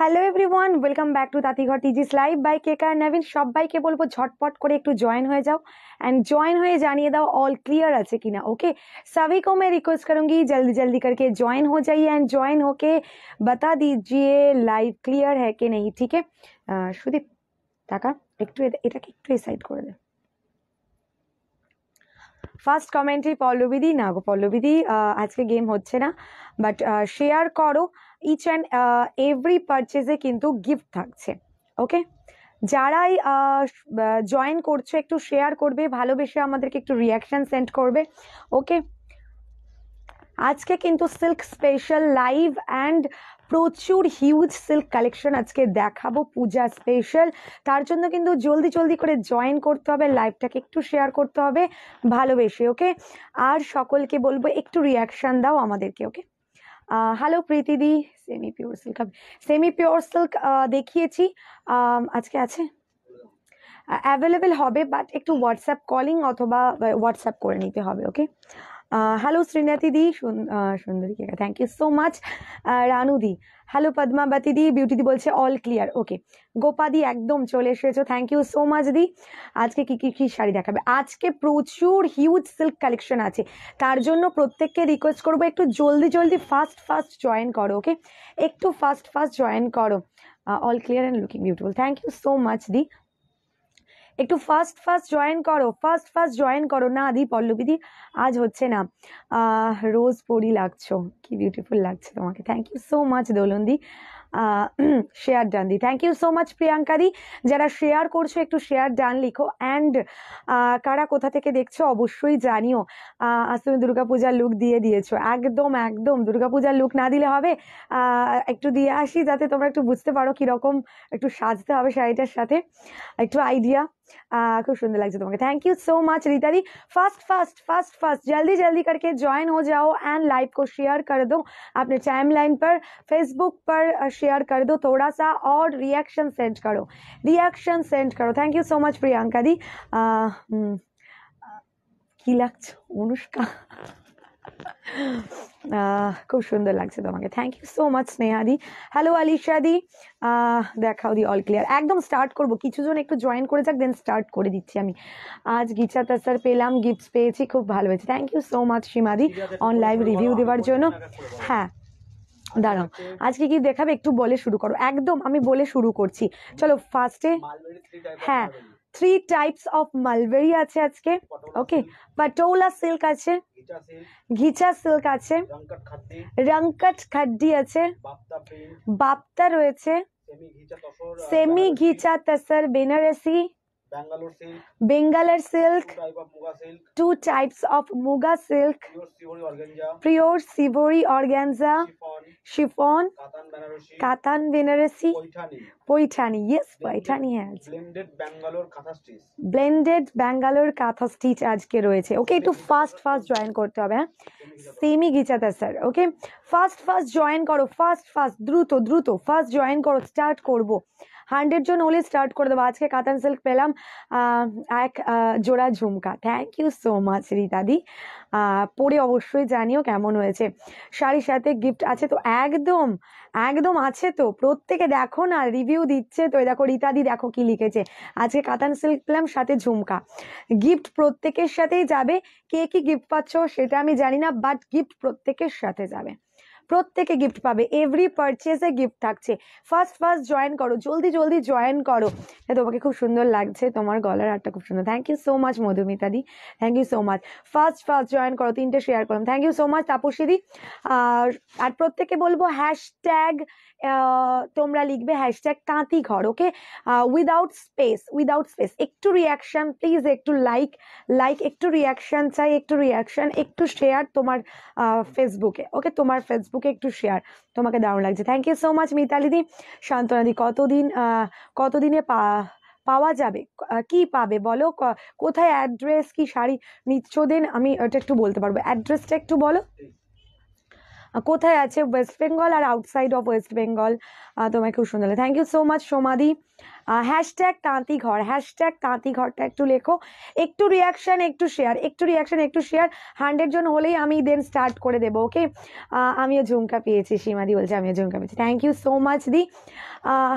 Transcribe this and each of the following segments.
Hello everyone welcome back to Tantighar TG's live by কে কার নবীন সবাইকে বলবো ঝটপট করে একটু জয়েন হয়ে যাও অ্যান্ড জয়েন হয়ে জানিয়ে দাও অল ক্লিয়ার আছে কি না ওকে सभी को রিকোয়েস্ট করুঙ্গি জলদি জলদি করকে জয়েন হয়ে যাই অ্যান্ড জয়েন হোকে বাতা দিজিয়ে লাইভ ক্লিয়ার হ্যাঁ কে নেই ঠিক সুদীপ টাকা একটু এটাকে একটু সাইড করে দে ফার্স্ট কমেন্টে পল্লবিদি না গো পল্লবিদি আজকে গেম হচ্ছে না বাট শেয়ার করো ইচ অ্যান্ড এভরি পারচেজে কিন্তু গিফট থাকছে ওকে যারাই জয়েন করছো একটু শেয়ার করবে ভালোবেসে আমাদেরকে একটু রিয়াকশান সেন্ড করবে ওকে আজকে কিন্তু সিল্ক স্পেশাল লাইভ অ্যান্ড প্রচুর হিউজ সিল্ক কালেকশন আজকে দেখাবো পূজা স্পেশাল তার জন্য কিন্তু জলদি জলদি করে জয়েন করতে হবে লাইভটাকে একটু শেয়ার করতে হবে ভালোবেসে ওকে আর সকলকে বলবো একটু রিয়াকশান দাও আমাদেরকে ওকে হ্যালো প্রীতিদি semi pure silk semi pure silk দেখিয়েছি আজকে আছে অ্যাভেলেবেল হবে বাট একটু হোয়াটসঅ্যাপ কলিং অথবা হোয়াটসঅ্যাপ করে নিতে হবে ওকে হ্যালো দি সুন্দরী থ্যাংক ইউ সো মাচ রানুদি হ্যালো পদ্মাবতী দি বিউটি দি বলছে অল ক্লিয়ার ওকে গোপাদি একদম চলে এসেছো থ্যাংক ইউ সো মাচ দি আজকে কী কী কী শাড়ি দেখাবে আজকে প্রচুর হিউজ সিল্ক কালেকশন আছে তার জন্য প্রত্যেককে রিকোয়েস্ট করবো একটু জলদি জলদি ফাস্ট ফাস্ট জয়েন করো ওকে একটু ফাস্ট ফাস্ট জয়েন করো all clear and looking beautiful thank you so much দি একটু ফার্স্ট ফার্স্ট জয়েন করো ফার্স্ট ফার্স্ট জয়েন করো না দি পল্লবীদি আজ হচ্ছে না রোজ পরি লাগছো কি বিউটিফুল লাগছে তোমাকে থ্যাংক ইউ সো মাচ দোলন্দি শেয়ার ডান দি থ্যাংক ইউ সো মাচ প্রিয়াঙ্কাদি যারা শেয়ার করছো একটু শেয়ার ডান লিখো অ্যান্ড কারা কোথা থেকে দেখছো অবশ্যই জানিও আজ তুমি দুর্গাপূজার লুক দিয়ে দিয়েছো একদম একদম দুর্গাপূজার লুক না দিলে হবে একটু দিয়ে আসি যাতে তোমরা একটু বুঝতে পারো কীরকম একটু সাজতে হবে শাড়িটার সাথে একটু আইডিয়া খুব সুন্দর तुम्हें thank you so much Rita রিতাদি फर्स्ट फर्स्ट फर्स्ट फास्ट जल्दी जल्दी करके ज्वाइन हो जाओ एंड लाइव को शेयर कर दो अपने टाइमलाइन पर फेसबुक पर शेयर कर दो थोड़ा सा और रिएक्शन सेंड करो रिएक्शन सेंड करो thank you so much Priyanka दी हम्म, की लक्ष्य अनुष्का খুব সুন্দর লাগছে তোমাকে থ্যাংক ইউ সো মাচ স্নেহাদি হ্যালো আলিশাদি দেখাও দি অল ক্লিয়ার একদম স্টার্ট কিছু কিছুজন একটু জয়েন করে যাক দেন স্টার্ট করে দিচ্ছি আমি আজ গিচা তাসার পেলাম গিফট পেয়েছি খুব ভালো হয়েছে থ্যাংক ইউ সো মাচ সীমাদি অন লাইভ রিভিউ দেওয়ার জন্য হ্যাঁ দাঁড়াও আজকে কি দেখাবে একটু বলে শুরু করো একদম আমি বলে শুরু করছি চলো ফার্স্টে হ্যাঁ থ্রি টাইপস অফ মালবেরি আছে আজকে ওকে পাটোলা সিল্ক আছে ঘিচা সিল্ক আছে রংকট খাড্ডি আছে বাপ্তা রয়েছে semi Ghicha Tussar Banarasi Bangalore silk two types of Muga silk প্রিওর সিভরি organza chiffon Katan Banarasi Paithani yes Paithani হ্যাঁ ব্লেন্ডেড ব্যাঙ্গালোর কাঁথা স্টিচ আজকে রয়েছে ওকে একটু ফাস্ট ফাস্ট জয়েন করতে হবে হ্যাঁ সেমি গিচাতা sir okay fast fast join করো ফাস্ট ফাস্ট দ্রুত দ্রুত ফাস্ট জয়েন করো স্টার্ট করবো হান্ড্রেড জন হলে স্টার্ট করে দেবো আজকে কাতান সিল্ক পেলাম এক জোড়া ঝুমকা থ্যাংক ইউ সো মাচ রীতাদি পরে অবশ্যই জানিও কেমন হয়েছে শাড়ির সাথে গিফট আছে তো একদম একদম আছে তো প্রত্যেকে দেখো না রিভিউ দিচ্ছে তো দেখো রীতাদি দেখো কি লিখেছে আজকে কাতান সিল্ক পেলাম সাথে ঝুমকা গিফট প্রত্যেকের সাথেই যাবে কে কি গিফট পাচ্ছ সেটা আমি জানি না বাট গিফট প্রত্যেকের সাথে যাবে প্রত্যেকে গিফট পাবে এভরি পারচেসে গিফট থাকছে ফার্স্ট ফার্স্ট জয়েন করো জলদি জলদি জয়েন করো তোমাকে খুব সুন্দর লাগছে তোমার গলার আটটা খুব সুন্দর thank you so much Madhumita দি thank you so much first first join করো তিনটে শেয়ার করলাম thank you so much Tapasi দি আর প্রত্যেকে বলবো হ্যাশট্যাগ তোমরা লিখবে hashtag Tantighar okay without space without space একটু রিয়াকশান প্লিজ একটু লাইক লাইক একটু রিয়াকশান চাই একটু রিয়াকশান একটু শেয়ার তোমার ফেসবুকে ওকে তোমার ফেসবুকে একটু শেয়ার তোমাকে দারুণ লাগছে থ্যাংক ইউ সো মাচ মিতালিদি শান্তনাদি কতদিন কতদিনে পা পাওয়া যাবে কি পাবে বলো কোথায় অ্যাড্রেস কি শাড়ি নিচ্ছ দেন আমি ওটা একটু বলতে পারবো অ্যাড্রেসটা একটু বলো কোথায় আছে ওয়েস্ট বেঙ্গল আর আউটসাইড অফ ওয়েস্ট বেঙ্গল তোমায় খুব সুন্দর লাগে থ্যাংক ইউ সো মাচ সোমাদি হ্যাশট্যাগ ঘর হ্যাশট্যাগ ঘরটা একটু লেখো একটু রিয়াকশান একটু শেয়ার একটু রিয়াকশান একটু শেয়ার হান্ড্রেড জন হলেই আমি দেন স্টার্ট করে দেবো ওকে আমিও ঝুমকা পেয়েছি সীমাদি বলছে আমিও ঝুমকা পেয়েছি থ্যাংক ইউ সো মাচ দি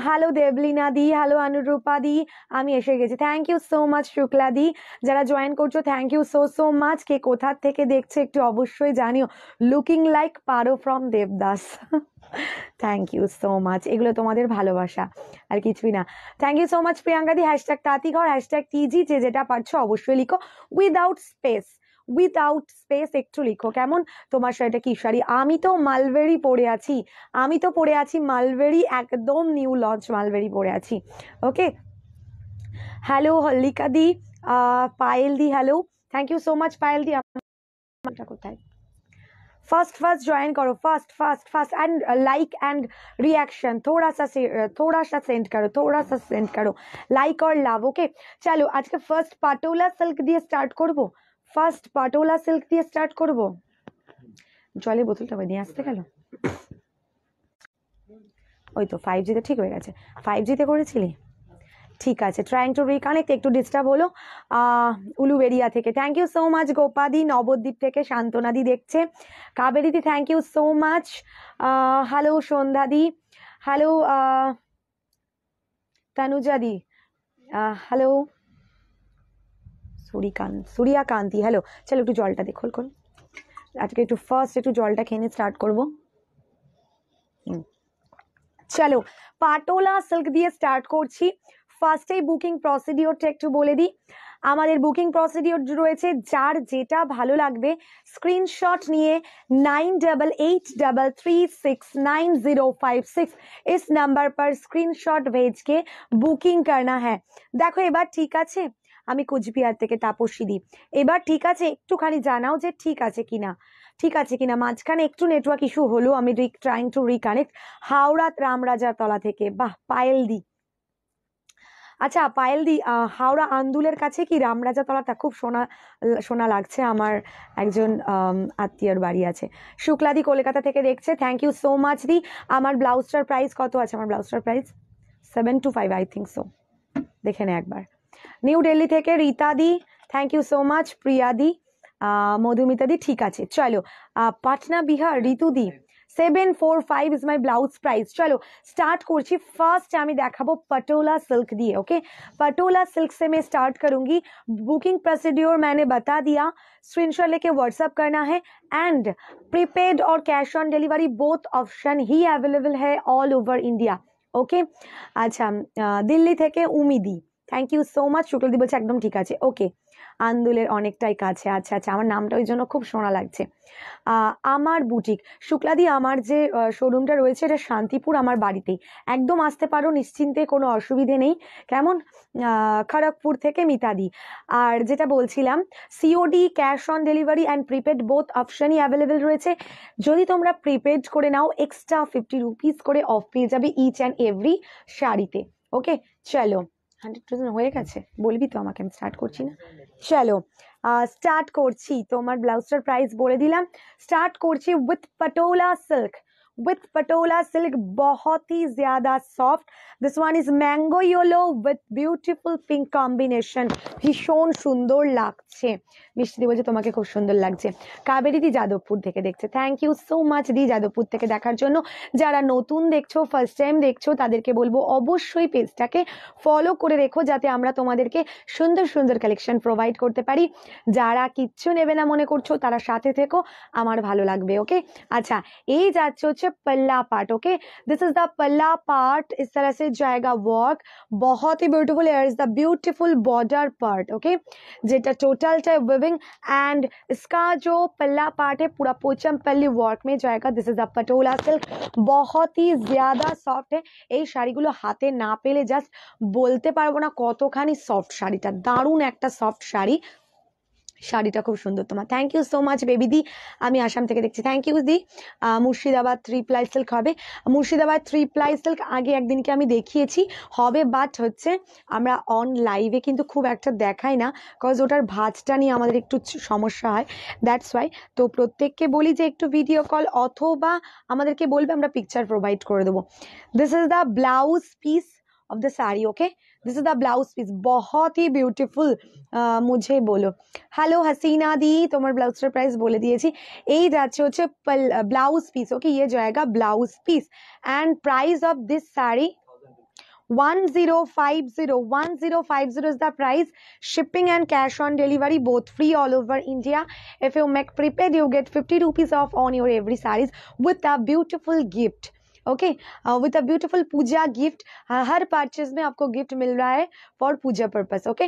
হ্যালো দেবলিনা দি হ্যালো অনুরূপা দি আমি এসে গেছি thank you so much Shukla দি যারা জয়েন করছো thank you so so much কে কোথার থেকে দেখছে একটু অবশ্যই জানিও looking like Paro from Devdas thank you so much এগুলো তোমাদের ভালোবাসা আর কিছুই না থ্যাংক ইউ সো মাচ দি হ্যাশট্যাগ তাঁতিঘর হ্যাশট্যাগ টিজি যে যেটা পারছো অবশ্যই লিখো উইদাউট স্পেস উইথাউট স্পেস একটু লিখো কেমন তোমার শাড়িটা কি শাড়ি আমি তো মালবেরি পরে আছি আমি তো পরে আছি মালবেরি একদম নিউ লঞ্চ মালবেরি পরে আছি ওকে হ্যালো হল্লিকা দি পায়েল দি hello thank you so much Payel দি কোথায় ফার্স্ট फर्स्ट ज्वाइन करो first first first and like and reaction थोड़ा सा uh, थोड़ा सा सेंड करो थोड़ा सा सेंड करो লাইক অর লাভ ওকে চলো আজকে ফার্স্ট পাটোলা সিল্ক দিয়ে স্টার্ট করব ফার্স্ট পাটোলা সিল্ক দিয়ে স্টার্ট করব জলে বোতলটা নিয়ে আসতে গেল ওই তো ফাইভ জিতে ঠিক হয়ে গেছে ফাইভ জিতে করেছিলি ঠিক আছে ট্রাইং টু রিকানেক্ট একটু ডিস্টার্ব হলো উলুবেরিয়া থেকে থ্যাংক ইউ সো মাচ গোপাদি নবদ্বীপ থেকে শান্তনাদি দেখছে কাবেরিদি thank you so much hello সন্ধ্যাদি হ্যালো তানুজাদি হ্যালো সুরিকান কান্তি হ্যালো চলো একটু জলটা দেখো কোন আজকে একটু ফার্স্ট একটু জলটা খেয়ে স্টার্ট করব চলো পাটোলা সিল্ক দিয়ে স্টার্ট করছি ফার্স্টেই বুকিং প্রসিডিওরটা একটু বলে দিই আমাদের বুকিং প্রসিডিওর রয়েছে যার যেটা ভালো লাগবে স্ক্রিনশট নিয়ে nine double eight double three six nine zero five six ইস নাম্বার পর স্ক্রিনশট ভেজকে বুকিং করনা হ্যাঁ দেখো এবার ঠিক আছে আমি কুচবিহার থেকে তাপসী দিই এবার ঠিক আছে একটুখানি জানাও যে ঠিক আছে কিনা ঠিক আছে কিনা মাঝখানে একটু নেটওয়ার্ক ইস্যু হলো আমি রিক ট্রাইং টু রিকানেক্ট হাওড়া রামরাজার তলা থেকে বাহ পায়েল দি আচ্ছা পায়েলদি হাওড়া আন্দুলের কাছে কি তলাটা খুব শোনা শোনা লাগছে আমার একজন আত্মীয়র বাড়ি আছে শুক্লাদি কলকাতা থেকে দেখছে থ্যাংক ইউ সো মাচ দি আমার ব্লাউজটার প্রাইস কত আছে আমার ব্লাউজটার price seven two five I think so দেখে নে একবার নিউ দিল্লি থেকে রীতাদি থ্যাংক ইউ সো মাচ প্রিয়াদি মধুমিতাদি ঠিক আছে চলো পাটনা বিহার ঋতুদি seven four five is my blouse price चलो स्टार्ट कर फार्ष्ट हमें देखो पटोला सिल्क दिए ओके पटोला सिल्क से मैं स्टार्ट करूंगी बुकिंग प्रोसीड्योर मैंने बता दिया स्क्रीनशॉट लेके व्हाट्सअप करना है एंड प्रीपेड और cash on delivery both option ही अवेलेबल है ऑल ओवर इंडिया ओके अच्छा दिल्ली থেকে উমিদি थैंक यू सो मच শুক্লদি বলছে एकदम ठीक আছে ओके আন্দুলের অনেকটাই কাছে আচ্ছা আচ্ছা আমার নামটা ওই জন্য খুব শোনা লাগছে আমার বুটিক শুক্লাদি আমার যে শোরুমটা রয়েছে এটা শান্তিপুর আমার বাড়িতেই একদম আসতে পারো নিশ্চিন্তে কোনো অসুবিধে নেই কেমন খড়গপুর থেকে মিতাদি আর যেটা বলছিলাম COD cash on delivery and prepaid both অপশানই অ্যাভেলেবেল রয়েছে যদি তোমরা প্রিপেড করে নাও এক্সট্রা ফিফটি রুপিস করে অফ পেয়ে যাবে ইচ অ্যান্ড এভরি শাড়িতে ওকে চলো হান্ড্রেড পার্সেন্ট হয়ে গেছে বলবি তো আমাকে আমি স্টার্ট করছি না চলো স্টার্ট করছি তোমার ব্লাউজটার প্রাইস বলে দিলাম স্টার্ট করছি with Patola silk with patola silk bahut hi zyada soft this one is mango yellow with beautiful pink combination ভীষণ সুন্দর লাগছে মিষ্টি বলছে তোমাকে খুব সুন্দর লাগছে কাবেরী দি যাদবপুর থেকে দেখছে থ্যাংক ইউ সো মাচ দি যাদবপুর থেকে দেখার জন্য যারা নতুন দেখছো ফার্স্ট টাইম দেখছো তাদেরকে বলবো অবশ্যই পেজটাকে ফলো করে রেখো যাতে আমরা তোমাদেরকে সুন্দর সুন্দর কালেকশন প্রোভাইড করতে পারি যারা কিচ্ছু নেবে না মনে করছো তারা সাথে থেকো আমার ভালো লাগবে ওকে আচ্ছা এই যাচ্ছ नीचे palla part okay this is the palla part इस तरह से जाएगा वर्क बहुत ही beautiful here is the beautiful border part okay जेटा टोटल है विविंग एंड इसका जो पल्ला पार्ट है पूरा पोचम पल्ली वर्क में जाएगा this this is the Patola silk বহুত ই জ্যাদা সফট এই শাড়িগুলো হাতে না পেলে জাস্ট বলতে পারবো না কতখানি सफ्ट शाड़ी दारूण एक सफ्ट शाड़ी শাড়িটা খুব সুন্দর তোমার thank you so much baby দি আমি আসাম থেকে দেখছি থ্যাংক ইউ দি মুর্শিদাবাদ থ্রি প্লাই সিল্ক হবে মুর্শিদাবাদ থ্রি প্লাই সিল্ক আগে একদিনকে আমি দেখিয়েছি হবে বাট হচ্ছে আমরা অন লাইভে কিন্তু খুব একটা দেখাই না কজ ওটার ভাজটা নিয়ে আমাদের একটু সমস্যা হয় দ্যাটস ওয়াই তো প্রত্যেককে বলি যে একটু ভিডিও কল অথবা আমাদেরকে বলবে আমরা পিকচার প্রোভাইড করে দেবো this is the blouse piece of the sari okay this is the blouse piece बहुत ही বিউটিফুল মুঝে বলো হ্যালো হাসিনা দি তোমার ব্লাউজটার প্রাইস বলে দিয়েছি এই যাচ্ছে হচ্ছে ব্লাউজ পিস ওকে ये जाएगा blouse piece and price of this sari 1050 1050 is the price shipping and cash on delivery both free all over india if you make prepaid you get 50 rupees off on your every sarees with a beautiful gift okay with a beautiful Puja gift हर purchase में आपको gift मिल रहा है for Puja purpose ওকে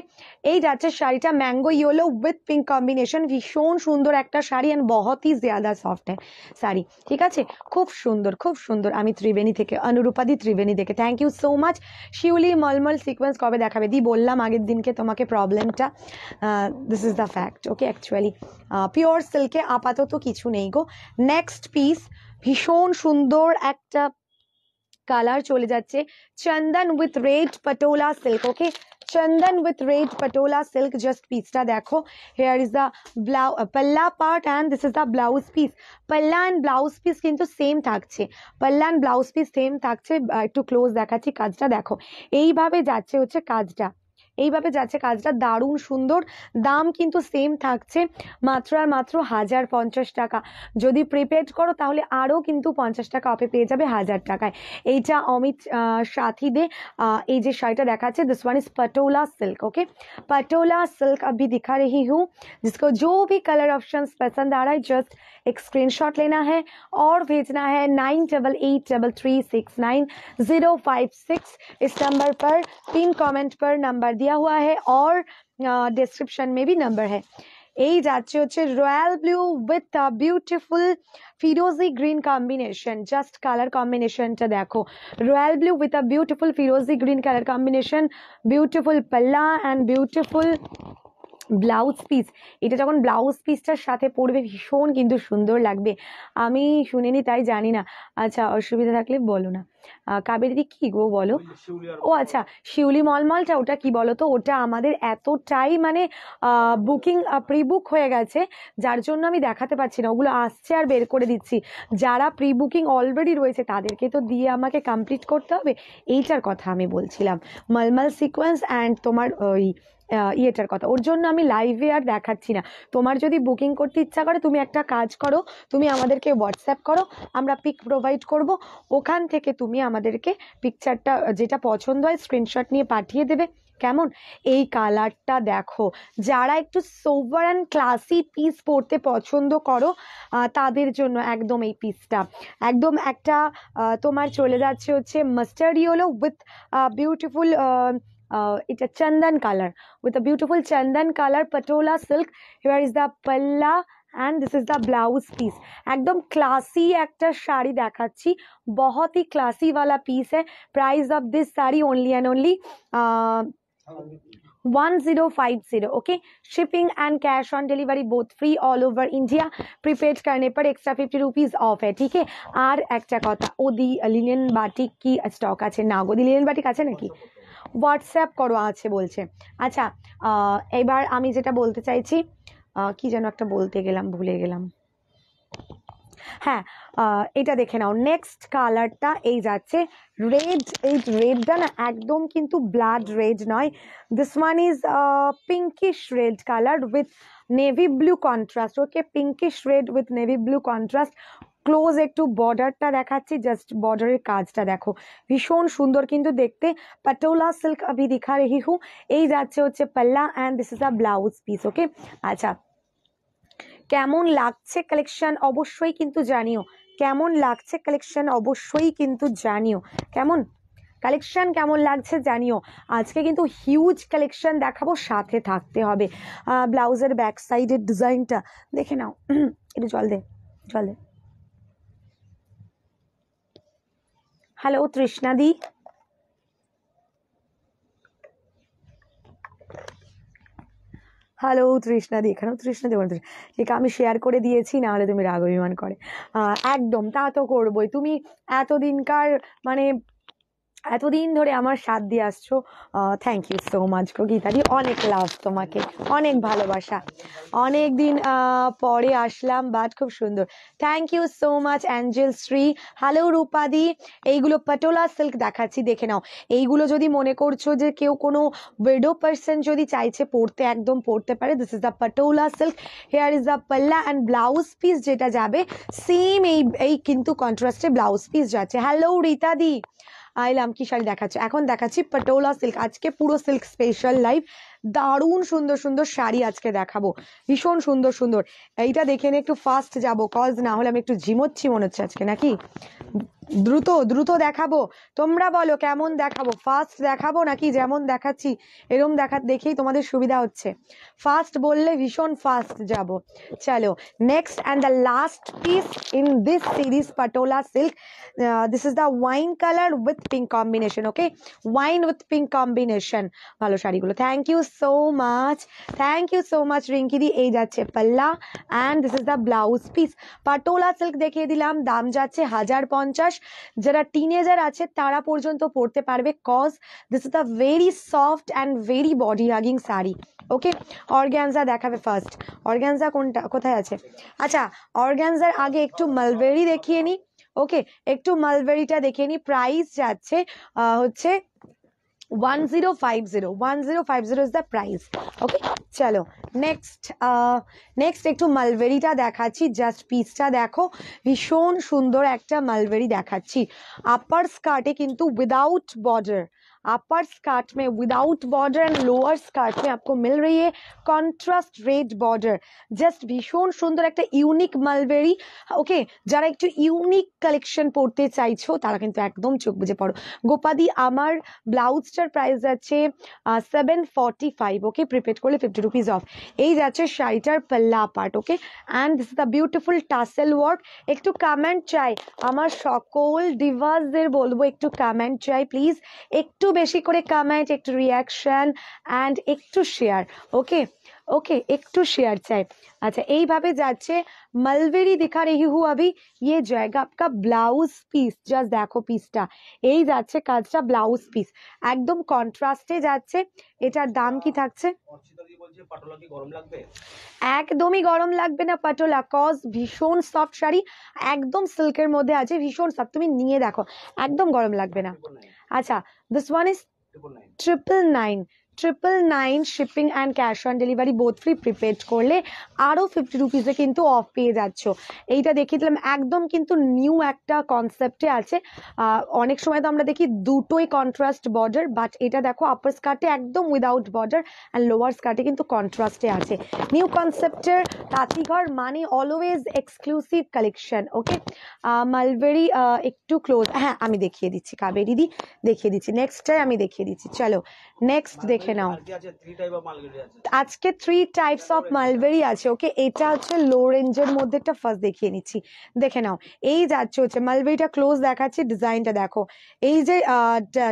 এই যাচ্ছে শাড়িটা mango yellow with pink combination ভীষণ সুন্দর একটা শাড়ি অ্যান্ড বহতই জিয়াদা সফট হ্যাঁ শাড়ি ঠিক আছে খুব সুন্দর খুব সুন্দর আমি ত্রিবেণী থেকে অনুরূপাদি ত্রিবেণী থেকে থ্যাংক ইউ সো মাচ শিউলি মলমল সিকোয়েন্স কবে দেখাবে দি বললাম আগের দিনকে তোমাকে প্রবলেমটা this is the fact okay actually pure সিল্কে আপাতত কিছু নেই গো নেক্সট পিস भीषण सुंदर एक कलर चले जा चंदन with red Patola silk okay चंदन with red Patola silk just piece टा देखो here is the blouse palla part and this is the blouse piece palla and blouse piece क्योंकि सेम थक पल्ला एंड ब्लाउज पिस सेम थक एक क्लोज देखा क्जा देखो ये जाच्चे এভাবে যাচ্ছে কাজটা দারুন সুন্দর দাম কিন্তু सेम থাকছে মাত্র মাত্র 1050 টাকা যদি প্রি পেইড করো তাহলে আরো কিন্তু 50 টাকা আপে পেয়ে যাবে 1000 টাকায় এইটা অমিত সাথী দে এই যে শাড়িটা দেখাচ্ছে this one is Patola silk okay Patola silk अभी दिखा रही हूं जिसको जो भी कलर ऑप्शंस पसंद आ रहा है जस्ट एक स्क्रीनशॉट लेना है और भेजना है 988369056 इस नंबर पर पिन कमेंट पर नंबर दिया हुआ है और डिस्क्रिप्शन में भी नंबर है यही जाची हो royal blue with a beautiful फिरोजी green combination just colour combination तो देखो royal blue with a beautiful फिरोजी green colour combination beautiful palla and beautiful blouse piece এটা যখন ব্লাউজ পিসটার সাথে পড়বে ভীষণ কিন্তু সুন্দর লাগবে আমি শুনিনি তাই জানি না আচ্ছা অসুবিধা থাকলে বলো না কাবেরিদি কি গো বলো ও আচ্ছা শিউলি মলমলটা ওটা কি বলো তো ওটা আমাদের এতটাই মানে বুকিং প্রি বুক হয়ে গেছে যার জন্য আমি দেখাতে পারছি না ওগুলো আসছে আর বের করে দিচ্ছি যারা প্রি বুকিং অলরেডি রয়েছে তাদেরকে তো দিয়ে আমাকে কমপ্লিট করতে হবে এইটার কথা আমি বলছিলাম মলমল সিকোয়েন্স অ্যান্ড তোমার ওই ইয়েটার কথা ওর জন্য আমি লাইভে আর দেখাচ্ছি না তোমার যদি বুকিং করতে ইচ্ছা করে তুমি একটা কাজ করো তুমি আমাদেরকে হোয়াটসঅ্যাপ করো আমরা পিক প্রোভাইড করব ওখান থেকে তুমি আমাদেরকে পিকচারটা যেটা পছন্দ হয় স্ক্রিনশট নিয়ে পাঠিয়ে দেবে কেমন এই কালারটা দেখো যারা একটু সোভার অ্যান্ড ক্লাসি পিস পরতে পছন্দ করো তাদের জন্য একদম এই পিসটা একদম একটা তোমার চলে যাচ্ছে হচ্ছে mustard yellow with beautiful uh, it's a chandan color with a beautiful chandan color patola silk here is the palla and this is the blouse piece একদম ক্লাসি একটা শাড়ি দেখাচ্ছি বহুত হি ক্লাসিওয়ালা পিস হ্যাঁ price of this sari only and only one zero five zero okay shipping and cash on delivery both free all over India prepaid करने पर एक्स्ट्रा फिफ्टी रुपीज़ ऑफ है ठीक है আর একটা কথা ওদি লিনেন বাটিক কি স্টক আছে না গদি লিনেন বাটিক আছে নাকি হোয়াটসঅ্যাপ করো আছে বলছে আচ্ছা এবার আমি যেটা বলতে চাইছি কি যেন একটা বলতে গেলাম ভুলে গেলাম হ্যাঁ এটা দেখে নাও নেক্সট কালারটা এই যাচ্ছে রেড এই রেডটা না একদম কিন্তু ব্লাড রেড নয় this one is pinkish red colour with navy blue contrast okay pinkish red with navy blue contrast close একটু বর্ডারটা দেখাচ্ছি জাস্ট বর্ডারের কাজটা দেখো ভীষণ সুন্দর কিন্তু দেখতে পাটোলা সিল্ক আমি দেখা রেহি হু এই যাচ্ছে হচ্ছে পাল্লা and this is a blouse piece okay আচ্ছা কেমন লাগছে কালেকশন অবশ্যই কিন্তু জানিও কেমন লাগছে কালেকশন অবশ্যই কিন্তু জানিও কেমন কালেকশন কেমন লাগছে জানিও আজকে কিন্তু হিউজ কালেকশন দেখাবো সাথে থাকতে হবে ব্লাউজের ব্যাক সাইডের ডিজাইনটা দেখে নাও একটু জল দে জল দে হ্যালো তৃষ্ণাদি হ্যালো তৃষ্ণাদি এখানেও তৃষ্ণাদি বলতে ঠিক আমি শেয়ার করে দিয়েছি না হলে তুমি রাগ অভিমান করে একদম তা তো করবোই তুমি এতদিনকার মানে এতদিন ধরে আমার সাথ দিয়ে আসছো থ্যাংক ইউ সো মাচ গো গীতাদি অনেক লাভ তোমাকে অনেক ভালোবাসা অনেক দিন পরে আসলাম বাট খুব সুন্দর thank you so much angel Shri hello রূপাদি এইগুলো পাটোলা সিল্ক দেখাচ্ছি দেখে নাও এইগুলো যদি মনে করছো যে কেউ কোনো উইডো পার্সন যদি চাইছে পড়তে একদম পড়তে পারে this is the Patola silk here is the পাল্লা অ্যান্ড ব্লাউজ পিস যেটা যাবে সেম এই এই কিন্তু কন্ট্রাস্টে ব্লাউজ পিস যাচ্ছে হ্যালো রীতাদি আইলাম কি শাড়ি দেখাচ্ছি এখন দেখাচ্ছি পটোলা সিল্ক আজকে পুরো সিল্ক স্পেশাল লাইভ দারুণ সুন্দর সুন্দর শাড়ি আজকে দেখাবো ভীষণ সুন্দর সুন্দর এইটা দেখে নিয়ে একটু ফাস্ট যাবো কজ না হলে আমি একটু ঝিমোচ্ছি মনে হচ্ছে আজকে নাকি দ্রুত দ্রুত দেখাবো তোমরা বলো কেমন দেখাবো ফাস্ট দেখাবো নাকি যেমন দেখাচ্ছি এরম দেখার দেখেই তোমাদের সুবিধা হচ্ছে ফার্স্ট বললে ভীষণ ফাস্ট যাব চলো next and the last piece in this series Patola silk this is the wine colour with pink combination okay wine with pink combination ভালো শাড়িগুলো thank you so much thank you so much রিঙ্কিদি এই যাচ্ছে পাল্লা and this is the blouse piece Patola silk দেখিয়ে দিলাম দাম যাচ্ছে হাজার পঞ্চাশ মাস যারা টিনেজার আছে তারা পর্যন্ত পড়তে পারবে cause this is a very soft and very body hugging sari okay organza দেখাবে ফার্স্ট অর্গ্যানজা কোনটা কোথায় আছে আচ্ছা অর্গ্যানজার আগে একটু মালবেরি দেখিয়ে নিই ওকে একটু মালবেরিটা দেখিয়ে নিই প্রাইস যাচ্ছে হচ্ছে one zero five zero one zero five zero is the price okay চলো নেক্সট নেক্সট একটু মালবেরিটা দেখাচ্ছি জাস্ট পিসটা দেখো ভীষণ সুন্দর একটা মালবেরি দেখাচ্ছি আপার স্কার্টে কিন্তু উইদাউট বর্ডার अपर स्कर्ट में without border and lower skirt में आपको मिल रही है কন্ট্রাস্ট রেড বর্ডার জাস্ট ভীষণ সুন্দর একটা ইউনিক মালবেরি ওকে যারা একটু ইউনিক কালেকশন পড়তে চাইছো তারা কিন্তু একদম চোখ বুঝে পড়ো গোপাদি আমার ব্লাউজটার প্রাইস যাচ্ছে seven forty five okay prepaid করলে ফিফটি রুপিস অফ এই যাচ্ছে শাড়িটার palla part okay and this is the beautiful tassel work একটু কমেন্ট চাই আমার সকল ডিভাসদের বলবো একটু কমেন্ট চাই প্লিজ একটু বেশি করে কমেন্ট একটু রিয়াকশন অ্যান্ড একটু শেয়ার ওকে ওকে একটু শেয়ার চাই আচ্ছা এইভাবে যাচ্ছে মালবেরি দেখা রেহি হু আবি ইয়ে জায়গা আপকা ব্লাউজ পিস জাস্ট দেখো পিসটা এই যাচ্ছে কাজটা ব্লাউজ পিস একদম কন্ট্রাস্টে যাচ্ছে এটার দাম কি থাকছে একদমই গরম লাগবে না পাটোলা কজ ভীষণ সফট শাড়ি একদম সিল্কের মধ্যে আছে ভীষণ সফট তুমি নিয়ে দেখো একদম গরম লাগবে না আচ্ছা this one is triple nine triple nine shipping and cash on delivery both free prepaid করলে আরও ফিফটি রুপিসে কিন্তু অফ পেয়ে যাচ্ছ এইটা দেখিয়ে দিলাম একদম কিন্তু নিউ একটা কনসেপ্টে আছে অনেক সময় তো আমরা দেখি দুটোই কন্ট্রাস্ট বর্ডার বাট এটা দেখো আপার স্কার্টে একদম উইদাউট বর্ডার অ্যান্ড লোয়ার স্কার্টে কিন্তু কন্ট্রাস্টে আছে নিউ কনসেপ্টের তাঁতিঘর মানে always exclusive collection okay mulberry একটু ক্লোজ হ্যাঁ আমি দেখিয়ে দিচ্ছি কাবেরিদি দেখিয়ে দিচ্ছি নেক্সটটাই আমি দেখিয়ে দিচ্ছি চলো নেক্সট দেখ দেখে নাও আজকে থ্রি টাইপস অফ মালবেরি আছে ওকে এটা হচ্ছে লো রেঞ্জের মধ্যে একটা ফার্স্ট দেখিয়ে নিচ্ছি দেখে নাও এই যাচ্ছে হচ্ছে মালবেরিটা ক্লোজ দেখাচ্ছি ডিজাইনটা দেখো এই যে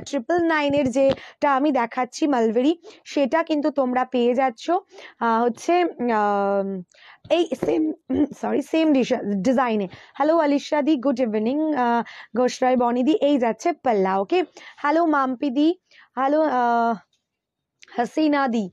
ট্রিপল নাইনের যেটা আমি দেখাচ্ছি মালবেরি সেটা কিন্তু তোমরা পেয়ে যাচ্ছ হচ্ছে এই সেম সরি সেম ডিজাইনে হ্যালো আলিশাদি গুড ইভিনিং ঘোষরায় বনিদি এই যাচ্ছে পাল্লা ওকে হ্যালো মাম্পিদি হ্যালো হাসিনাদি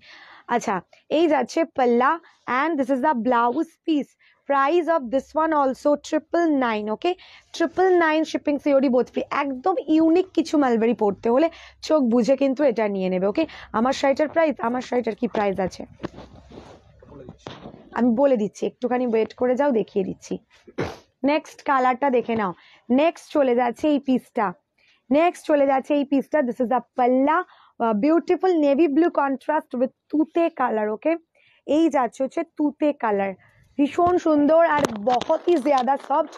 আচ্ছা এই যাচ্ছে পাল্লা and this is the blouse piece price of this one also triple nine okay triple nine shipping সিওরি বোধ ফ্রি একদম ইউনিক কিছু মালবেরি পড়তে হলে চোখ বুঝে কিন্তু এটা নিয়ে নেবে ওকে আমার শাড়িটার প্রাইস আমার শাড়িটার কি প্রাইস আছে আমি বলে দিচ্ছি একটুখানি ওয়েট করে যাও দেখিয়ে দিচ্ছি নেক্সট কালারটা দেখে নাও নেক্সট চলে যাচ্ছে এই পিসটা নেক্সট চলে যাচ্ছে এই পিসটা this is the palla beautiful navy blue contrast with তুতে কালার ওকে এই যাচ্ছে হচ্ছে তুতে কালার ভীষণ সুন্দর আর বহতই জিয়াদা সফট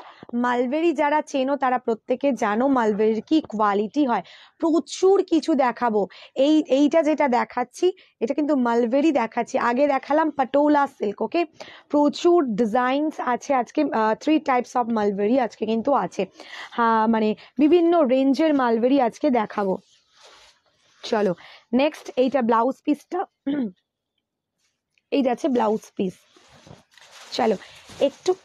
মালবেরি যারা চেনো তারা প্রত্যেকে জানো মালবেরির কি কোয়ালিটি হয় প্রচুর কিছু দেখাবো এই এইটা যেটা দেখাচ্ছি এটা কিন্তু মালবেরি দেখাচ্ছি আগে দেখালাম পাটোলা সিল্ক ওকে প্রচুর ডিজাইনস আছে আজকে থ্রি টাইপস অফ মালবেরি আজকে কিন্তু আছে হ্যাঁ মানে বিভিন্ন রেঞ্জের মালবেরি আজকে দেখাবো चलो नेक्स्ट यहाँ ब्लाउज पिसटा ब्लाउज पिस चलो एक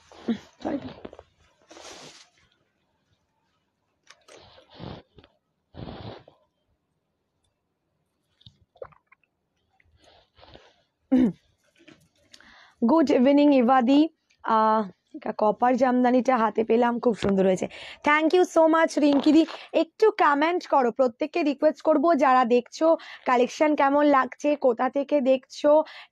गुड इवनिंग इवादी কপার জামদানিটা হাতে পেলাম খুব সুন্দর হয়েছে থ্যাংক ইউ সো মাচ রিঙ্কিদি একটু কমেন্ট করো প্রত্যেককে রিকোয়েস্ট করব যারা দেখছো কালেকশন কেমন লাগছে কোথা থেকে দেখছো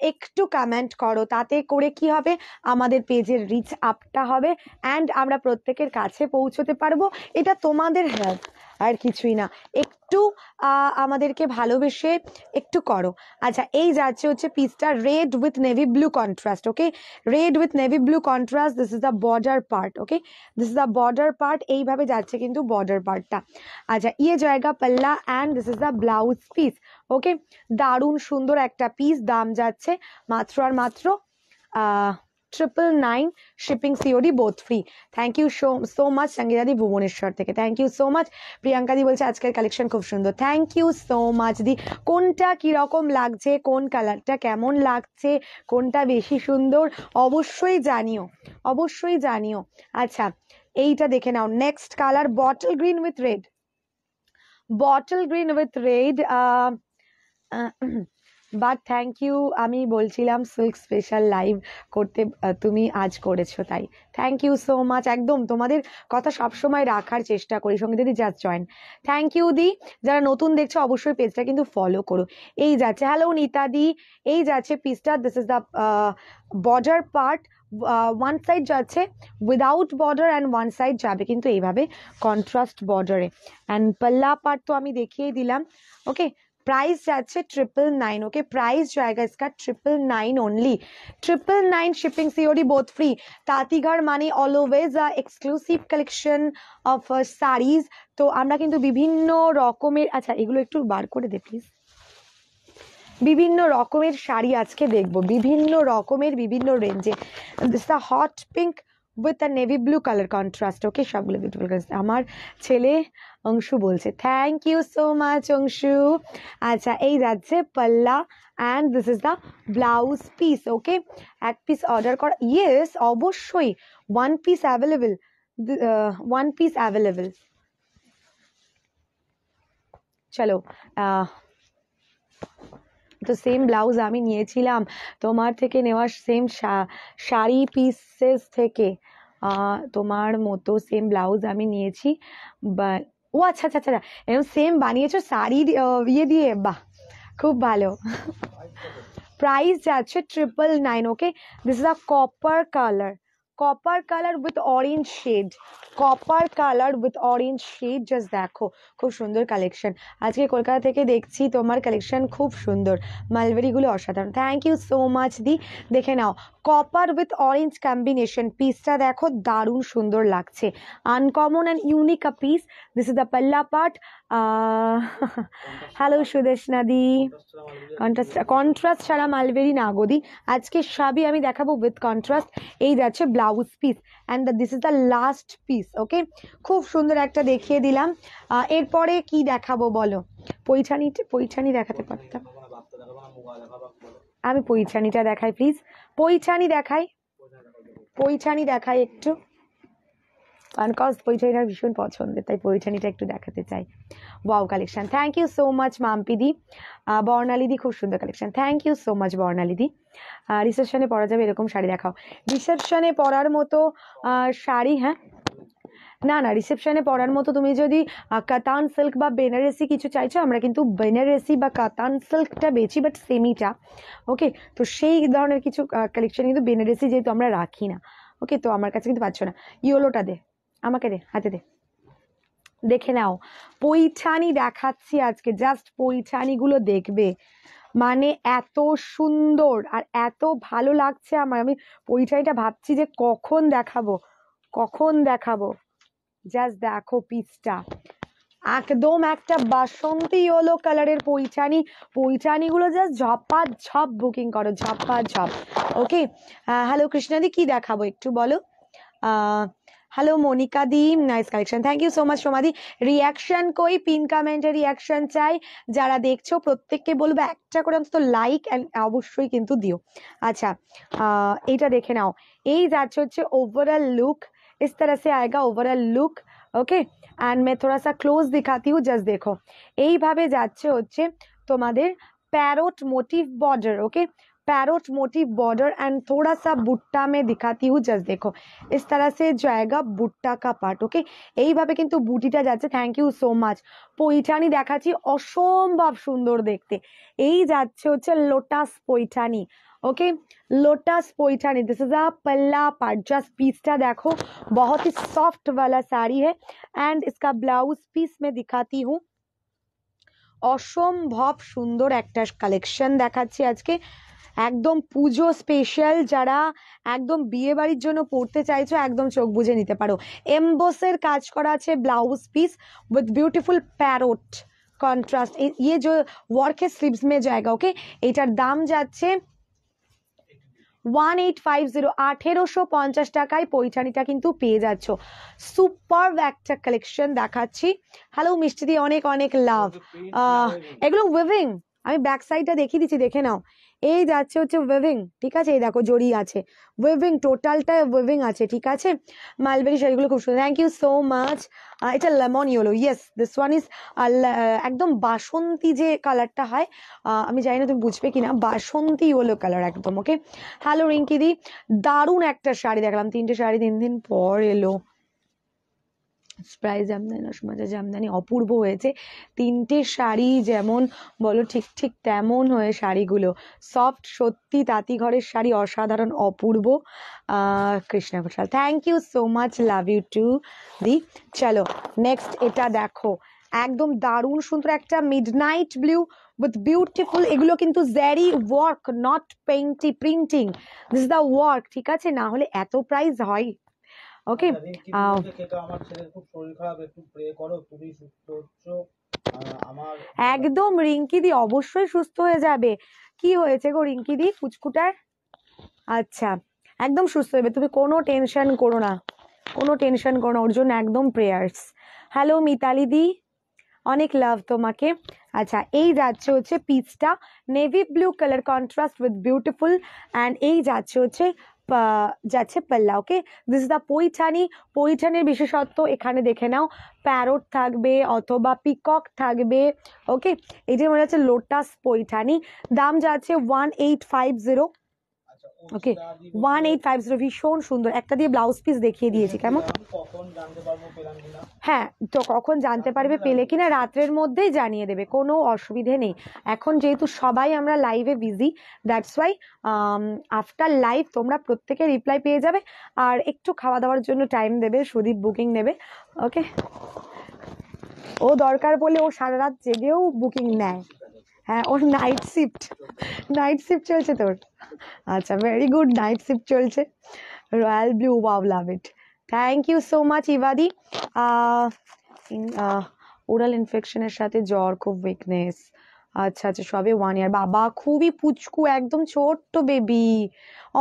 একটু কমেন্ট করো তাতে করে কি হবে আমাদের পেজের রিচ আপটা হবে অ্যান্ড আমরা প্রত্যেকের কাছে পৌঁছতে পারবো এটা তোমাদের হেল্প আর কিছুই না একটু আমাদেরকে ভালোবেসে একটু করো আচ্ছা এই যাচ্ছে হচ্ছে পিসটা red with navy blue contrast okay red with navy blue contrast this is the border part okay this is the border part এইভাবে যাচ্ছে কিন্তু বর্ডার পার্টটা আচ্ছা ইয়ে জায়গা palla and this is the blouse piece okay দারুণ সুন্দর একটা পিস দাম যাচ্ছে মাত্র আর মাত্র triple nine shipping COD both free thank you so so much সঙ্গীতাদি ভুবনেশ্বর থেকে থ্যাংক ইউ সো মাচ প্রিয়াঙ্কাদি বলছে আজকের কালেকশন খুব সুন্দর থ্যাংক ইউ সো মাচ দি কোনটা কীরকম লাগছে কোন কালারটা কেমন লাগছে কোনটা বেশি সুন্দর অবশ্যই জানিও অবশ্যই জানিও আচ্ছা এইটা দেখে নাও next colour bottle green with red bottle green with red but thank you আমি বলছিলাম সিল্ক স্পেশাল লাইভ করতে তুমি আজ করেছো তাই থ্যাংক ইউ সো মাচ একদম তোমাদের কথা সবসময় রাখার চেষ্টা করি সঙ্গে দিদি জাস্ট জয়েন থ্যাংক ইউ দি যারা নতুন দেখছো অবশ্যই পেজটা কিন্তু ফলো করো এই যাচ্ছে হ্যালো নিতা দি এই যাচ্ছে পিসটা this is the border part one side যাচ্ছে without border and one side যাবে কিন্তু এইভাবে কন্ট্রাস্ট বর্ডারে অ্যান্ড পাল্লা পার্ট তো আমি দেখিয়ে দিলাম ওকে প্রাইস যাচ্ছে ট্রিপল নাইন ওকে প্রাইস জায়গা इसका triple nine only triple nine shipping COD both free Tantighar মানে always a exclusive collection of saris তো আমরা কিন্তু বিভিন্ন রকমের আচ্ছা এগুলো একটু বার করে দে প্লিজ বিভিন্ন রকমের শাড়ি আজকে দেখব বিভিন্ন রকমের বিভিন্ন রেঞ্জে this the hot pink with a navy blue colour contrast okay সবগুলো বিউটিফুল কালার আমার ছেলে অংশু বলছে thank you so much Anshu আচ্ছা এই যাচ্ছে পাল্লা and this is the blouse piece okay এক পিস অর্ডার করা ইয়েস অবশ্যই one piece available one piece available চলো তো সেম ব্লাউজ আমি নিয়েছিলাম তোমার থেকে নেওয়া সেম শাড়ি পিসেস থেকে তোমার মতো সেম ব্লাউজ আমি নিয়েছি বা ও আচ্ছা আচ্ছা আচ্ছা এরকম সেম বানিয়েছো শাড়ি ইয়ে দিয়ে বাহ খুব ভালো প্রাইস যাচ্ছে triple nine okay this is a copper colour copper colour with orange shade copper colour with orange shade just দেখো খুব সুন্দর কালেকশন আজকে কলকাতা থেকে দেখছি তোমার কালেকশন খুব সুন্দর মালবেরিগুলো অসাধারণ থ্যাংক ইউ সো মাচ দি দেখে নাও কপার উইথ অরেঞ্জ কম্বিনেশন পিসটা দেখো দারুণ সুন্দর লাগছে uncommon and unique a piece this is the পাল্লা পার্ট হ্যালো সুদেশনাদি কন্ট্রাস্ট কন্ট্রাস্ট ছাড়া মালবেরি নাগদি আজকে সবই আমি দেখাবো উইথ কন্ট্রাস্ট এই যাচ্ছে blouse piece and this is the last piece okay খুব সুন্দর একটা দেখিয়ে দিলাম uh, এরপরে কি দেখাবো বলো পৈঠানি পৈঠানি দেখাতে পারতাম আমি পৈছানিটা দেখাই প্লিজ পৈছানি দেখাই পৈছানি দেখাই একটু কারণ কজ পৈঠানিটা ভীষণ পছন্দের তাই পৈঠানিটা একটু দেখাতে চাই বাউ collection thank you so much মাম্পিদি বর্ণালিদি খুব সুন্দর collection thank you so much বর্ণালিদি রিসেপশনে পরা যাবে এরকম শাড়ি দেখাও রিসেপশনে পরার মতো শাড়ি হ্যাঁ না না রিসেপশনে পড়ার মতো তুমি যদি কাতান সিল্ক বা বেনারসি কিছু চাইছো আমরা কিন্তু বেনারসি বা কাতান সিল্কটা বেছি বাট সেমিটা ওকে তো সেই ধরনের কিছু কালেকশন কিন্তু বেনারসি যেহেতু আমরা রাখি না ওকে তো আমার কাছে কিন্তু পাচ্ছ না ইয়োলোটা দে আমাকে দে হাতে দে দেখে নাও পৈঠানি দেখাচ্ছি আজকে জাস্ট পৈঠানিগুলো দেখবে মানে এত সুন্দর আর এত ভালো লাগছে আমার আমি পৈঠানিটা ভাবছি যে কখন দেখাবো কখন দেখাবো জাস্ট দেখো পিসটা একদম একটা বাসন্তী ইয়েলো কালারের পৈঠানি পৈঠানিগুলো জাস্ট ঝপা ঝপ বুকিং করো ঝপা ঝপ ওকে হ্যালো কৃষ্ণাদি কি দেখাবো একটু বলো হ্যালো মনিকা দি nice collection thank you so much সোমাদি রিয়াকশন কই পিন কমেন্টে রিয়াকশন চাই যারা দেখছো প্রত্যেককে বলবো একটা করে অন্তত লাইক অ্যান্ড অবশ্যই কিন্তু দিও আচ্ছা এটা দেখে নাও এই যাচ্ছে হচ্ছে ওভারঅল লুক इस तरह से आएगा ओवरऑल লুক ওকে অ্যান্ড मैं थोड़ा सा ক্লোজ দেখাতি हूँ জাস্ট দেখো এইভাবে যাচ্ছে হচ্ছে তোমাদের parrot motif border okay parrot motif border एंड थोड़ा सा बुट्टा में दिखाती हूँ जस्ट देखो इस तरह से जाएगा बुट्टा का पार्ट ओके এইভাবে কিন্তু বুটিটা যাচ্ছে thank you so much Paithani দেখাচ্ছি অসম্ভব সুন্দর দেখতে এই যাচ্ছে হচ্ছে lotus Paithani okay lotus Paithani this is a palla part just piece का देखो बहुत ही सॉफ्ट वाला साड़ी है एंड इसका ब्लाउज पीस मैं दिखाती हूँ असम्भव सुंदर एक कलेक्शन देखा आज के एकदम पुजो स्पेशल जरा एकदम विड़ जो पढ़ते चाहो एकदम चोख बुझे नीते पर एम्बोसर क्ज करा ब्लाउज पिस उथ ब्यूटिफुल पैरट कन्ट्रास ये जो वर्क स्लीवस में जगह ओके यार दाम जा ওয়ান এইট ফাইভ জিরো আঠেরোশো পঞ্চাশ টাকায় পৈঠানিটা কিন্তু পেয়ে যাচ্ছ সুপার একটা কালেকশন দেখাচ্ছি হ্যালো মিষ্টি দিয়ে অনেক অনেক লাভ এগুলো উইভিং আমি ব্যাক সাইডটা দেখিয়ে দিচ্ছি দেখে নাও এই যাচ্ছে হচ্ছে ওয়েভিং ঠিক আছে এই দেখো জড়ি আছে ওয়েভিং টোটালটা ওয়েভিং আছে ঠিক আছে মালবেরি শাড়িগুলো খুব সুন্দর থ্যাংক ইউ সো মাচ এটা lemon yellow yes this one is একদম বাসন্তী যে কালারটা হয় আমি জানি না তুমি বুঝবে কি না বাসন্তী ইয়েলো কালার একদম ওকে হ্যালো রিঙ্কিদি দারুণ একটা শাড়ি দেখলাম তিনটে শাড়ি তিন দিন পর এলো স্প্রাই জামদানি রসমাজা জামদানি অপূর্ব হয়েছে তিনটে শাড়ি যেমন বলো ঠিক ঠিক তেমন হয়ে শাড়িগুলো সফট সত্যি তাঁতি ঘরের শাড়ি অসাধারণ অপূর্ব Krishna Ghoshal thank you so much love you too দি চলো নেক্সট এটা দেখো একদম দারুণ সুন্দর একটা midnight blue with beautiful এগুলো কিন্তু zari work not paint printing this the work ঠিক আছে না হলে এত প্রাইস হয় ওকে একদম রিঙ্কিদি অবশ্যই সুস্থ হয়ে যাবে কি হয়েছে গো রিঙ্কিদি কুচকুটার আচ্ছা একদম সুস্থ হবে তুমি কোনো টেনশন করো না কোনো টেনশন করো না ওর জন্য একদম প্রেয়ার্স হ্যালো মিতালি দি অনেক লাভ তোমাকে আচ্ছা এই যাচ্ছে হচ্ছে পিচটা navy blue colour contrast with beautiful and এই যাচ্ছে হচ্ছে যাচ্ছে পাল্লা ওকে দিস দ্য পৈঠানি পৈঠানির বিশেষত্ব এখানে দেখে নাও প্যারট থাকবে অথবা পিকক থাকবে ওকে এটির মনে হচ্ছে লোটাস পৈঠানি দাম যাচ্ছে one eight five zero okay one eight five zero ভীষণ সুন্দর একটা দিয়ে ব্লাউজ পিস দেখিয়ে দিয়েছি কেমন হ্যাঁ তো কখন জানতে পারবে পেলে কিনা রাত্রের মধ্যেই জানিয়ে দেবে কোনো অসুবিধে নেই এখন যেহেতু সবাই আমরা লাইভে busy that's why after live তোমরা প্রত্যেকে রিপ্লাই পেয়ে যাবে আর একটু খাওয়া দাওয়ার জন্য টাইম দেবে সুদীপ বুকিং নেবে ওকে ও দরকার বলে ও সারা রাত জেগেও বুকিং নেয় হ্যাঁ ওর নাইট শিফট নাইট শিফট চলছে তোর আচ্ছা ভেরি গুড নাইট শিফট চলছে royal blue wow love it thank you so much ইবাদি ওরাল ইনফেকশনের সাথে জ্বর খুব উইকনেস আচ্ছা আচ্ছা সবে ওয়ান ইয়ার বাবা খুবই পুচকু একদম ছোট্ট বেবি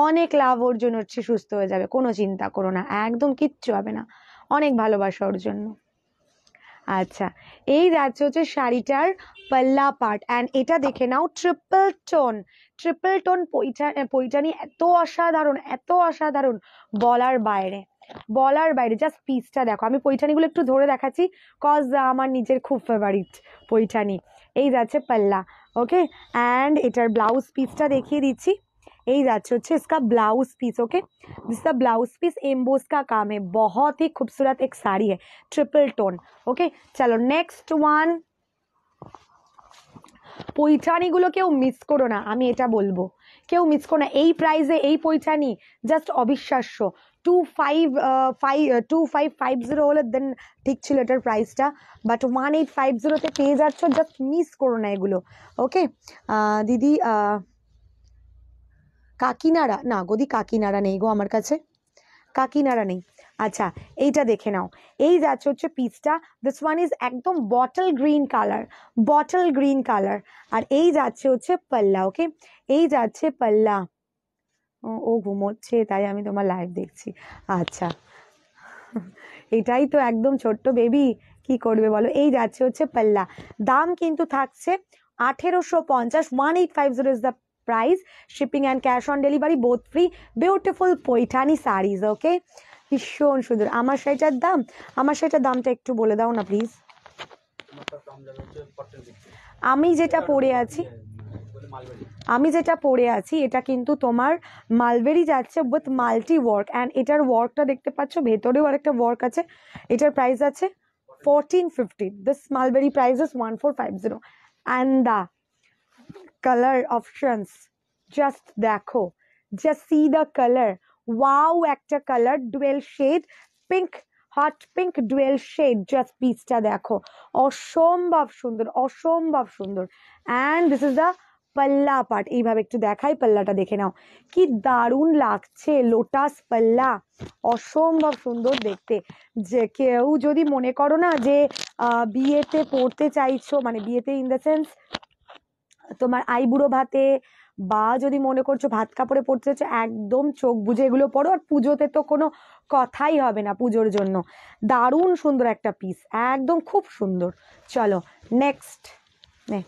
অনেক লাভ ওর জন্য সুস্থ হয়ে যাবে কোনো চিন্তা করো না একদম কিচ্ছু হবে না অনেক ভালোবাসা ওর জন্য আচ্ছা এই যাচ্ছে হচ্ছে শাড়িটার পাল্লা পার্ট অ্যান্ড এটা দেখে নাও triple tone triple tone Paithani এত অসাধারণ এত অসাধারণ বলার বাইরে বলার বাইরে জাস্ট পিসটা দেখো আমি পৈঠানিগুলো একটু ধরে দেখাচ্ছি কজ আমার নিজের খুব ফেভারিট পৈঠানি এই যাচ্ছে পাল্লা ওকে অ্যান্ড এটার ব্লাউজ পিসটা দেখিয়ে দিচ্ছি এই যাচ্ছে হচ্ছে ইসকা ব্লাউজ পিস ওকে जिसका ব্লাউজ পিস এম্বোস কা কাম है बहुत ही খুবসুরত এক साड़ी है ट्रिपल टोन ओके चलो ওয়ান পৈঠানিগুলো কেউ মিস করো না আমি এটা বলবো কেউ মিস করো না এই প্রাইজে এই পৈঠানি জাস্ট অবিশ্বাস্য two five five two five five zero হলে দেন ঠিক ছিল এটার প্রাইসটা বাট ওয়ান এইট ফাইভ জিরোতে পেয়ে যাচ্ছ জাস্ট মিস করো না এগুলো ওকে দিদি কাকিনাড়া না গদি কাকিনাড়া নেই গো আমার কাছে কাকিনাড়া নেই আচ্ছা এইটা দেখে নাও এই যাচ্ছে হচ্ছে পিসটা দিস ওয়ান ইজ একদম bottle green colour bottle green colour আর এই যাচ্ছে হচ্ছে পাল্লা ওকে এই যাচ্ছে পাল্লা ও ঘুমোচ্ছে তাই আমি তোমার লাইভ দেখছি আচ্ছা এটাই তো একদম ছোট্ট বেবি কি করবে বলো এই যাচ্ছে হচ্ছে পাল্লা দাম কিন্তু থাকছে আঠেরোশো পঞ্চাশ one eight five zero is the price shipping and cash on delivery both free beautiful Paithani saris okay ভীষণ সুন্দর আমার শাড়িটার দাম আমার শাড়িটার দামটা একটু বলে দাও না প্লিজ আমি যেটা পরে আছি আমি যেটা পরে আছি এটা কিন্তু তোমার মালবেরি যাচ্ছে উইথ মাল্টি ওয়ার্ক অ্যান্ড এটার ওয়ার্কটা দেখতে পাচ্ছ ভেতরেও আরেকটা ওয়ার্ক আছে এটার প্রাইস আছে fourteen fifteen this mulberry price is one four five zero and the colour options just দেখো just see the colour wow একটা colour dual shade pink hot pink dual shade just পিসটা দেখো অসম্ভব সুন্দর অসম্ভব সুন্দর অ্যান্ড দিস ইজ দ্য পাল্লা part এইভাবে একটু দেখাই পাল্লাটা দেখে নাও কি দারুণ লাগছে লোটাস পাল্লা অসম্ভব সুন্দর দেখতে যে কেউ যদি মনে করো না যে বিয়েতে পড়তে চাইছো মানে বিয়েতে ইন দ্য সেন্স তোমার আইবুড়ো ভাতে বা যদি মনে করছো ভাত কাপড়ে পড়তে হচ্ছে একদম চোখ বুঝে এগুলো পড়ো আর পুজোতে তো কোনো কথাই হবে না পুজোর জন্য দারুণ সুন্দর একটা পিস একদম খুব সুন্দর চলো নেক্সট নে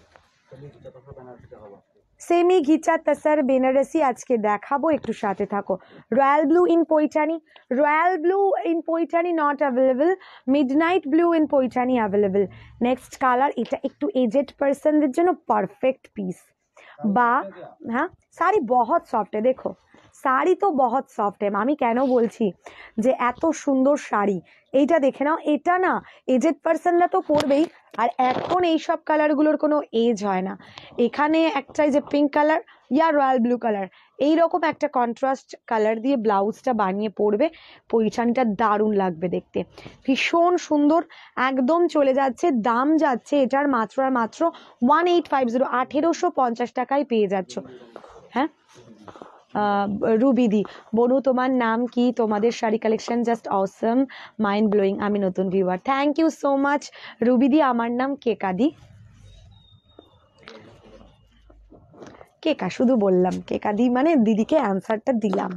সেমি ঘিচা তাসার বেনারসি আজকে দেখাবো একটু সাথে থাকো royal blue in Paithani royal blue in Paithani not available midnight blue in Paithani available next colour এটা একটু এজেড পার্সনদের জন্য পারফেক্ট পিস বা হ্যাঁ साड़ी बहुत सॉफ्ट দেখো শাড়ি তো বহৎ সফট এম আমি কেন বলছি যে এত সুন্দর শাড়ি এইটা দেখে নাও এটা না এজেড পার্সনরা তো পরবেই আর এখন এই সব কালারগুলোর কোনো এজ হয় না এখানে একটা যে pink colour yeah royal blue colour এই রকম একটা কন্ট্রাস্ট কালার দিয়ে ব্লাউজটা বানিয়ে পরবে পৈছানিটা দারুণ লাগবে দেখতে ভীষণ সুন্দর একদম চলে যাচ্ছে দাম যাচ্ছে এটার মাত্র আর মাত্র ওয়ান এইট ফাইভ জিরো আঠেরোশো পঞ্চাশ টাকায় পেয়ে যাচ্ছ হ্যাঁ রুবি দি বনু তোমার নাম কি তোমাদের sari collection just awesome mind blowing আমি নতুন viewer thank you so much দি আমার নাম কেকাদি কেকা শুধু বললাম দি মানে দিদিকে অ্যান্সারটা দিলাম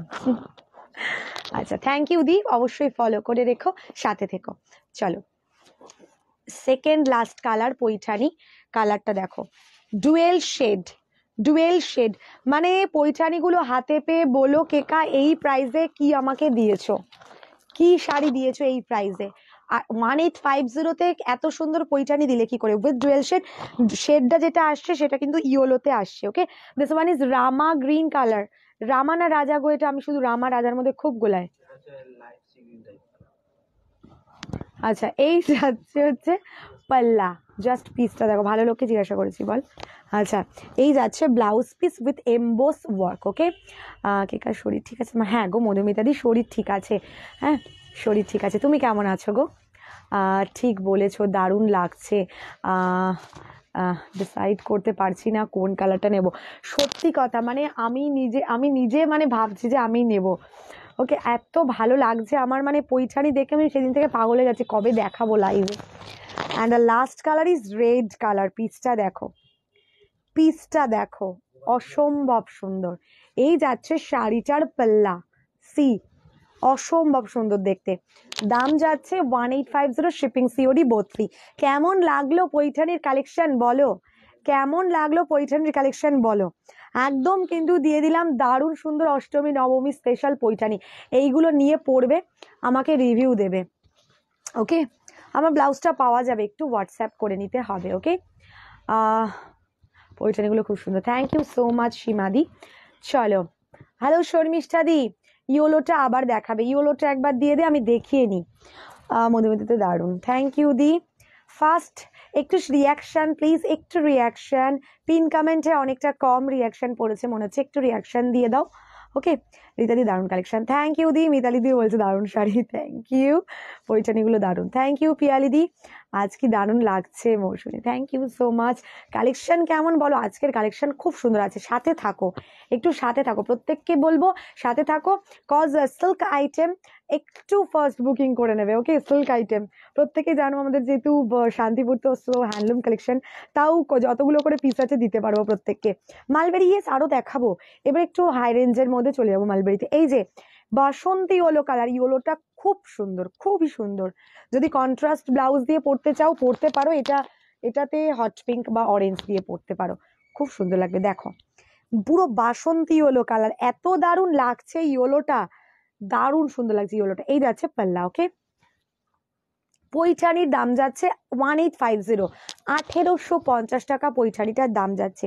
আচ্ছা থ্যাংক ইউ দি অবশ্যই ফলো করে রেখো সাথে থেকো চলো সেকেন্ড লাস্ট কালার পৈঠানি কালারটা দেখো ডুয়েল শেড ডুয়েল শেড মানে পৈঠানিগুলো হাতে পেয়ে বলো কেকা এই প্রাইজে কি আমাকে দিয়েছো কি শাড়ি দিয়েছো এই প্রাইজে আর ওয়ান এইট ফাইভ জিরোতে এত সুন্দর পৈঠানি দিলে কি করে উইথ ডুয়েল শেড শেডটা যেটা আসছে সেটা কিন্তু ইয়োলোতে আসছে okay this one is Rama green colour Rama না রাজা গো এটা আমি শুধু রামা রাজার মধ্যে খুব গোলায় আচ্ছা এই যাচ্ছে হচ্ছে পাল্লা জাস্ট পিসটা দেখো ভালো লোককে জিজ্ঞাসা করেছি বল আচ্ছা এই যাচ্ছে blouse piece with emboss work okay কেকার শরীর ঠিক আছে হ্যাঁ গো মধুমিতাদি শরীর ঠিক আছে হ্যাঁ শরীর ঠিক আছে তুমি কেমন আছো গো ঠিক বলেছো দারুণ লাগছে ডিসাইড করতে পারছি না কোন কালারটা নেব সত্যি কথা মানে আমি নিজে আমি নিজে মানে ভাবছি যে আমি নেব ওকে এত ভালো লাগছে আমার মানে পৈছানি দেখে আমি সেদিন থেকে পাগলে যাচ্ছি কবে দেখাবো লাইভে and the last colour is red colour পিসটা দেখো পিসটা দেখো অসম্ভব সুন্দর এই যাচ্ছে শাড়িটার পাল্লা সি অসম্ভব সুন্দর দেখতে দাম যাচ্ছে one eight five zero shipping COD বত্রি কেমন লাগলো পৈঠানির কালেকশন বলো কেমন লাগলো পৈঠানির কালেকশন বলো একদম কিন্তু দিয়ে দিলাম দারুণ সুন্দর অষ্টমী নবমী স্পেশাল পৈঠানি এইগুলো নিয়ে পড়বে আমাকে রিভিউ দেবে ওকে আমার ব্লাউজটা পাওয়া যাবে একটু হোয়াটসঅ্যাপ করে নিতে হবে ওকে পরিচালনাগুলো খুব সুন্দর থ্যাংক ইউ সো মাচ সীমাদি চলো হ্যালো শর্মিষ্ঠাদি ইয়োলোটা আবার দেখাবে ইয়োলোটা একবার দিয়ে দে আমি দেখিয়ে নিই মধুমতিতে দারুণ থ্যাংক ইউ দি ফার্স্ট একটু রিয়াকশান প্লিজ একটু রিয়াকশান পিন কমেন্টে অনেকটা কম রিয়াকশান পড়েছে মনে হচ্ছে একটু রিয়াকশান দিয়ে দাও ওকে মিতালি দারুণ কালেকশন থ্যাংক ইউ দি মিতালি দি বলছে দারুণ শাড়ি থ্যাংক ইউ পরিচানিগুলো দারুণ থ্যাংক ইউ পিয়ালি দি আজ কি দারুণ লাগছে Mousumi thank you so much collection কেমন বলো আজকের কালেকশন খুব সুন্দর আছে সাথে থাকো একটু সাথে থাকো প্রত্যেককে বলবো সাথে থাকো কজ সিল্ক আইটেম একটু ফার্স্ট বুকিং করে নেবে ওকে সিল্ক আইটেম প্রত্যেকে জানো আমাদের যেহেতু শান্তিপুর তো সো হ্যান্ডলুম কালেকশন তাও যতগুলো করে পিস আছে দিতে পারবো প্রত্যেককে মালবেরি ইয়েস আরও দেখাবো এবার একটু হাই রেঞ্জের মধ্যে চলে যাবো মালবেরি লাইব্রেরিতে এই যে বাসন্তী ইয়েলো কালার ইয়েলোটা খুব সুন্দর খুবই সুন্দর যদি কন্ট্রাস্ট ব্লাউজ দিয়ে পরতে চাও পরতে পারো এটা এটাতে হট পিঙ্ক বা অরেঞ্জ দিয়ে পরতে পারো খুব সুন্দর লাগবে দেখো পুরো বাসন্তী ইয়েলো কালার এত দারুণ লাগছে ইয়েলোটা দারুণ সুন্দর লাগছে ইয়েলোটা এই যাচ্ছে পাল্লা ওকে পৈঠানির দাম যাচ্ছে ওয়ান এইট ফাইভ জিরো আঠেরোশো পঞ্চাশ টাকা পৈঠানিটার দাম যাচ্ছে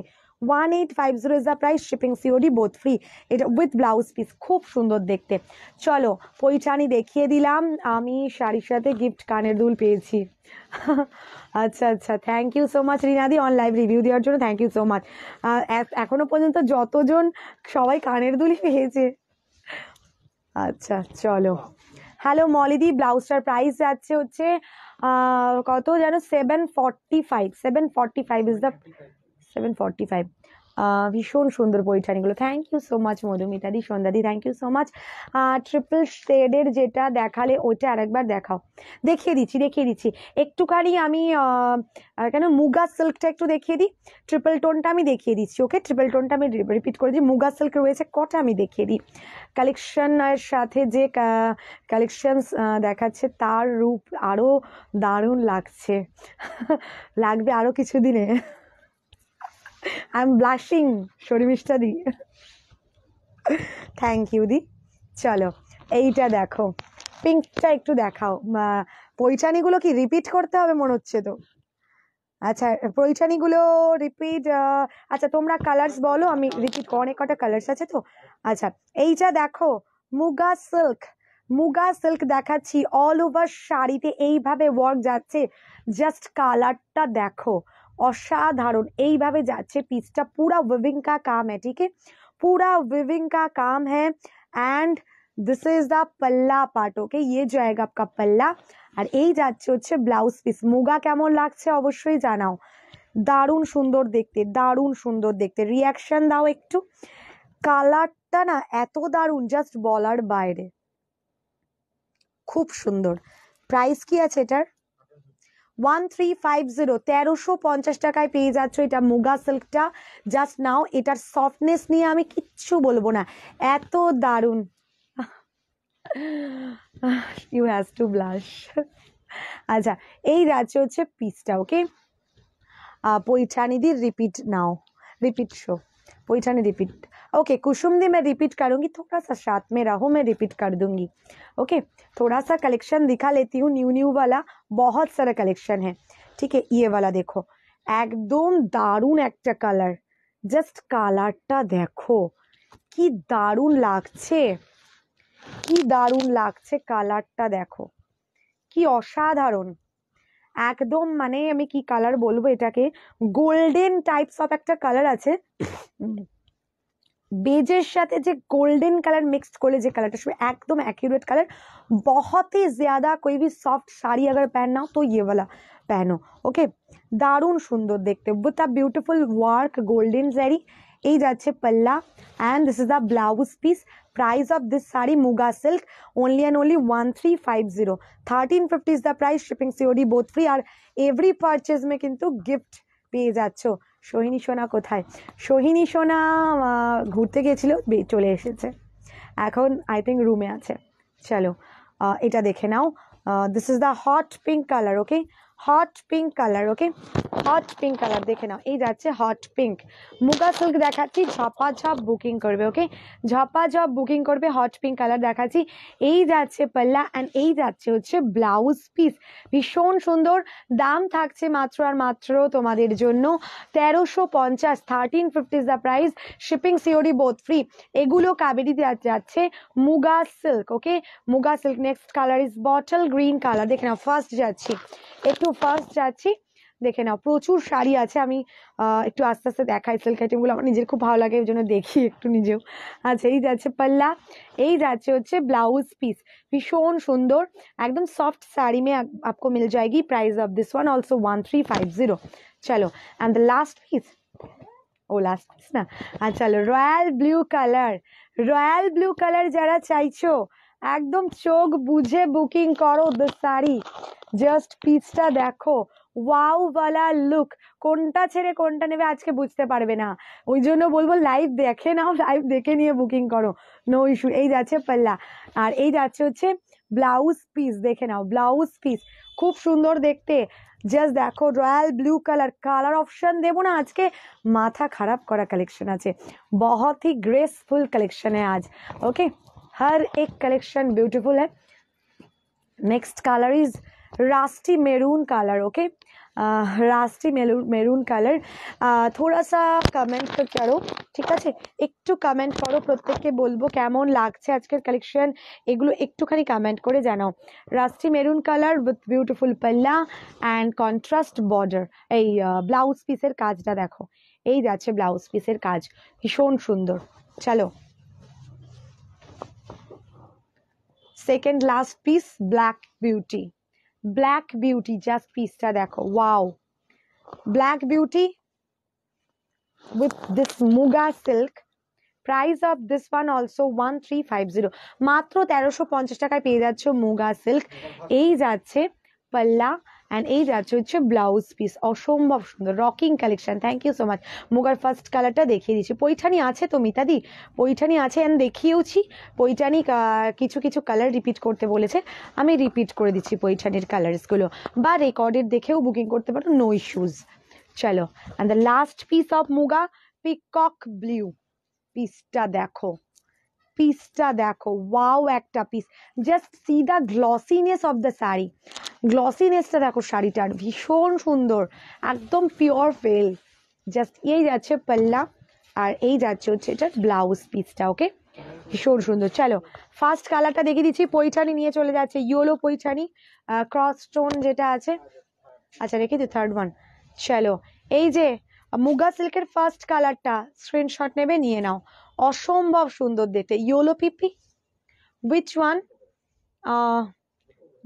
one eight five zero is the price shipping COD both free এটা উইথ ব্লাউজ পিস খুব সুন্দর দেখতে চলো পৈঠানি দেখিয়ে দিলাম আমি শাড়ির সাথে গিফট কানের দুল পেয়েছি আচ্ছা আচ্ছা থ্যাংক ইউ সো মাচ রিনাদি অন লাইভ রিভিউ দেওয়ার জন্য থ্যাংক ইউ সো মাচ এখনও পর্যন্ত যতজন সবাই কানের দুলই পেয়েছে আচ্ছা চলো হ্যালো মলিদি ব্লাউজটার প্রাইস যাচ্ছে হচ্ছে কত যেন seven forty five seven forty five is the seven forty five ভীষণ সুন্দর পরিধানগুলো থ্যাংক ইউ সো মাচ মধুমিতাদি সন্ধ্যাদি thank you so much triple শেডের যেটা দেখালে ওইটা আরেকবার দেখাও দেখিয়ে দিচ্ছি দেখিয়ে দিচ্ছি একটুখানি আমি কেন মুগা সিল্কটা একটু দেখিয়ে দিই ট্রিপল টোনটা আমি দেখিয়ে দিচ্ছি ওকে ট্রিপল টোনটা আমি রিপিট করে দিই মুগা সিল্ক রয়েছে কটা আমি দেখিয়ে দিই কালেকশনের সাথে যে কালেকশনস দেখাচ্ছে তার রূপ আরও দারুণ লাগছে লাগবে আরও কিছু দিনে আই এম ব্লাশিং শর্মিষ্ঠা দি থ্যাংক ইউ দি চলো এইটা দেখো পিঙ্কটা একটু দেখাও পৈঠানিগুলো কি রিপিট করতে হবে মনে হচ্ছে তো আচ্ছা পৈঠানিগুলো রিপিট আচ্ছা তোমরা কালার্স বলো আমি রিপিট অনেক কটা কালার্স আছে তো আচ্ছা এইটা দেখো মুগা সিল্ক মুগা সিল্ক দেখাচ্ছি অল ওভার শাড়িতে এইভাবে ওয়ার্ক যাচ্ছে জাস্ট কালারটা দেখো অসাধারণ এইভাবে যাচ্ছে পিসটা পুরা উইভিং কা কাম হ্যাঁ ঠিক পুরা উইভিং কা কাম হ্যাঁ অ্যান্ড দিস ইজ দ্য পাল্লা পার্ট ওকে ইয়ে জায়গা আপনার পাল্লা আর এই যাচ্ছে হচ্ছে ব্লাউজ পিস মুগা কেমন লাগছে অবশ্যই জানাও দারুণ সুন্দর দেখতে দারুণ সুন্দর দেখতে রিয়াকশন দাও একটু কালারটা না এত দারুণ জাস্ট বলার বাইরে খুব সুন্দর প্রাইস কি আছে এটার ওয়ান থ্রি ফাইভ জিরো তেরোশো পঞ্চাশ টাকায় পেয়ে এটা মুগা সিল্কটা জাস্ট নাও এটার সফটনেস নিয়ে আমি কিচ্ছু বলবো না দারুণ ইউ টু আচ্ছা এই হচ্ছে পিসটা ওকে পৈঠানিদির রিপিট নাও রিপিট শো पोइठा ने रिपीट ओके कुसुम दी मैं रिपीट करूँगी थोड़ा सा साथ में रहो मैं रिपीट कर दूँगी ओके थोड़ा सा कलेक्शन दिखा लेती हूँ न्यू न्यू वाला बहुत सारा कलेक्शन है ठीक है ये वाला देखो একদম कलर जस्ट कलर टा देखो দেখো কি দারুণ লাগছে কি দারুণ লাগছে टा देखो कि असाधारण একদম মানে আমি কি কালার বলবো এটাকে গোল্ডেন টাইপস অফ একটা কালার আছে বেজের সাথে যে গোল্ডেন কালার মিক্সড করলে যে কালারটা সব একদম অ্যাকিউরেট কালার বহতই ही ज़्यादा ভি সফট শাড়ি साड़ी পেন নাও তো तो ये वाला দারুণ সুন্দর দেখতে with a beautiful work golden zari এই যাচ্ছে পাল্লা and this is the blouse piece price of this sari muga silk only and only 1350 1350 is the price shipping COD both free আর every purchase মে কিন্তু gift পেয়ে যাচ্ছ সোহিনী সোনা কোথায় সোহিনী সোনা ঘুরতে গেছিল চলে এসেছে এখন আই থিঙ্ক রুমে আছে চলো এটা দেখে নাও this is the hot pink colour okay hot pink colour okay hot pink colour দেখে নাও এই যাচ্ছে হট পিঙ্ক মুগা সিল্ক দেখাচ্ছি ঝপা ঝপ বুকিং করবে ওকে ঝপা ঝপ বুকিং করবে হট পিঙ্ক কালার দেখাচ্ছি এই যাচ্ছে পাল্লা অ্যান্ড এই যাচ্ছে হচ্ছে ব্লাউজ পিস ভীষণ সুন্দর দাম থাকছে মাত্র আর মাত্র তোমাদের জন্য তেরোশো পঞ্চাশ thirteen fifty is the price shipping COD both free এগুলো কাবেরিতে যাচ্ছে muga silk okay muga silk next colour is bottle green colour দেখে নাও ফার্স্ট যাচ্ছি একটু ফার্স্ট যাচ্ছি দেখে নাও প্রচুর শাড়ি আছে আমি একটু আস্তে আস্তে দেখাই সিল্ক আইটেমগুলো আমার নিজের খুব ভালো লাগে ওই জন্য দেখি একটু নিজেও আচ্ছা এই যাচ্ছে পাল্লা এই যাচ্ছে হচ্ছে ব্লাউজ পিস ভীষণ সুন্দর একদম সফট শাড়ি মেয়ে আপকো মিল যায়গি price of this one also one three five zero চলো অ্যান্ড দ্য লাস্ট পিস ও লাস্ট পিস না আর আচ্ছা, চলো royal blue colour royal blue colour যারা চাইছো একদম চোখ বুঝে বুকিং করো দ্য শাড়ি জাস্ট পিচটা দেখো ওয়াওওয়ালা লুক কোনটা ছেড়ে কোনটা নেবে আজকে বুঝতে পারবে না ওই জন্য বলবো লাইভ দেখে নাও লাইভ দেখে নিয়ে বুকিং করো নো ইস্যু এই যাচ্ছে পাল্লা আর এই যাচ্ছে হচ্ছে ব্লাউজ পিস দেখে নাও ব্লাউজ পিস খুব সুন্দর দেখতে জাস্ট দেখো royal blue colour colour option দেবো না আজকে মাথা খারাপ করা কালেকশন আছে বহুত গ্রেসফুল কালেকশন আজ ওকে हर एक कलेक्शन ब्यूटीफुल है next colour is rusty maroon colour okay rusty maroon colour থোড়া সা কমেন্ট করো ঠিক আছে একটু কমেন্ট করো প্রত্যেককে বলবো কেমন লাগছে আজকের কালেকশন এগুলো একটুখানি কমেন্ট করে জানাও rusty maroon colour with beautiful পাল্লা অ্যান্ড কন্ট্রাস্ট বর্ডার এই ব্লাউজ uh, পিসের কাজটা দেখো এই যাচ্ছে ব্লাউজ পিসের কাজ ভীষণ সুন্দর চলো second last piece black beauty black beauty just পিসটা দেখো wow black beauty with this muga silk price of this one also one three five zero মাত্র তেরোশো পঞ্চাশ টাকায় পেয়ে যাচ্ছ মুগা সিল্ক এই যাচ্ছে পাল্লা অ্যান্ড এই যাচ্ছে হচ্ছে ব্লাউজ পিস অসম্ভব সুন্দর rocking collection thank you so much মুগার ফার্স্ট কালারটা দেখিয়ে দিচ্ছি পৈঠানি আছে তো মিতাদি পৈঠানি আছে অ্যান্ড দেখিয়েওছি পৈঠানি কিছু কিছু কালার রিপিট করতে বলেছে আমি রিপিট করে দিচ্ছি পৈঠানির কালারসগুলো বা রেকর্ডের দেখেও বুকিং করতে পারো নো ইস্যুজ চলো and the last piece of muga peacock blue পিসটা দেখো পিসটা দেখো ওয়াও একটা piece just see the glossiness of the sari গ্লসিনেসটা দেখো শাড়িটার ভীষণ সুন্দর একদম পিওর ফেল জাস্ট এই যাচ্ছে পাল্লা আর এই যাচ্ছে হচ্ছে এটার ব্লাউজ পিসটা ওকে ভীষণ সুন্দর চলো ফার্স্ট কালারটা দেখিয়ে দিচ্ছি পৈঠানি নিয়ে চলে যাচ্ছে ইয়েলো পৈঠানি ক্রস স্টোন যেটা আছে আচ্ছা রেখে দি থার্ড ওয়ান চলো এই যে মুগা সিল্কের ফার্স্ট কালারটা স্ক্রিনশট নেবে নিয়ে নাও অসম্ভব সুন্দর দেখতে ইয়োলো পিপি উইচ ওয়ান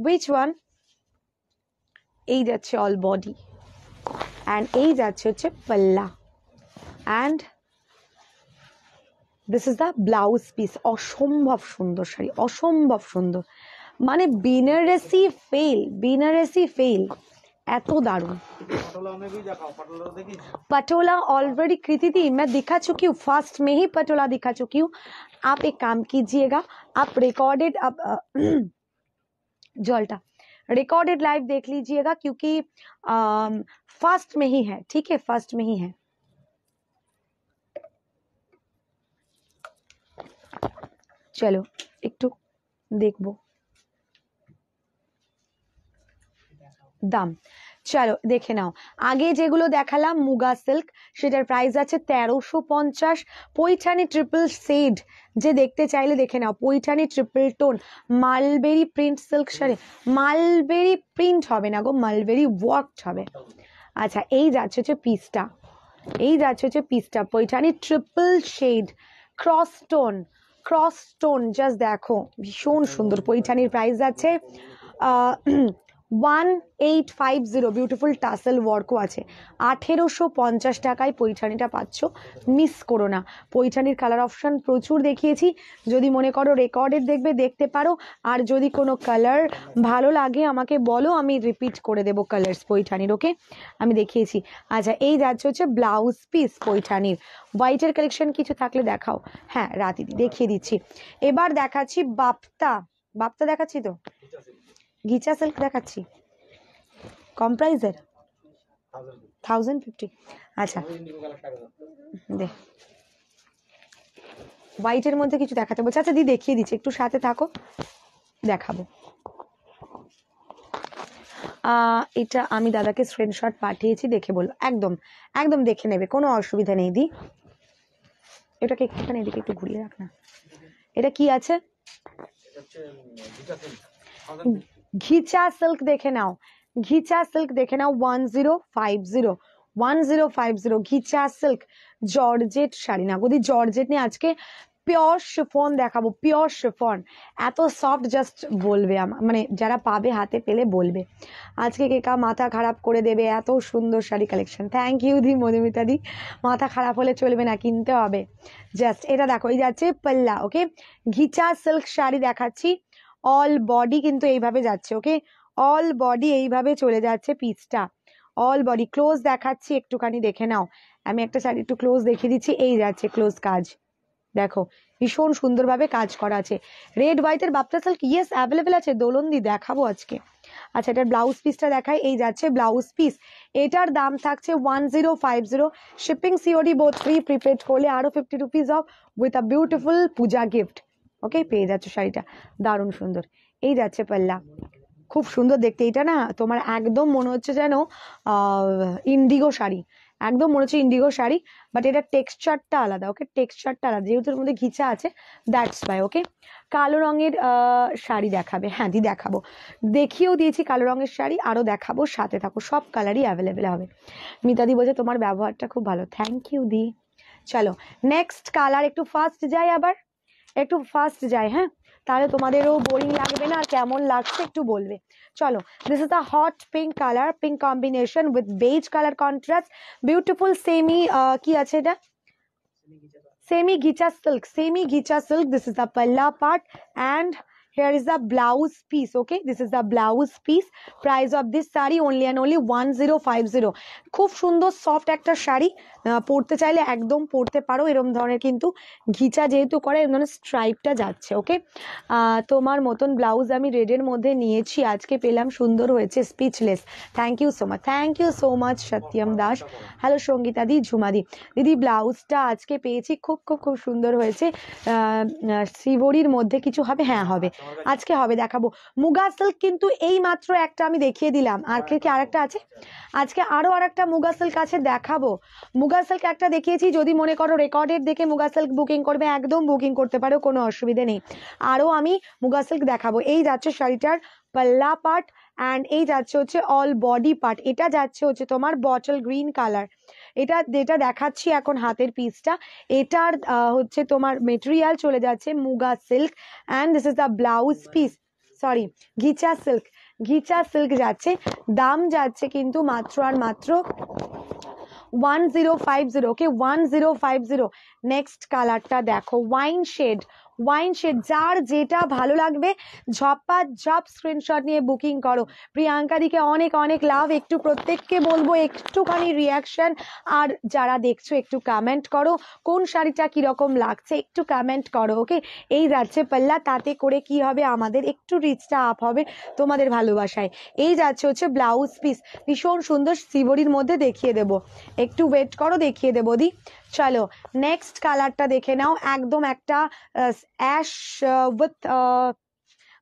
উইচ ওয়ান এই যাচ্ছে অল বডি অ্যান্ড এই যাচ্ছে হচ্ছে পাল্লা and this is the blouse piece অসম্ভব সুন্দর শাড়ি অসম্ভব সুন্দর মানে Banarasi fail Banarasi fail Patola already तो कृति थी मैं दिखा चुकी हूँ फर्स्ट में ही पटोला दिखा चुकी हूँ आप एक काम कीजिएगा आप रिकॉर्डेड अब जोल्टा रिकॉर्डेड लाइव देख लीजिएगा क्योंकि फर्स्ट में ही है ठीक है फर्स्ट में ही है चलो एक टू तो देख बो দাম চলো দেখে নাও আগে যেগুলো দেখালাম মুগা সিল্ক সেটার প্রাইস আছে তেরোশো পঞ্চাশ পৈঠানি ট্রিপল সেড যে দেখতে চাইলে দেখে নাও Paithani triple tone mulberry print silk sari mulberry print হবে না গো মালবেরি ওয়ার্কড হবে আচ্ছা এই যাচ্ছে হচ্ছে পিসটা এই যাচ্ছে হচ্ছে পিসটা Paithani triple shade cross tone cross tone just দেখো ভীষণ সুন্দর পৈঠানির প্রাইস আছে one eight five zero beautiful tassel ওয়ার্কও আছে আঠেরোশো পঞ্চাশ টাকায় পৈঠানিটা পাচ্ছ মিস করো না পৈঠানির কালার অপশান প্রচুর দেখিয়েছি যদি মনে করো রেকর্ডের দেখবে দেখতে পারো আর যদি কোনো কালার ভালো লাগে আমাকে বলো আমি রিপিট করে দেবো কালার্স পৈঠানির ওকে আমি দেখিয়েছি আচ্ছা এই যাচ্ছে হচ্ছে ব্লাউজ পিস পৈঠানির হোয়াইটের কালেকশন কিছু থাকলে দেখাও হ্যাঁ রাতি দেখিয়ে দিচ্ছি এবার দেখাচ্ছি বাপ্তা বাপ্তা দেখাচ্ছি তো গিচা সিল্ক দেখাচ্ছি কম প্রাইসের থাউজেন্ড ফিফটি আচ্ছা দে হোয়াইটের মধ্যে কিছু দেখাতে বলছে আচ্ছা দি দেখিয়ে দিচ্ছি একটু সাথে থাকো দেখাবো এটা আমি দাদাকে স্ক্রিনশট পাঠিয়েছি দেখে বলো একদম একদম দেখে নেবে কোনো অসুবিধা নেই দি এটাকে একটুখানি এদিকে একটু ঘুরিয়ে রাখ না এটা কি আছে ঘিচা সিল্ক দেখে নাও ঘিচা সিল্ক দেখে নাও one zero five zero one zero five zero ghicha silk georgette sari না গদি জর্জেট নিয়ে আজকে পিওর শিফন দেখাবো পিওর শিফন এত সফট জাস্ট বলবে মানে যারা পাবে হাতে পেলে বলবে আজকে কেকা মাথা খারাপ করে দেবে এত সুন্দর শাড়ি কালেকশন থ্যাংক ইউ দি মধুমিতা দি মাথা খারাপ হলে চলবে না কিনতে হবে জাস্ট এটা দেখো এই যাচ্ছে পাল্লা ওকে ঘিচা সিল্ক শাড়ি দেখাচ্ছি অল বডি কিন্তু এইভাবে যাচ্ছে ওকে অল বডি এইভাবে চলে যাচ্ছে পিসটা অল বডি ক্লোজ দেখাচ্ছি একটুখানি দেখে নাও আমি একটা শাড়ি একটু ক্লোজ দেখিয়ে দিচ্ছি এই যাচ্ছে ক্লোজ কাজ দেখো ভীষণ সুন্দরভাবে কাজ করা আছে রেড হোয়াইটের বাপটা সাল ইয়েস অ্যাভেলেবেল আছে দোলন্দি দেখাবো আজকে আচ্ছা এটার ব্লাউজ পিসটা দেখাই এই যাচ্ছে ব্লাউজ পিস এটার দাম থাকছে one zero five zero shipping COD both free prepaid করলে আরও fifty rupees off with a beautiful Puja gift okay পেয়ে যাচ্ছ শাড়িটা দারুণ সুন্দর এই যাচ্ছে পাল্লা খুব সুন্দর দেখতে এটা না তোমার একদম মনে হচ্ছে যেন ইন্ডিগো শাড়ি একদম মনে হচ্ছে ইন্ডিগো শাড়ি বাট এটা টেক্সচারটা আলাদা ওকে টেক্সচারটা আলাদা যেহেতু এর মধ্যে ঘিচা আছে দ্যাটস বাই ওকে কালো রঙের শাড়ি দেখাবে হ্যাঁ দি দেখাবো দেখিয়েও দিয়েছি কালো রঙের শাড়ি আরও দেখাবো সাথে থাকো সব কালারই অ্যাভেলেবেল হবে মিতাদি বলছে তোমার ব্যবহারটা খুব ভালো থ্যাংক ইউ দি চলো নেক্সট কালার একটু ফার্স্ট যাই আবার একটু ফাস্ট যায় হ্যাঁ তাহলে তোমাদেরও বোরিং লাগবে না আর কেমন লাগছে একটু বলবে চলো this is a hot pink colour pink combination with beige colour contrast beautiful semi কি আছে এটা semi ঘিচা silk semi ঘিচা silk this is a পлла part and here is a 블াউজ piece okay this is a 블াউজ piece price of this সারি only and only 1050 খুব সুন্দর soft একটা শাড়ি পড়তে চাইলে একদম পড়তে পারো এরম ধরনের কিন্তু ঘিচা যেহেতু করে এরম ধরনের স্ট্রাইপটা যাচ্ছে ওকে তোমার মতন ব্লাউজ আমি রেডের মধ্যে নিয়েছি আজকে পেলাম সুন্দর হয়েছে speechless thank you so much thank you so much Satyam Das hello Sangeeta Jhuma ঝুমাদি দিদি ব্লাউজটা আজকে পেয়েছি খুব খুব খুব সুন্দর হয়েছে শ্রীবরির মধ্যে কিছু হবে হ্যাঁ আচ্ছা, আচ্ছা, হবে আজকে হবে দেখাবো মুগা সিল্ক কিন্তু এই মাত্র একটা আমি দেখিয়ে দিলাম আর হ্যাঁ, কি হ্যাঁ। আরেকটা আছে আজকে আরও আর একটা মুগা সিল্ক আছে দেখাবো মুগা মুগা সিল্ক একটা দেখিয়েছি যদি মনে করো রেকর্ডের দেখে মুগা সিল্ক বুকিং করবে একদম বুকিং করতে পারো কোনো অসুবিধে নেই আরও আমি মুগা সিল্ক দেখাবো এই যাচ্ছে শাড়িটার পাল্লা পাট অ্যান্ড এই যাচ্ছে হচ্ছে অল বডি পার্ট এটা যাচ্ছে হচ্ছে তোমার বটল গ্রিন কালার এটা যেটা দেখাচ্ছি এখন হাতের পিসটা এটার হচ্ছে তোমার মেটেরিয়াল চলে যাচ্ছে muga silk and this is the blouse piece sorry ghicha silk ghicha silk যাচ্ছে দাম যাচ্ছে কিন্তু মাত্র আর মাত্র one zero five zero okay one zero five zero next কালারটা দেখো ওয়াইন শেড ওয়াইন সে যার যেটা ভালো লাগবে ঝপা ঝপ স্ক্রিনশট নিয়ে বুকিং করো প্রিয়াঙ্কাদিকে অনেক অনেক লাভ একটু প্রত্যেককে বলবো একটুখানি রিয়াকশান আর যারা দেখছো একটু কমেন্ট করো কোন শাড়িটা কীরকম লাগছে একটু কমেন্ট করো ওকে এই যাচ্ছে পাল্লা তাতে করে কি হবে আমাদের একটু রিচটা আপ হবে তোমাদের ভালোবাসায় এই যাচ্ছে হচ্ছে ব্লাউজ পিস ভীষণ সুন্দর শিবরির মধ্যে দেখিয়ে দেবো একটু ওয়েট করো দেখিয়ে দেবো দি चलो नेक्स्ट कलरটা দেখে নাও একদম একটা অ্যাশ উইথ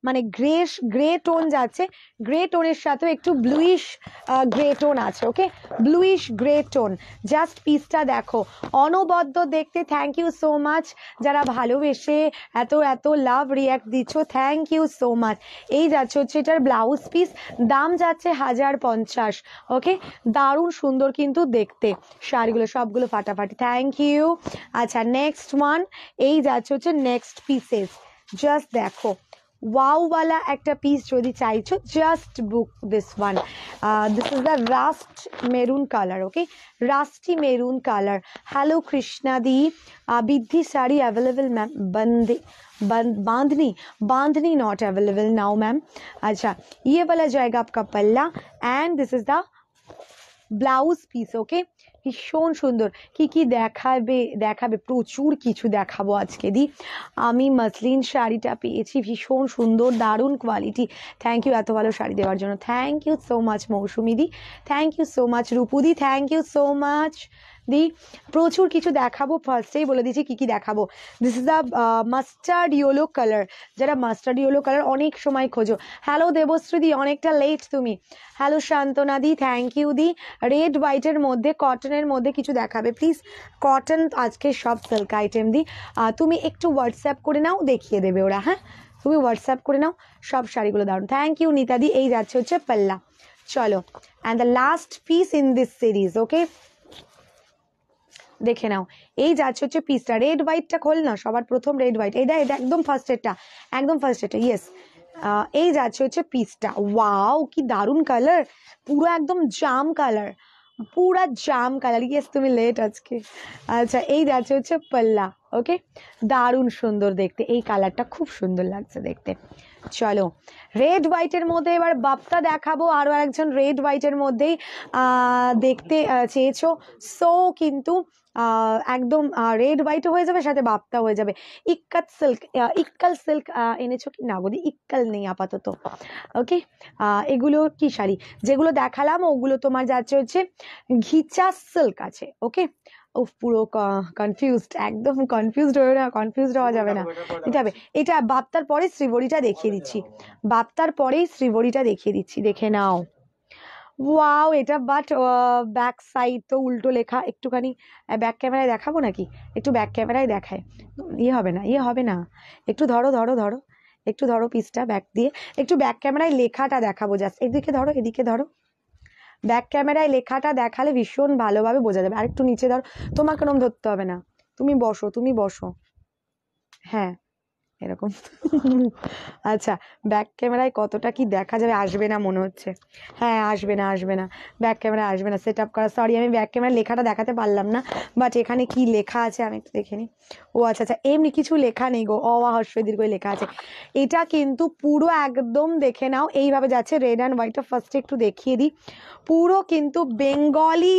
মানে গ্রেস গ্রে টোন যাচ্ছে গ্রে টোনের সাথেও একটু ব্লুইশ গ্রে টোন আছে okay bluish grey tone just পিসটা দেখো অনবদ্য দেখতে থ্যাংক ইউ সো মাচ যারা ভালোবেসে এত এত লাভ রিয়াক্ট দিচ্ছ থ্যাংক ইউ সো মাচ এই যাচ্ছে হচ্ছে এটার ব্লাউজ পিস দাম যাচ্ছে হাজার পঞ্চাশ ওকে দারুণ সুন্দর কিন্তু দেখতে শাড়িগুলো সবগুলো ফাটাফাটি থ্যাংক ইউ আচ্ছা নেক্সট ওয়ান এই যাচ্ছে হচ্ছে নেক্সট পিসেস জাস্ট দেখো वाउ वाला एक पिस जो चाहो just book this one this is the rust maroon colour okay rusty maroon colour hello Krishna दी बिधि साड़ी अवेलेबल मैम बंदे बंद bandhani bandhani not available now ma'am अच्छा ये वाला जाएगा आपका पल्ला and this is the blouse piece okay ভীষণ সুন্দর কি কি দেখাবে দেখাবে প্রচুর কিছু দেখাবো আজকে দি আমি মাসলিন শাড়িটা পেয়েছি ভীষণ সুন্দর দারুণ কোয়ালিটি থ্যাংক ইউ এত ভালো শাড়ি দেওয়ার জন্য থ্যাংক ইউ সো মাচ মৌসুমিদি থ্যাংক ইউ সো মাচ রূপুদি থ্যাংক ইউ সো মাচ দি প্রচুর কিছু দেখাবো ফার্স্টেই বলে দিচ্ছি কি কি দেখাবো this is the mustard yellow colour যারা মাস্টার্ড ইয়েলো কালার অনেক সময় খোঁজো হ্যালো দেবশ্রী দি অনেকটা লেট তুমি হ্যালো দি থ্যাংক ইউ দি রেড হোয়াইটের মধ্যে কটনের মধ্যে কিছু দেখাবে প্লিজ কটন আজকে সব সিল্ক আইটেম দি তুমি একটু হোয়াটসঅ্যাপ করে নাও দেখিয়ে দেবে ওরা হ্যাঁ তুমি হোয়াটসঅ্যাপ করে নাও সব শাড়িগুলো দারুন থ্যাংক ইউ নিতাদি এই যাচ্ছে হচ্ছে পাল্লা চলো and the last piece in this series okay দেখে নাও এই যাচ্ছে হচ্ছে পিসটা রেড হোয়াইটটা খোল না সবার প্রথম রেড হোয়াইট এটা এটা একদম ফার্স্ট একদম ফার্স্ট এডটা ইয়েস এই যাচ্ছে হচ্ছে পিসটা ওয়াও কি দারুণ কালার পুরো একদম জাম কালার পুরা জাম কালার ইয়েস তুমি লেট আজকে আচ্ছা এই যাচ্ছে হচ্ছে পাল্লা ওকে দারুণ সুন্দর দেখতে এই কালারটা খুব সুন্দর লাগছে দেখতে চলো রেড হোয়াইটের মধ্যে এবার বাপ্তা দেখাবো আরও একজন রেড হোয়াইটের মধ্যেই দেখতে চেয়েছো সো কিন্তু একদম রেড হোয়াইটও হয়ে যাবে সাথে বাপ্তা হয়ে যাবে ইক্কাত সিল্ক ইক্কাল সিল্ক এনেছো কি না বলি ইক্কাল নেই আপাতত ওকে এগুলো কি শাড়ি যেগুলো দেখালাম ওগুলো তোমার যাচ্ছে হচ্ছে ঘিচা সিল্ক আছে ওকে ও পুরো কনফিউজড একদম কনফিউজড হয়ে না কনফিউজড হওয়া যাবে না এটা এটা বাপ্তার পরে শ্রীবড়িটা দেখিয়ে দিচ্ছি বাপ্তার পরেই শ্রীবড়িটা দেখিয়ে দিচ্ছি দেখে নাও ওয়াও এটা বাট ব্যাক সাইড তো উল্টো লেখা একটুখানি ব্যাক ক্যামেরায় দেখাবো নাকি একটু ব্যাক ক্যামেরায় দেখায় ইয়ে হবে না ইয়ে হবে না একটু ধরো ধরো ধরো একটু ধরো পিসটা ব্যাক দিয়ে একটু ব্যাক ক্যামেরায় লেখাটা দেখাবো জাস্ট এদিকে ধরো এদিকে ধরো ব্যাক ক্যামেরায় লেখাটা দেখালে ভীষণ ভালোভাবে বোঝা যাবে আর একটু নিচে ধরো তোমাকে ওরম ধরতে হবে না তুমি বসো তুমি বসো হ্যাঁ এরকম আচ্ছা ব্যাক ক্যামেরায় কতটা কি দেখা যাবে আসবে না মনে হচ্ছে হ্যাঁ আসবে না আসবে না ব্যাক ক্যামেরা আসবে না সেট আপ করা সরি আমি ব্যাক ক্যামেরা লেখাটা দেখাতে পারলাম না বাট এখানে কি লেখা আছে আমি একটু দেখে নিই ও আচ্ছা আচ্ছা এমনি কিছু লেখা নেই গো অ হর্ষ দীর্ঘ লেখা আছে এটা কিন্তু পুরো একদম দেখে নাও এইভাবে যাচ্ছে রেড অ্যান্ড হোয়াইটটা ফার্স্টে একটু দেখিয়ে দিই পুরো কিন্তু বেঙ্গলি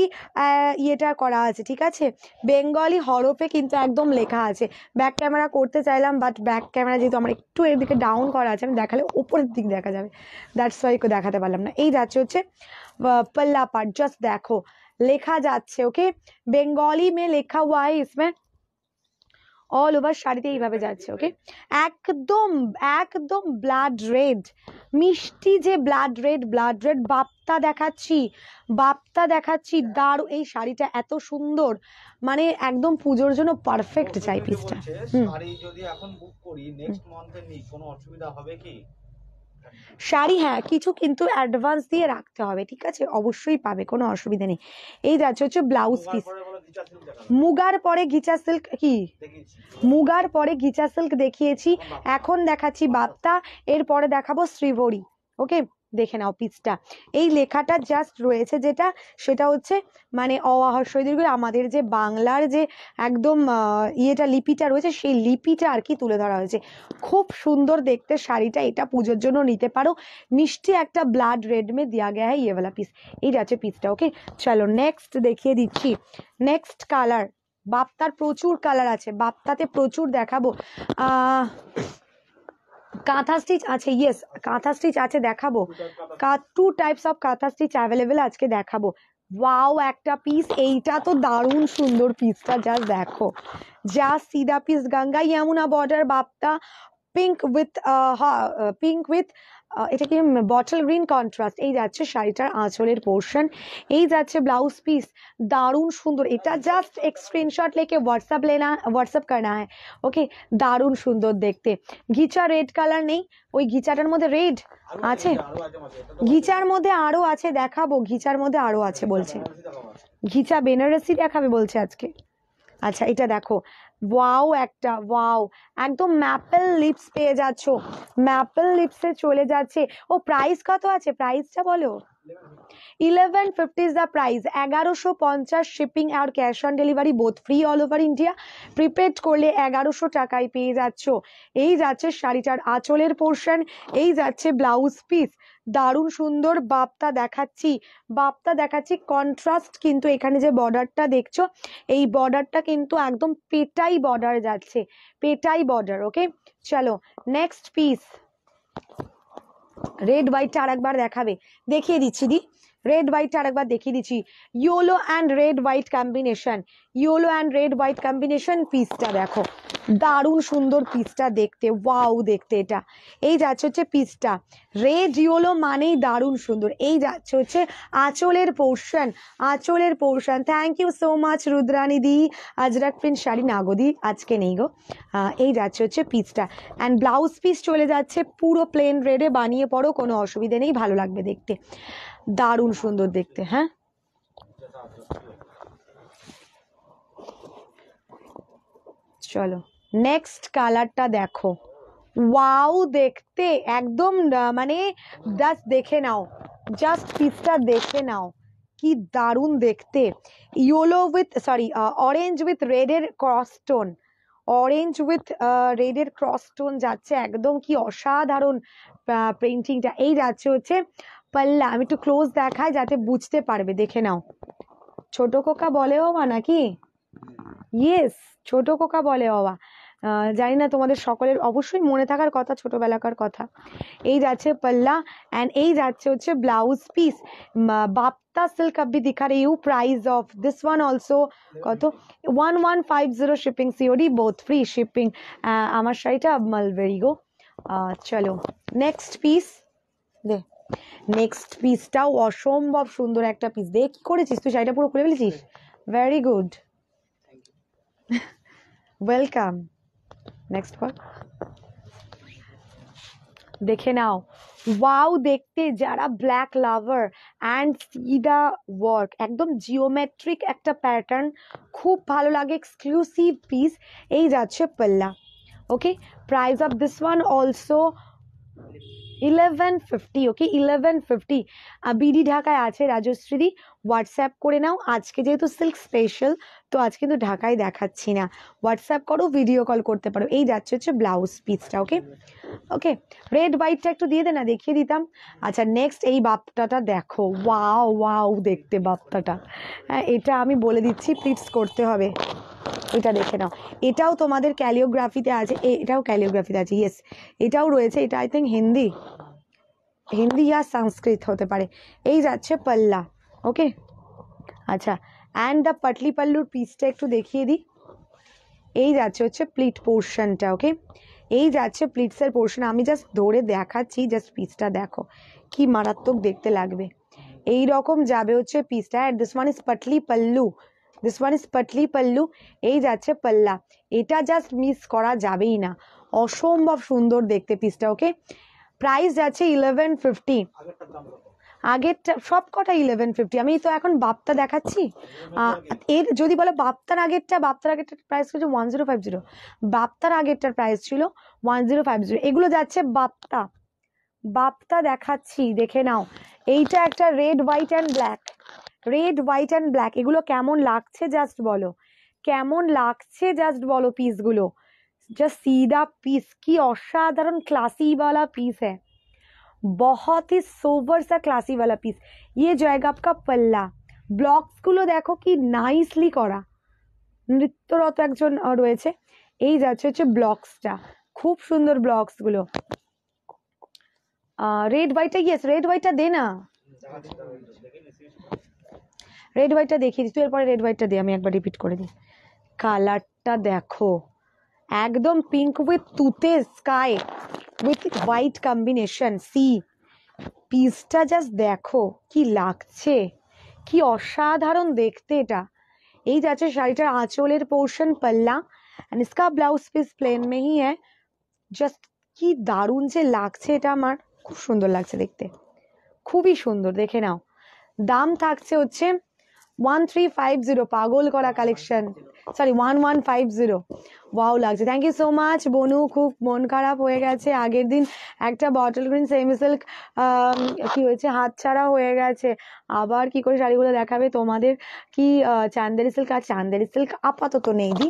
ইয়েটা করা আছে ঠিক আছে বেঙ্গলি হরফে কিন্তু একদম লেখা আছে ব্যাক ক্যামেরা করতে চাইলাম বাট ব্যাক कैमरा जी तो हम একটু এদিকে डाउन কর আছে আমি দেখালে উপরের দিক দেখা যাবে দ্যাটস ওয়াই কো দেখাতে পারলাম না এই দাতে হচ্ছে পлла পাট जस्ट দেখো লেখা যাচ্ছে ওকে Bengali মে লেখা ہوا হ এইসমে অল ওভার শাড়িতে এইভাবে যাচ্ছে ওকে একদম একদম ব্লাড রেড মিষ্টি যে ব্লাড রেড ব্লাড রেড বাপ্তা দেখাচ্ছি বাপ্তা দেখাচ্ছি দারু এই শাড়িটা এত সুন্দর মানে একদম পুজোর জন্য পারফেক্ট চাই পিসটা শাড়ি যদি এখন বুক করি নেক্সট মান্থে নি কোনো অসুবিধা হবে কি শাড়ি হ্যাঁ কিছু কিন্তু অ্যাডভান্স দিয়ে রাখতে হবে ঠিক আছে অবশ্যই পাবে কোনো অসুবিধা নেই এই যাচ্ছে হচ্ছে ব্লাউজ পিস মুগার পরে ঘিচা সিল্ক কি মুগার পরে ঘিচা সিল্ক দেখিয়েছি এখন দেখাচ্ছি বাপ্তা এরপরে দেখাবো শ্রীভরি ওকে দেখে নাও পিচটা এই লেখাটা জাস্ট রয়েছে যেটা সেটা হচ্ছে মানে অ আহস্যই দীর্ঘ আমাদের যে বাংলার যে একদম ইয়েটা লিপিটা রয়েছে সেই লিপিটা আর কি তুলে ধরা হয়েছে খুব সুন্দর দেখতে শাড়িটা এটা পুজোর জন্য নিতে পারো মিষ্টি একটা ব্লাড রেড মে দিয়া গেয়া হ্যাঁ ইয়েবেলা পিস এইটা আছে পিসটা ওকে চলো নেক্সট দেখিয়ে দিচ্ছি নেক্সট কালার বাপ্তার প্রচুর কালার আছে বাপ্তাতে প্রচুর দেখাবো কাঁথা স্টিচ আছে ইয়েস কাঁথা স্টিচ আছে দেখাবো two types of kantha stitch available আজকে দেখাবো ওয়াও একটা পিস এইটা তো দারুণ সুন্দর পিসটা জাস্ট দেখো জাস্ট সিদা পিস গঙ্গা ইয়ামুনা বর্ডার বাপ্তা পিঙ্ক উইথ পিঙ্ক উইথ এটা কি বটল গ্রিন কন্ট্রাস্ট এই যাচ্ছে শাড়িটার আঁচলের পোর্শন এই যাচ্ছে ব্লাউজ পিস দারুণ সুন্দর এটা জাস্ট এক স্ক্রিনশট লেকে হোয়াটসঅ্যাপ লেনা হোয়াটসঅ্যাপ করা হয় ওকে দারুণ সুন্দর দেখতে ঘিচা রেড কালার নেই ওই ঘিচাটার মধ্যে রেড আছে ঘিচার মধ্যে আরও আছে দেখাবো ঘিচার মধ্যে আরও আছে বলছে ঘিচা বেনারসি দেখাবে বলছে আজকে আচ্ছা এটা দেখো ওয়াও একটা ওয়াও একদম ম্যাপেল লিপস পেয়ে যাচ্ছ ম্যাপেল লিপসে চলে যাচ্ছে ও প্রাইস কত আছে প্রাইসটা বলো eleven fifty is the price এগারোশো পঞ্চাশ শিপিং আর cash on delivery both free all over India prepaid করলে এগারোশো টাকায় পেয়ে যাচ্ছ এই যাচ্ছে শাড়িটার আঁচলের পোর্শন এই যাচ্ছে ব্লাউজ পিস দারুণ সুন্দর বাপ্তা দেখাচ্ছি বাপ্তা দেখাচ্ছি কন্ট্রাস্ট কিন্তু এখানে যে বর্ডারটা দেখছো এই বর্ডারটা কিন্তু একদম পেটাই বর্ডার যাচ্ছে পেটাই বর্ডার ওকে চলো নেক্সট পিস রেড হোয়াইটটা আর একবার দেখাবে দেখিয়ে দিচ্ছি দি রেড হোয়াইটটা আরেকবার দেখিয়ে দিচ্ছি yellow and red white combination yellow and red white combination পিসটা দেখো দারুণ সুন্দর পিসটা দেখতে ওয়াও দেখতে এটা এই যাচ্ছে হচ্ছে পিসটা রেড ইয়োলো মানেই দারুণ সুন্দর এই যাচ্ছে হচ্ছে আঁচলের পোর্শন আঁচলের portion thank you so much Rudrani দি আজরাক প্রিন্ট শাড়ি নাগদি আজকে নেই গো এই যাচ্ছে হচ্ছে পিসটা অ্যান্ড ব্লাউজ পিস চলে যাচ্ছে পুরো প্লেন রেডে বানিয়ে পড়ো কোনো অসুবিধে নেই ভালো লাগবে দেখতে দারুণ সুন্দর দেখতে হ্যাঁ চলো নেক্সট কালারটা দেখো ওয়াও দেখতে একদম মানে জাস্ট দেখে নাও জাস্ট পিসটা দেখে নাও কি দারুণ দেখতে yellow with sorry orange with রেডের ক্রসটোন অরেঞ্জ উইথ রেডের ক্রস টোন যাচ্ছে একদম কি অসাধারণ পেন্টিংটা এই যাচ্ছে হচ্ছে পাল্লা আমি একটু ক্লোজ দেখাই যাতে বুঝতে পারবে দেখে নাও ছোট কোকা বলে বাবা নাকি ইয়েস ছোট কোকা বলে বাবা জানি না তোমাদের সকলের অবশ্যই মনে থাকার কথা ছোটোবেলাকার কথা এই যাচ্ছে পাল্লা অ্যান্ড এই যাচ্ছে হচ্ছে ব্লাউজ পিস বাপ্তা সিল্ক আব্বি দিখার you price of this one also কত one one five zero shipping COD both free shipping আমার শাড়িটা মালবেরি গো চলো নেক্সট পিস দে নেক্সট পিসটাও অসম্ভব সুন্দর একটা পিস দেখ কী করেছিস তুই শাড়িটা পুরো খুলে ফেলেছিস ভেরি গুড ওয়েলকাম নেক্সট কর দেখে নাও ওয়াও দেখতে যারা ব্ল্যাক লাভার অ্যান্ড সিদা ওয়ার্ক একদম জিওমেট্রিক একটা প্যাটার্ন খুব ভালো লাগে এক্সক্লুসিভ পিস এই যাচ্ছে পাল্লা okay price of this one also eleven fifty okay eleven fifty বিডি ঢাকায় আছে রাজশ্রীদি হোয়াটসঅ্যাপ করে নাও আজকে যেহেতু সিল্ক স্পেশাল তো আজ কিন্তু ঢাকায় দেখাচ্ছি না হোয়াটসঅ্যাপ করো ভিডিও কল করতে পারো এই যাচ্ছে হচ্ছে ব্লাউজ পিসটা ওকে ওকে রেড হোয়াইটটা একটু দিয়ে দে না দেখিয়ে দিতাম আচ্ছা নেক্সট এই বাপ্তাটা দেখো ওয়াও ওয়াও দেখতে বাপ্তাটা হ্যাঁ এটা আমি বলে দিচ্ছি পিটস করতে হবে ওইটা দেখে নাও এটাও তোমাদের ক্যালিওগ্রাফিতে আছে এটাও ক্যালিওগ্রাফিতে আছে ইয়েস এটাও রয়েছে এটা আই থিঙ্ক হিন্দি হিন্দি আর সংস্কৃত হতে পারে এই যাচ্ছে পাল্লা ওকে আচ্ছা অ্যান্ড দ্য পাটলি পাল্লুর পিসটা একটু দেখিয়ে দিই এই যাচ্ছে হচ্ছে প্লিট পোর্শনটা ওকে এই যাচ্ছে প্লিটসের পোর্শন আমি জাস্ট ধরে দেখাচ্ছি জাস্ট পিসটা দেখো কি মারাত্মক দেখতে লাগবে এই রকম যাবে হচ্ছে পিসটা অ্যাট দিস ওয়ান ইজ পাটলি পাল্লু দিস ওয়ান ইজ পটলি পাল্লু এই যাচ্ছে পাল্লা এটা জাস্ট মিস করা যাবেই না অসম্ভব সুন্দর দেখতে পিসটা ওকে প্রাইস যাচ্ছে ইলেভেন ফিফটি আগেরটা সব কটা ইলেভেন ফিফটি আমি তো এখন বাপ্তা দেখাচ্ছি এর যদি বলো বাপ্তার আগেরটা বাপ্তার আগেরটার প্রাইস হচ্ছে ওয়ান জিরো ফাইভ জিরো বাপ্তার আগেরটার প্রাইস ছিল ওয়ান জিরো ফাইভ জিরো এগুলো যাচ্ছে বাপ্তা বাপ্তা দেখাচ্ছি দেখে নাও এইটা একটা red white and black red white and black এগুলো কেমন লাগছে জাস্ট বলো কেমন লাগছে জাস্ট বলো পিসগুলো জাস্ট সি পিস কি অসাধারণ ক্লাসিওয়ালা পিস হ্যাঁ বহত হি সোভার সা क्लासी वाला पीस ये जाएगा आपका ব্লকসগুলো দেখো কি নাইসলি করা নৃত্যরত একজন রয়েছে এই যাচ্ছে হচ্ছে ব্লকসটা খুব সুন্দর ব্লকসগুলো রেড হোয়াইটটা ইয়েস রেড হোয়াইটটা দে না রেড হোয়াইটটা দেখিয়ে দিচ্ছি তুই এরপরে রেড হোয়াইটটা দিয়ে আমি একবার রিপিট করে দিই কালারটা দেখো একদম পিঙ্ক উইথ তুতে sky with white combination see পিসটা জাস্ট দেখো কি লাগছে কি অসাধারণ দেখতে এটা এই যাচ্ছে শাড়িটার আঁচলের পোর্শন পাল্লা অ্যান্ড ইসকা ব্লাউজ পিস প্লেন মেহি হ্যাঁ জাস্ট কি দারুণ যে লাগছে এটা আমার খুব সুন্দর লাগছে দেখতে খুবই সুন্দর দেখে নাও দাম থাকছে হচ্ছে ওয়ান থ্রি ফাইভ জিরো পাগল করা collection sorry one one five zero wow লাগছে thank you so much Bonu খুব মন খারাপ হয়ে গেছে আগের দিন একটা বটল গ্রিন সেমি সিল্ক কী হয়েছে হাত ছাড়া হয়ে গেছে আবার কি করে শাড়িগুলো দেখাবে তোমাদের কি চান্দেরি সিল্ক আর চান্দেরি সিল্ক আপাতত নেই দি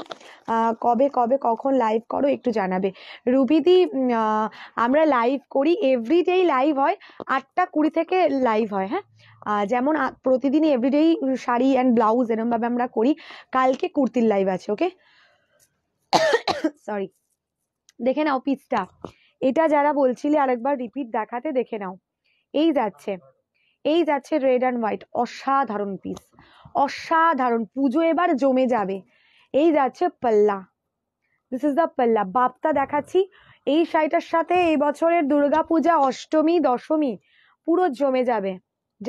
কবে কবে কখন লাইভ করো একটু জানাবে রুবিদি আমরা লাইভ করি এভরিডেই লাইভ হয় আটটা কুড়ি থেকে লাইভ হয় হ্যাঁ যেমন প্রতিদিন এভরিডেই শাড়ি অ্যান্ড ব্লাউজ এরমভাবে আমরা করি কালকে কুর্তির লাইভ আছে ওকে সরি দেখে নাও পিসটা এটা যারা বলছিলে আরেকবার রিপিট দেখাতে দেখে নাও এই যাচ্ছে এই যাচ্ছে রেড অ্যান্ড হোয়াইট অসাধারণ পিস অসাধারণ পুজো এবার জমে যাবে এই যাচ্ছে পাল্লা দিস ইজ দ্য পাল্লা বাপ্তা দেখাচ্ছি এই শাড়িটার সাথে এই বছরের দুর্গাপূজা অষ্টমী দশমী পুরো জমে যাবে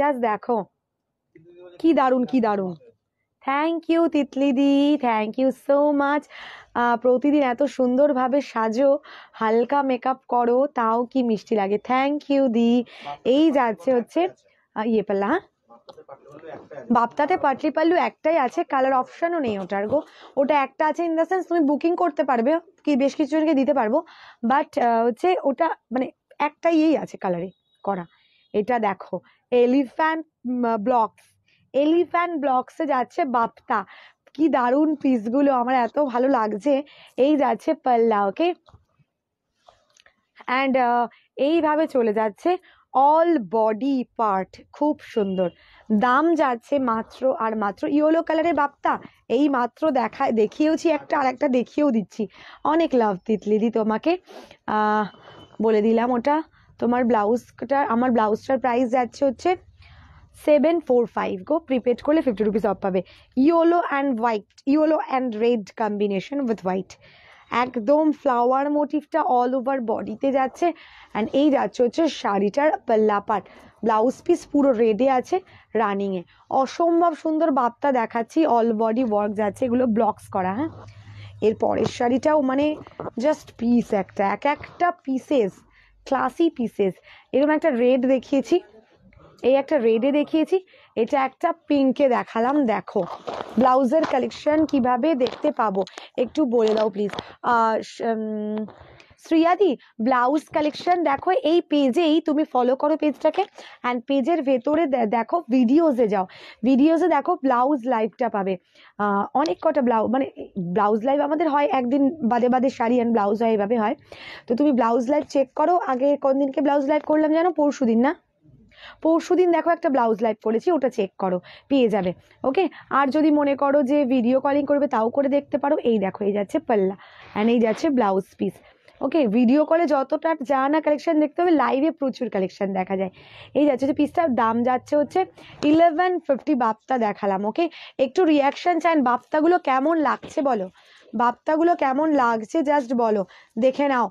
জাস্ট দেখো কি দারুণ কি দারুণ থ্যাংক ইউ তিতলিদি থ্যাংক ইউ সো মাচ প্রতিদিন এত সুন্দরভাবে সাজো হালকা মেকআপ করো তাও কি মিষ্টি লাগে থ্যাংক ইউ দি এই যাচ্ছে হচ্ছে ইয়ে পাল্লা হ্যাঁ? বাপ্তাতে পাটলি পাল্লু একটাই আছে কালার অপশনও নেই ওটার গো ওটা একটা আছে ইন দ্য সেন্স তুমি বুকিং করতে পারবে কি বেশ কিছুজনকে দিতে পারবো বাট হচ্ছে ওটা মানে একটাই আছে কালারে করা এটা দেখো এলিফ্যান্ট ব্লকস এলিফ্যান্ট ব্লকসে যাচ্ছে বাপ্তা কি দারুণ পিসগুলো আমার এত ভালো লাগছে এই যাচ্ছে পাল্লা ওকে অ্যান্ড এইভাবে চলে যাচ্ছে অল বডি পার্ট খুব সুন্দর দাম যাচ্ছে মাত্র আর মাত্র ইয়েলো কালারের বাপ্তা এই মাত্র দেখা দেখিয়েওছি একটা আর একটা দেখিয়েও দিচ্ছি অনেক লাভ তিতলিদি তোমাকে বলে দিলাম ওটা তোমার ব্লাউজটা আমার ব্লাউজটার প্রাইস যাচ্ছে হচ্ছে সেভেন ফোর ফাইভ গো প্রিপেড করলে ফিফটি রুপিস অফ পাবে yellow and white yellow and red combination with white একদম ফ্লাওয়ার মোটিভটা অল ওভার বডিতে যাচ্ছে অ্যান্ড এই যাচ্ছে হচ্ছে শাড়িটার পাল্লা ব্লাউজ পিস পুরো রেডে আছে রানিংয়ে অসম্ভব সুন্দর বার্তা দেখাচ্ছি অল বডি ওয়ার্ক যাচ্ছে এগুলো ব্লকস করা হ্যাঁ এর পরের শাড়িটাও মানে জাস্ট পিস একটা এক একটা পিসেস ক্লাসি পিসেস এরকম একটা রেড দেখিয়েছি এই একটা রেডে দেখিয়েছি এটা একটা পিঙ্কে দেখালাম দেখো ব্লাউজের কালেকশন কিভাবে দেখতে পাবো একটু বলে দাও প্লিজ শ্রিয়াদি ব্লাউজ কালেকশন দেখো এই পেজেই তুমি ফলো করো পেজটাকে অ্যান্ড পেজের ভেতরে দেখো ভিডিওসে যাও ভিডিওসে দেখো ব্লাউজ লাইভটা পাবে অনেক কটা ব্লাউজ মানে ব্লাউজ লাইভ আমাদের হয় একদিন বাদে বাদে শাড়ি অ্যান্ড ব্লাউজ হয় এভাবে হয় তো তুমি ব্লাউজ লাইভ চেক করো আগে কোন দিনকে ব্লাউজ লাইভ করলাম জানো পরশু দিন না পরশু দিন দেখো একটা ব্লাউজ লাইভ করেছি ওটা চেক করো পেয়ে যাবে ওকে আর যদি মনে করো যে ভিডিও কলিং করবে তাও করে দেখতে পারো এই দেখো এই যাচ্ছে পাল্লা অ্যান্ড এই যাচ্ছে ব্লাউজ পিস ওকে ভিডিও কলে যতটা যা না কালেকশান দেখতে হবে লাইভে প্রচুর কালেকশান দেখা যায় এই যাচ্ছে যে পিসটার দাম যাচ্ছে হচ্ছে ইলেভেন ফিফটি বাপ্তা দেখালাম ওকে একটু রিয়াকশান চান বাপ্তাগুলো কেমন লাগছে বলো বাপ্তাগুলো কেমন লাগছে জাস্ট বলো দেখে নাও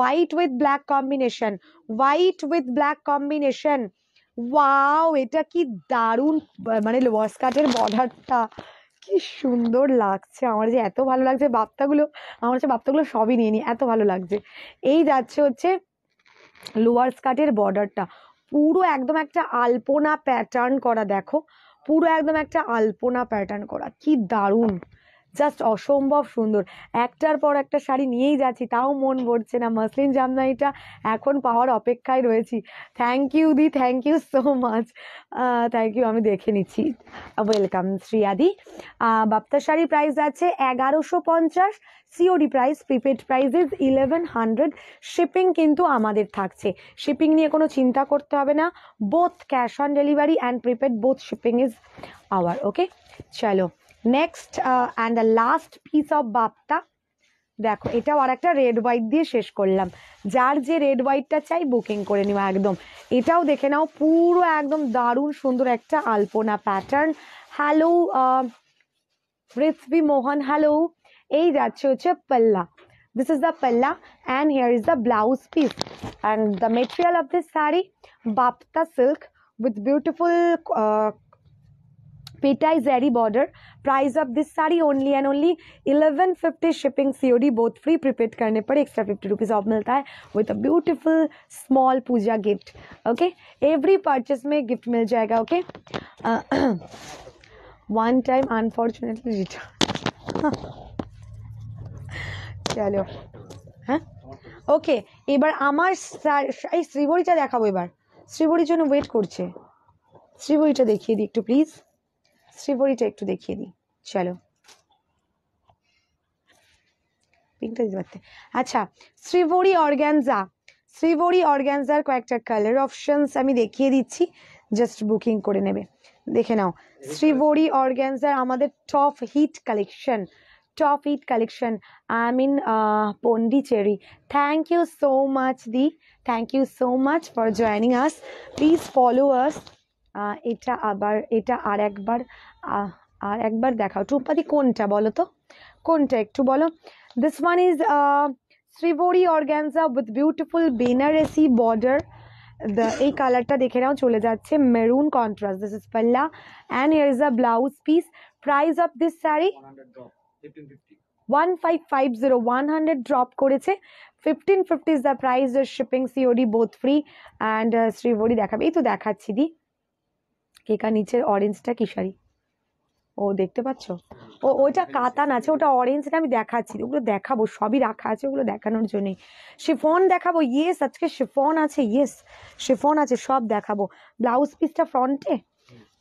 white with black combination white with black combination wow এটা কি দারুণ মানে লোয়াস কাটের বর্ডারটা কি সুন্দর লাগছে আমার যে এত ভালো লাগছে বাপ্তাগুলো আমার হচ্ছে বাপ্তাগুলো সবই নিয়ে নিই এত ভালো লাগছে এই যাচ্ছে হচ্ছে লোয়ার স্কার্টের বর্ডারটা পুরো একদম একটা আলপনা প্যাটার্ন করা দেখো পুরো একদম একটা আলপনা প্যাটার্ন করা কি দারুণ জাস্ট অসম্ভব সুন্দর একটার পর একটা শাড়ি নিয়েই যাচ্ছি তাও মন ভরছে না মাসলিন জামদানিটা এখন পাওয়ার অপেক্ষায় রয়েছি থ্যাংক ইউ দি thank you so much thank you আমি দেখে নিচ্ছি ওয়েলকাম শ্রিয়াদি বাপ্তা শাড়ি প্রাইস আছে এগারোশো পঞ্চাশ COD price prepaid price is eleven hundred shipping কিন্তু আমাদের থাকছে শিপিং নিয়ে কোনো চিন্তা করতে হবে না both cash on delivery and prepaid both shipping is our okay চলো next and the last piece of বাপ্তা দেখো এটাও আর একটা রেড হোয়াইট দিয়ে শেষ করলাম যার যে রেড হোয়াইটটা চাই বুকিং করে নিও একদম এটাও দেখে নাও পুরো একদম দারুণ সুন্দর একটা alpana pattern hello Rishbi Mohan hello এই যাচ্ছে হচ্ছে পাল্লা দিস ইজ দ্য পাল্লা and here is the blouse piece and the material of this sari বাপ্তা silk with beautiful Petai Zeri border. Price of this sari only and only 1150 shipping COD both free prepaid करने पर extra 50 rupees off मिलता है with a beautiful small puja gift. Okay, every purchase में gift मिल जाएगा. Okay, uh, one time unfortunately return. चलो হ্যাঁ ওকে এবার আমার এই শ্রীবড়িটা দেখাবো এবার শ্রীবড়ির জন্য ওয়েট করছে শ্রীবড়িটা দেখিয়ে দিই একটু প্লিজ শ্রীবরীটা একটু দেখিয়ে দিই চলো আচ্ছা শ্রীবড়ি অর্গ্যানজা শ্রীবড়ি অর্গ্যানজার কয়েকটা কালার অপশনস আমি দেখিয়ে দিচ্ছি জাস্ট বুকিং করে নেবে দেখে নাও শ্রীবড়ি অর্গ্যানজার আমাদের top hit collection top hit collection I mean Pondicherry thank you so much দি thank you so much for joining us please follow us এটা আবার এটা আর একবার আর একবার দেখাও টুম্পাদি কোনটা বলো তো কোনটা একটু বলো দিস ওয়ান ইজ শ্রীবরি organza with beautiful Banarasi border এই কালারটা দেখে নাও চলে যাচ্ছে মেরুন কন্ট্রাস্ট দিস ইজ পাল্লা and here is a blouse piece price of this sari one five five zero one hundred drop করেছে fifteen fifty is the price shipping COD both free and শ্রীবরি দেখাবে এই তো দেখাচ্ছি দি কেকা নিচের অরেঞ্জটা কিসারি ও দেখতে পাচ্ছ ও ওইটা কাতান আছে ওটা অরেঞ্জটা আমি দেখাচ্ছি ওগুলো দেখাবো সবই রাখা আছে ওগুলো দেখানোর জন্যে শিফন দেখাবো ইয়েস আজকে শিফন আছে ইয়েস শিফন আছে সব দেখাবো ব্লাউজ পিসটা ফ্রন্টে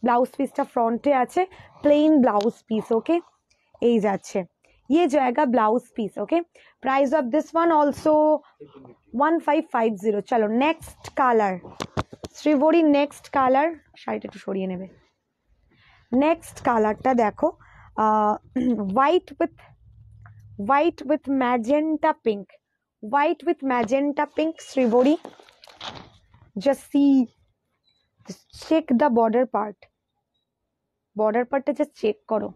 ব্লাউজ পিসটা ফ্রন্টে আছে প্লেন ব্লাউজ পিস ওকে এই যাচ্ছে ইয়ে জায়গা blouse piece okay price of this one also one five five zero চলো নেক্সট কালার শ্রীবরীর নেক্সট কালার শাড়িটা একটু সরিয়ে নেবে নেক্সট কালারটা দেখো white with white with magenta pink white with magenta pink শ্রীবরী just see check the border part border পার্টটা জাস্ট চেক করো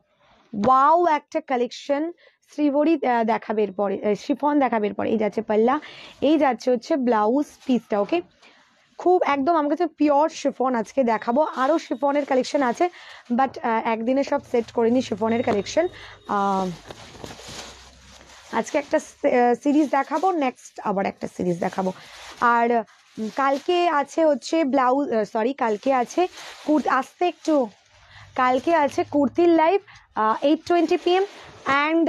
ওয়াও একটা কালেকশন শ্রীবরি দেখাবে এরপরে শিফন দেখাবে এরপরে এই যাচ্ছে পাল্লা এই যাচ্ছে হচ্ছে ব্লাউজ পিসটা ওকে খুব একদম আমার কাছে পিওর শিফন আজকে দেখাবো আরও শিফনের কালেকশন আছে বাট একদিনে সব সেট করে শিফনের কালেকশন আজকে একটা সিরিজ দেখাবো নেক্সট আবার একটা সিরিজ দেখাবো আর কালকে আছে হচ্ছে ব্লাউজ সরি কালকে আছে কুর আসতে একটু কালকে আছে কুর্তির live eight twenty PM and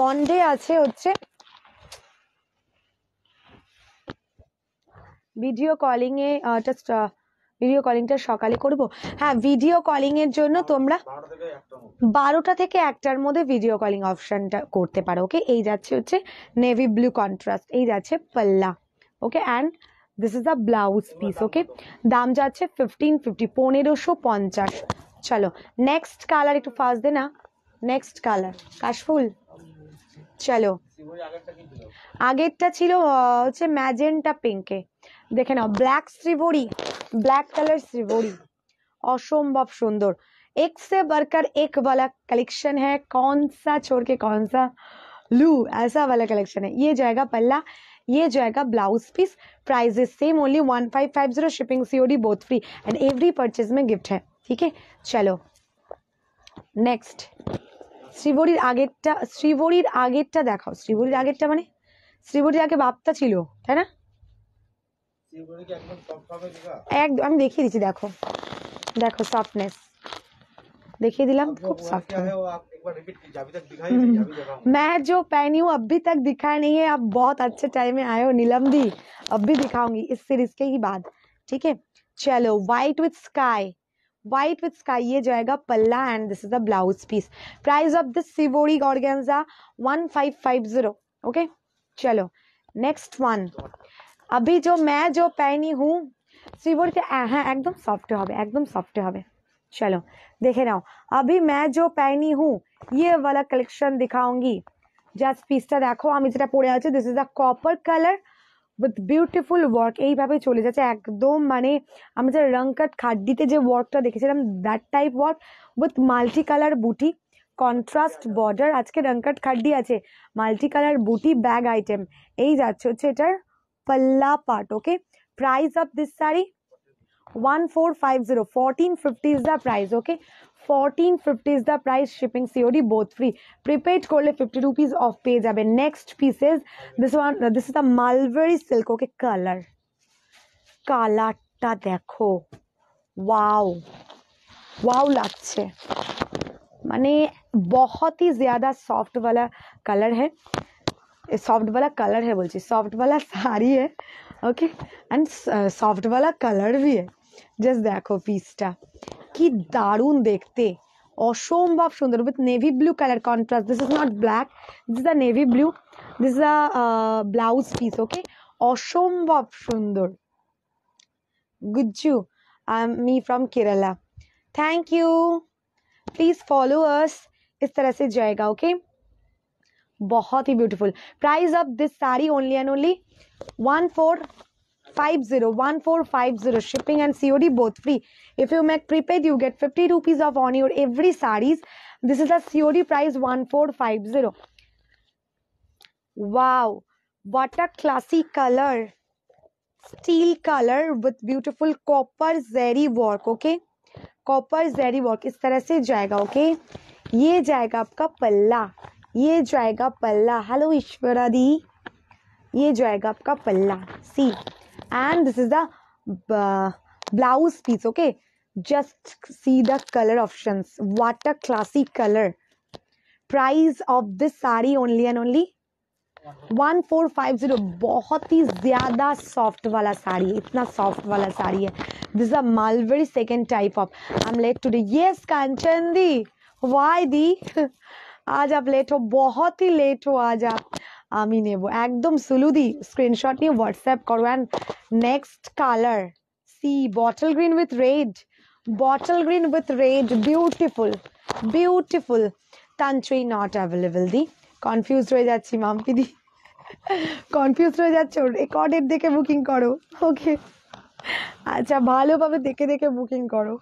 Monday আছে হচ্ছে ভিডিও কলিংয়ে জাস্ট ভিডিও কলিংটা সকালে করব হ্যাঁ ভিডিও কলিংয়ের জন্য তোমরা বারোটা থেকে একটার মধ্যে ভিডিও কলিং অপশানটা করতে পারো ওকে এই যাচ্ছে হচ্ছে নেভি ব্লু কন্ট্রাস্ট এই যাচ্ছে পাল্লা okay and this is the blouse piece okay দাম যাচ্ছে ফিফটিন ফিফটি পনেরোশো পঞ্চাশ চলো নেক্সট কালার একটু ফার্স্ট দে না নেক্সট কালার কাশফুল চলো আগেরটা ছিল হচ্ছে ম্যাজেন্টা পিঙ্কে देखे নাও ब्लैक श्रीवड़ी ब्लैक कलर श्रीवड़ी असम्भव सुंदर एक से बढ़कर एक वाला कलेक्शन है कौन सा छोड़ के कौन सा लू ऐसा वाला कलेक्शन है ये जाएगा पल्ला ये जाएगा blouse piece price is same only one five five zero shipping COD both free and every purchase में गिफ्ट है ठीक है चलो नेक्स्ट শ্রীবড়ির आगे শ্রীবড়ির आगे देखाओ শ্রীবড়ির आगे मानी শ্রীবড়ির आगे बापता छो তাই না আমি দেখিয়ে দিচ্ছি দেখো দেখো সফটনেস देखे दिलम खूब सॉफ्ट हम्म। मैं जो पहनी हूँ अभी तक दिखा नहीं है आप बहुत अच्छे टाइम में आए हो नीलम दी अब भी दिखाऊंगी इस सीरीज के ही बाद ठीक है चलो white with sky white with sky ये जाएगा पल्ला and this is the blouse piece price of this सिवोरी organza one five five zero okay चलो नेक्स्ट वन अभी जो मैं जो पहनी हूँ সি বলছে হ্যাঁ একদম সফটে হবে একদম সফটে হবে চলো দেখে নাও আভি मैं जो पहनी हूँ ये वाला कलेक्शन दिखाऊंगी জাস্ট পিসটা দেখো আমি যেটা পরে আছি this is the copper colour with beautiful work এইভাবে চলে যাচ্ছে একদম মানে আমি যে রংকাট খাড্ডিতে যে ওয়ার্কটা দেখেছিলাম that type work with multi colour বুটি কন্ট্রাস্ট বর্ডার আজকে রংকাট খাড্ডি আছে মাল্টি কালার বুটি ব্যাগ আইটেম এই যাচ্ছে হচ্ছে এটার पल्ला part okay price of this sari one four five zero fourteen fifty is the price okay fourteen fifty is the price shipping COD both free prepaid कर ले फिफ्टी रुपीज ऑफ पे जाए next pieces this one this is the mulberry silk okay colour colour देखो wow wow लगे माने बहुत ही ज्यादा soft वाला कलर है সফটওয়ালা কালার है বলছি সফটওয়ালা শাড়ি है ओके অ্যান্ড সফটওয়ালা কালার भी है জাস্ট দেখো পিসটা কি দারুণ দেখতে অসম্ভব সুন্দর with navy blue colour contrast this is not black this is the navy blue this is a blouse piece okay অসম্ভব সুন্দর গুজ্জু আমি from Kerala thank you please follow us इस तरह से जाएगा ओके okay? बहुत ही beautiful price of this sari only and only one four five zero one four five zero shipping and C OD both free if you make prepaid you get fifty rupees off on your every saris this is the COD price one four five zero wow what a classy colour steel colour with beautiful copper जेरी work okay copper जेरी work इस तरह से जाएगा okay okay ये जाएगा आपका पल्ला ये आएगा पल्ला हेलो ईश्वरा दी ये आएगा आपका पल्ला see and this is the blouse piece okay just see the colour option what a classic colour price of this sari only and only one four five zero बहुत ही ज़्यादा सॉफ्ट वाला साड़ी है इतना सॉफ्ट वाला साड़ी है this a mulberry second type of I'm एम today टूडे ये कंचन दी वाई दी আজ আপ লেট হো বহত হি লেট হো আজ আপ আমি নেব একদম সুলুদি স্ক্রিনশট নিয়ে হোয়াটসঅ্যাপ করো and next colour see bottle green with red bottle green with red beautiful beautiful Tanchoi not available দি কনফিউজ হয়ে যাচ্ছি মাম্পিদি কনফিউজ হয়ে যাচ্ছ রেকর্ডের দেখে বুকিং করো ওকে আচ্ছা ভালোভাবে দেখে দেখে বুকিং করো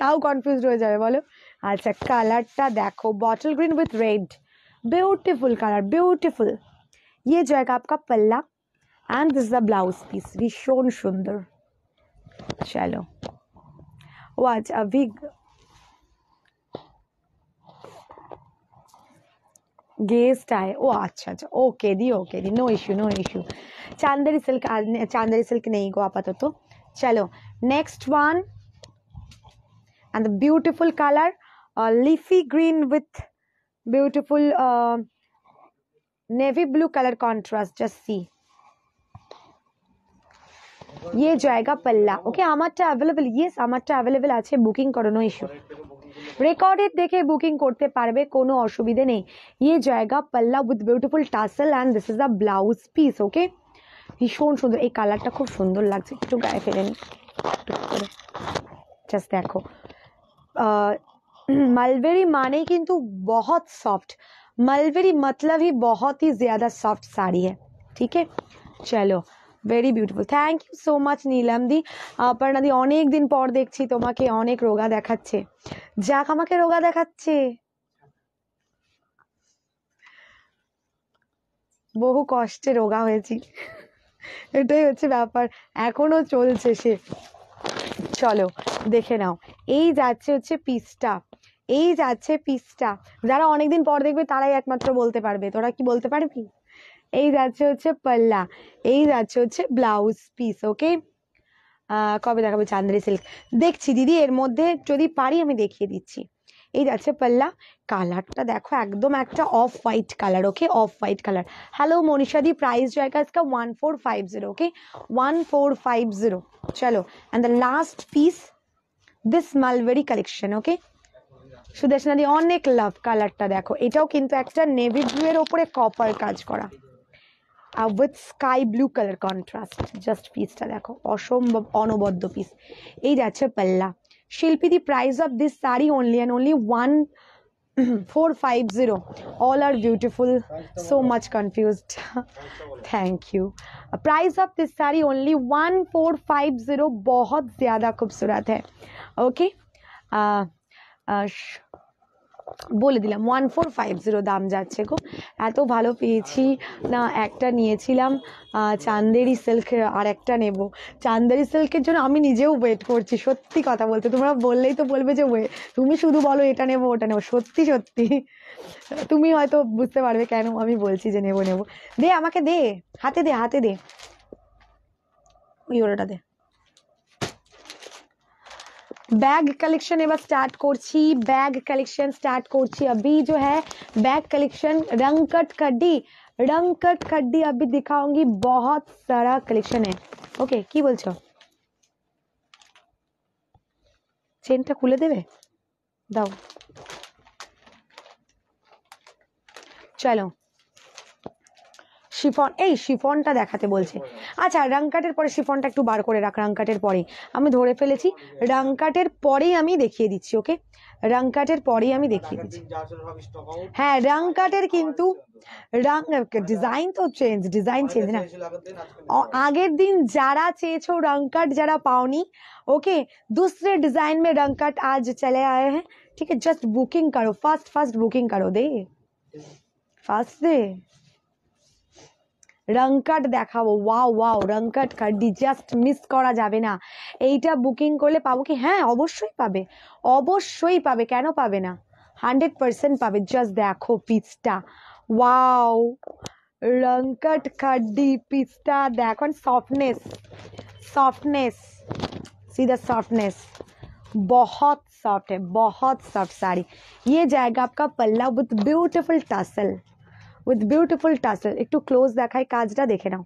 তাও কনফিউজ হয়ে যাবে বলো अच्छा कलर কালারটা देखो bottle green with red beautiful colour beautiful ये जाएगा आपका पल्ला and this the blouse piece भीषण सुंदर चलो वो आज अभी गेस्ट आए ओ अच्छा अच्छा ओके दी ओके दी no issue no issue Chanderi silk Chanderi silk नहीं को आप तो चलो next one and the beautiful colour Uh, leafy green with beautiful uh, navy blue color contrast. Just see. ये जाएगा पल्ला ओके আমারটা অ্যাভেলেবল ইয়েস আমারটা অ্যাভেলেবল আছে বুকিং করানো নো ইস্যু রেকর্ডেড দেখে বুকিং করতে পারবে কোনো অসুবিধে নেই ইয়ে জায়গা পাল্লা with beautiful tassel and this is the blouse piece okay ভীষণ সুন্দর এই কালারটা খুব সুন্দর লাগছে একটু গায়ে ফেরেন জাস্ট দেখো মালবেরি মানে কিন্তু বহুত সফট মালবেরি মতলব বহুত बहुत সফট সাড়ি सॉफ्ट ঠিক চলো very beautiful thank you so much নীলামদি দি অনেক দিন পর দেখছি তোমাকে অনেক রোগা দেখাচ্ছে যাক আমাকে রোগা দেখাচ্ছে বহু কষ্টে রোগা হয়েছি এটাই হচ্ছে ব্যাপার এখনো চলছে সে চলো দেখে নাও এই যাচ্ছে হচ্ছে পিসটা এই যাচ্ছে পিসটা যারা অনেকদিন পর দেখবে তারাই একমাত্র বলতে পারবে তোরা কি বলতে পারবি এই যাচ্ছে হচ্ছে পাল্লা এই যাচ্ছে হচ্ছে ব্লাউজ পিস ওকে কবে দেখাবে চান্দ্রি সিল্ক দেখছি দিদি এর মধ্যে যদি পারি আমি দেখিয়ে দিচ্ছি এই যাচ্ছে পাল্লা কালারটা দেখো একদম একটা off white colour okay off white colour hello মনীষাদি প্রাইস জায়গা আজকে one four five zero okay one four five zero চলো and the last piece this mulberry collection okay সুদেশনাদি অনেক লাভ কালারটা দেখো এটাও কিন্তু একটা নেভি ব্লু এর ওপরে কপার কাজ করা আর with sky blue colour contrast just পিসটা দেখো অসম্ভব অনবদ্য পিস এই যাচ্ছে পাল্লা শিল্পী দি price of this sari only and only one four five zero all আর beautiful so much confused thank you price of this sari only one four five zero বহুত ज़्यादा খুবসুরত है ওকে বলে দিলাম ওয়ান ফোর ফাইভ জিরো দাম যাচ্ছে গো এত ভালো পেয়েছি না একটা নিয়েছিলাম চান্দেরি সিল্কের আর একটা নেব চান্দেরি সিল্কের জন্য আমি নিজেও ওয়েট করছি সত্যি কথা বলতে তোমরা বললেই তো বলবে যে ওয়ে তুমি শুধু বলো এটা নেবো ওটা নেবো সত্যি সত্যি তুমি হয়তো বুঝতে পারবে কেন আমি বলছি যে নেবো নেবো দে আমাকে দে হাতে দে হাতে দে ওই ওটা দে बैग कलेक्शन एवं स्टार्ट कोर्ची बैग कलेक्शन स्टार्ट कोर्ची अभी जो है बैग कलेक्शन रंग कट कड्डी रंग कट कड्डी अभी दिखाऊंगी बहुत सारा कलेक्शन है ओके की बोल छो चेन टा खुले देवे दाओ चलो শিফন এই শিফনটা দেখাতে বলছে আচ্ছা রাংকাটের পরে শিফনটা একটু বার করে রাখ রাংকাটের পরে আমি ধরে ফেলেছি রাংকাটের পরেই আমি দেখিয়ে দিচ্ছি ওকে রাংকাটের পরেই আমি দেখিয়ে দিচ্ছি হ্যাঁ রাংকাটের কিন্তু রাং ডিজাইন তো চেঞ্জ ডিজাইন চেঞ্জ না আগের দিন যারা চেয়েছো রাংকাট যারা পাওনি ওকে দুসরে ডিজাইন মে রং कट আজ চলে আয়ে হ্যাঁ ঠিক है জাস্ট বুকিং করো ফার্স্ট फास्ट বুকিং করো দে फास्ट দে रंगट দেখাবো wow wow Rangkat Khaddi just miss করা যাবে না এইটা বুকিং করলে পাবো কি হ্যাঁ অবশ্যই পাবে অবশ্যই পাবে কেন পাবে না 100% পাবে জাস্ট দেখো পিস্তা ওয়াও রংকট কাডি পিস্তা দেখো and softness softness see the softness बहुत सॉफ्ट है बहुत सॉफ्ट सारी ये जाएगा आपका पल्ला but beautiful tassel with beautiful tassel একটু ক্লোজ দেখায় কাজটা দেখে নাও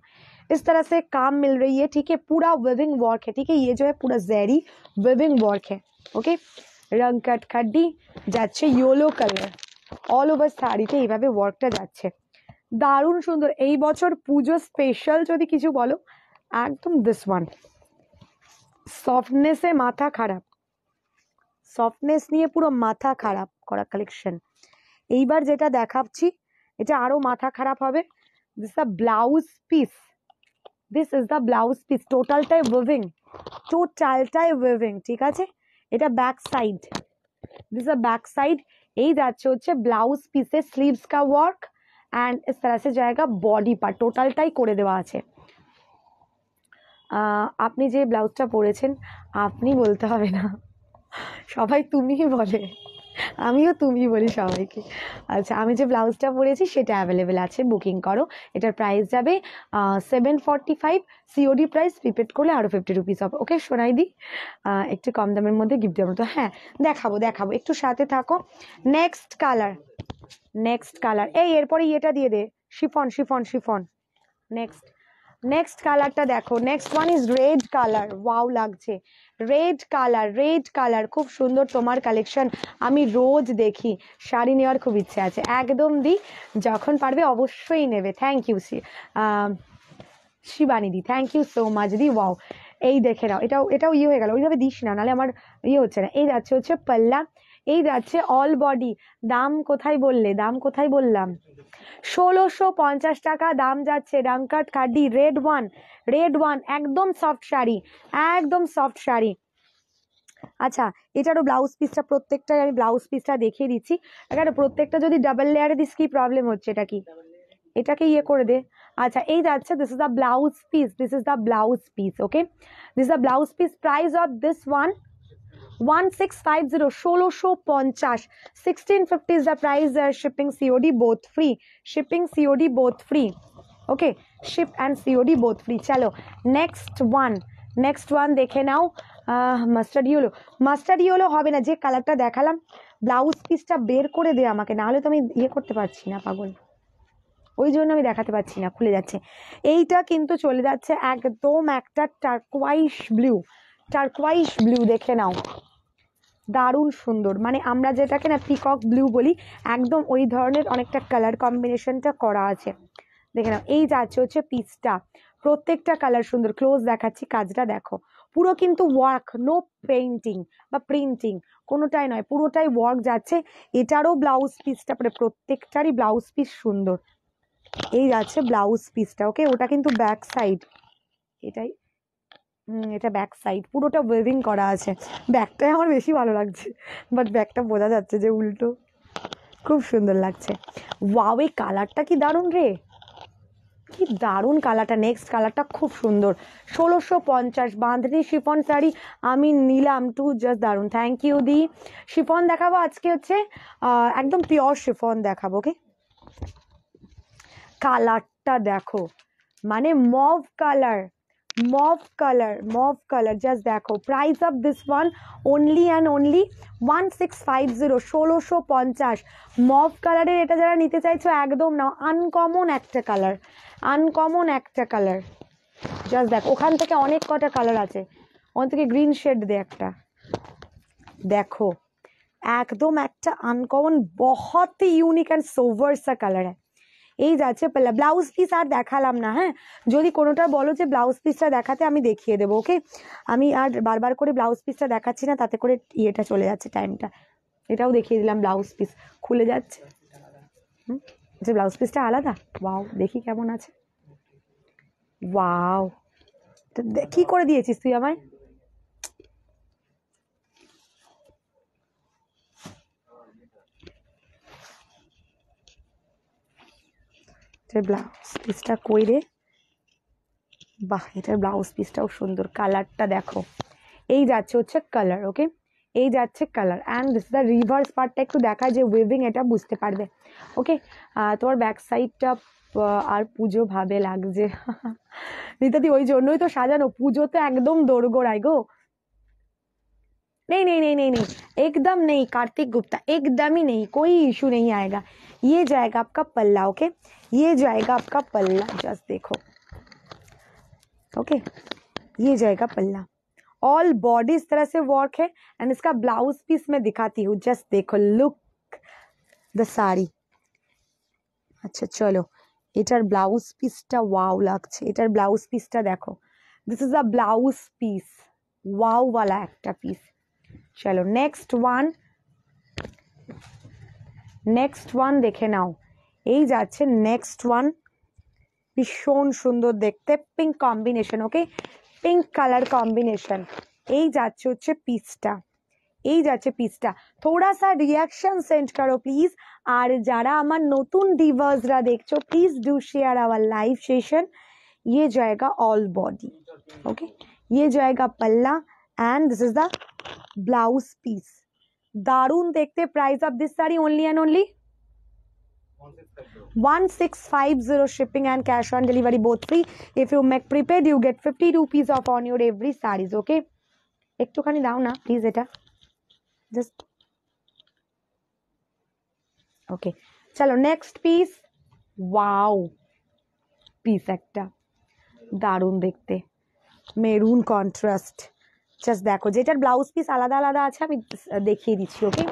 इस तरह से काम मिल रही है ठीक है पूरा वेविंग वर्क है ठीक है ये जो है पूरा जैरी রং কাট খাড্ডি যাচ্ছে ইয়েলো কালার অল ওভার শাড়িতে এইভাবে ওয়ার্কটা যাচ্ছে দারুণ সুন্দর এই বছর পুজো স্পেশাল যদি কিছু বলো একদম দিস ওয়ান সফটনেসে মাথা খারাপ সফটনেস নিয়ে পুরো মাথা খারাপ করা কালেকশন এইবার যেটা দেখাচ্ছি এটা আরও মাথা খারাপ হবে this the blouse piece this is the blouse piece টোটালটাই ওয়েভিং টোটালটাই ওয়েভিং ঠিক আছে এটা back side this the back side এই যাচ্ছে হচ্ছে ব্লাউজ পিসের স্লিভস কা ওয়ার্ক অ্যান্ড इस तरह से जाएगा বডি পার্ট টোটালটাই করে দেওয়া আছে আপনি যে ব্লাউজটা পরেছেন আপনি বলতে হবে না সবাই তুমিই বলে আমিও তুমি বলি সবাইকে আচ্ছা আমি যে ব্লাউজটা পরেছি সেটা অ্যাভেলেবেল আছে বুকিং করো এটার প্রাইস যাবে seven forty five COD price prepaid করলে আরও ফিফটি রুপিস হবে ওকে শোনাই দিই একটু কম দামের মধ্যে গিফট দেওয়ার মতো হ্যাঁ দেখাবো দেখাবো একটু সাথে থাকো নেক্সট কালার নেক্সট কালার এই এরপরে ইয়েটা দিয়ে দে chiffon chiffon chiffon next next কালারটা দেখো next one is red colour wow লাগছে রেড কালার রেড কালার খুব সুন্দর তোমার কালেকশন আমি রোজ দেখি শাড়ি নেওয়ার খুব ইচ্ছে আছে একদম দি যখন পারবে অবশ্যই নেবে থ্যাংক ইউ শিবানী দি থ্যাংক ইউ সো মাচ দি ওয়াও এই দেখে নাও এটাও এটাও ইয়ে হয়ে গেল ওইভাবে দিস না নাহলে আমার ইয়ে হচ্ছে না এই যাচ্ছে হচ্ছে পাল্লা এই যাচ্ছে অল বডি দাম কোথায় বললে দাম কোথায় বললাম ষোলোশো পঞ্চাশ টাকা দাম যাচ্ছে ডাঙ্কাট কাডি রেড ওয়ান রেড ওয়ান একদম সফট শাড়ি একদম সফট শাড়ি আচ্ছা এটারও ব্লাউজ পিসটা প্রত্যেকটাই আমি ব্লাউজ পিসটা দেখিয়ে দিচ্ছি এখানে প্রত্যেকটা যদি ডাবল লেয়ারে দিস কি প্রবলেম হচ্ছে এটা কি এটাকে ইয়ে করে দে আচ্ছা এই যাচ্ছে this is the blouse piece this is the blouse piece okay this the blouse piece price of this one one six five zero ষোলোশো পঞ্চাশ sixteen fifty is the price shipping COD both free shipping COD both free okay ship and COD both free চলো next one next one দেখে নাও mustard yellow mustard yellow হবে না যে কালারটা দেখালাম ব্লাউজ পিসটা বের করে দে আমাকে নাহলে তো আমি ইয়ে করতে পারছি না পাগল ওই জন্য আমি দেখাতে পারছি না খুলে যাচ্ছে এইটা কিন্তু চলে যাচ্ছে একদম একটা টার্কোয়াইশ ব্লু টার্কোয়াইশ ব্লু দেখে নাও দারুণ সুন্দর মানে আমরা যেটাকে না পিকক ব্লু বলি একদম ওই ধরনের অনেকটা কালার কম্বিনেশনটা করা আছে দেখে নাও এই যাচ্ছে হচ্ছে পিসটা প্রত্যেকটা কালার সুন্দর ক্লোজ দেখাচ্ছি কাজটা দেখো পুরো কিন্তু ওয়ার্ক নো পেন্টিং বা প্রিন্টিং কোনোটাই নয় পুরোটাই ওয়ার্ক যাচ্ছে এটারও ব্লাউজ পিসটা পরে প্রত্যেকটারই ব্লাউজ পিস সুন্দর এই যাচ্ছে ব্লাউজ পিসটা ওকে ওটা কিন্তু ব্যাক সাইড এটাই এটা ব্যাক সাইড পুরোটা ওয়েভিং করা আছে ব্যাকটাই আমার বেশি ভালো লাগছে বাট ব্যাকটা বোঝা যাচ্ছে যে উল্টো খুব সুন্দর লাগছে ওয়াও এই কালারটা কি দারুণ রে কি দারুণ কালারটা নেক্সট কালারটা খুব সুন্দর ষোলোশো পঞ্চাশ বাঁধনি শিফন শাড়ি আমি নিলাম টু জাস্ট দারুণ থ্যাংক ইউ দি শিফন দেখাবো আজকে হচ্ছে একদম পিওর শিফন দেখাবো ওকে কালারটা দেখো মানে mauve colour mauve colour mauve colour just দেখো price of this one only and only one six five zero ষোলোশো পঞ্চাশ মভ কালারের এটা যারা নিতে চাইছো একদম না আনকমন একটা কালার আনকমন একটা কালার জাস্ট দেখো ওখান থেকে অনেক কটা কালার আছে ওখান থেকে গ্রিন শেড দে একটা দেখো একদম একটা আনকমন বহুত ইউনিক অ্যান্ড সোভার্সা কালার হ্যাঁ এই যাচ্ছে পাল্লা ব্লাউজ পিস আর দেখালাম না হ্যাঁ যদি কোনোটা বলো যে ব্লাউজ পিসটা দেখাতে আমি দেখিয়ে দেবো ওকে আমি আর বারবার করে ব্লাউজ পিসটা দেখাচ্ছি না তাতে করে ইয়েটা চলে যাচ্ছে টাইমটা এটাও দেখিয়ে দিলাম ব্লাউজ পিস খুলে যাচ্ছে হুম যে ব্লাউজ পিসটা আলাদা ওয়াও দেখি কেমন আছে ওয়াও কি করে দিয়েছিস তুই আমায় এটার ব্লাউজ পিসটা কই রে বাহ এটার ব্লাউজ পিসটাও সুন্দর কালারটা দেখো এই যাচ্ছে হচ্ছে কালার ওকে এই যাচ্ছে colour and this the reverse পার্টটা একটু দেখায় যে ওয়েভিং এটা বুঝতে পারবে ওকে তোমার ব্যাক সাইডটা আর পুজো ভাবে লাগছে নিতাদি ওই জন্যই তো সাজানো পুজো তো একদম দোরগোড়ায় গো নেই নেই নেই নেই নেই একদম নেই কার্তিক গুপ্তা একদমই নেই नहीं ইস্যু নেই আয়গা ये जाएगा आपका पल्ला ओके ये जाएगा आपका पल्ला जस्ट देखो ओके ये जाएगा पल्ला ऑल बॉडी इस तरह से वर्क है एंड इसका ब्लाउज पीस मैं दिखाती हूँ जस्ट देखो लुक द साड़ी अच्छा আচ্ছা চলো এটার ব্লাউজ পিসটা ওয়াও লাগছে এটার ব্লাউজ পিসটা দেখো this is a blouse piece ওয়াওওয়ালা একটা পিস चलो नेक्स्ट वन नेक्स्ट वन देखे नाओ ये नेक्स्ट वन भीषण सुंदर देखते pink combination okay pink colour combination ये हे पिसटा थोड़ा सा रियक्शन सेंड करो प्लिज और जरा नतून डिवर्स देखो please do share our live session ये जाएगा ऑल बॉडी ओके ये जाएगा पल्ला and this is the blouse piece दारून देखते price of this sari only and only one six five zero shipping and cash on delivery both free if you make prepaid you get fifty rupees off on your every saris okay एक तो खानी दाओ ना please एटा just okay चलो next piece wow piece एक दारून देखते मेरून कंट्रास्ट জাস্ট দেখো যেটার ব্লাউজ পিস আলাদা আলাদা আছে আমি দেখিয়ে দিচ্ছি ওকে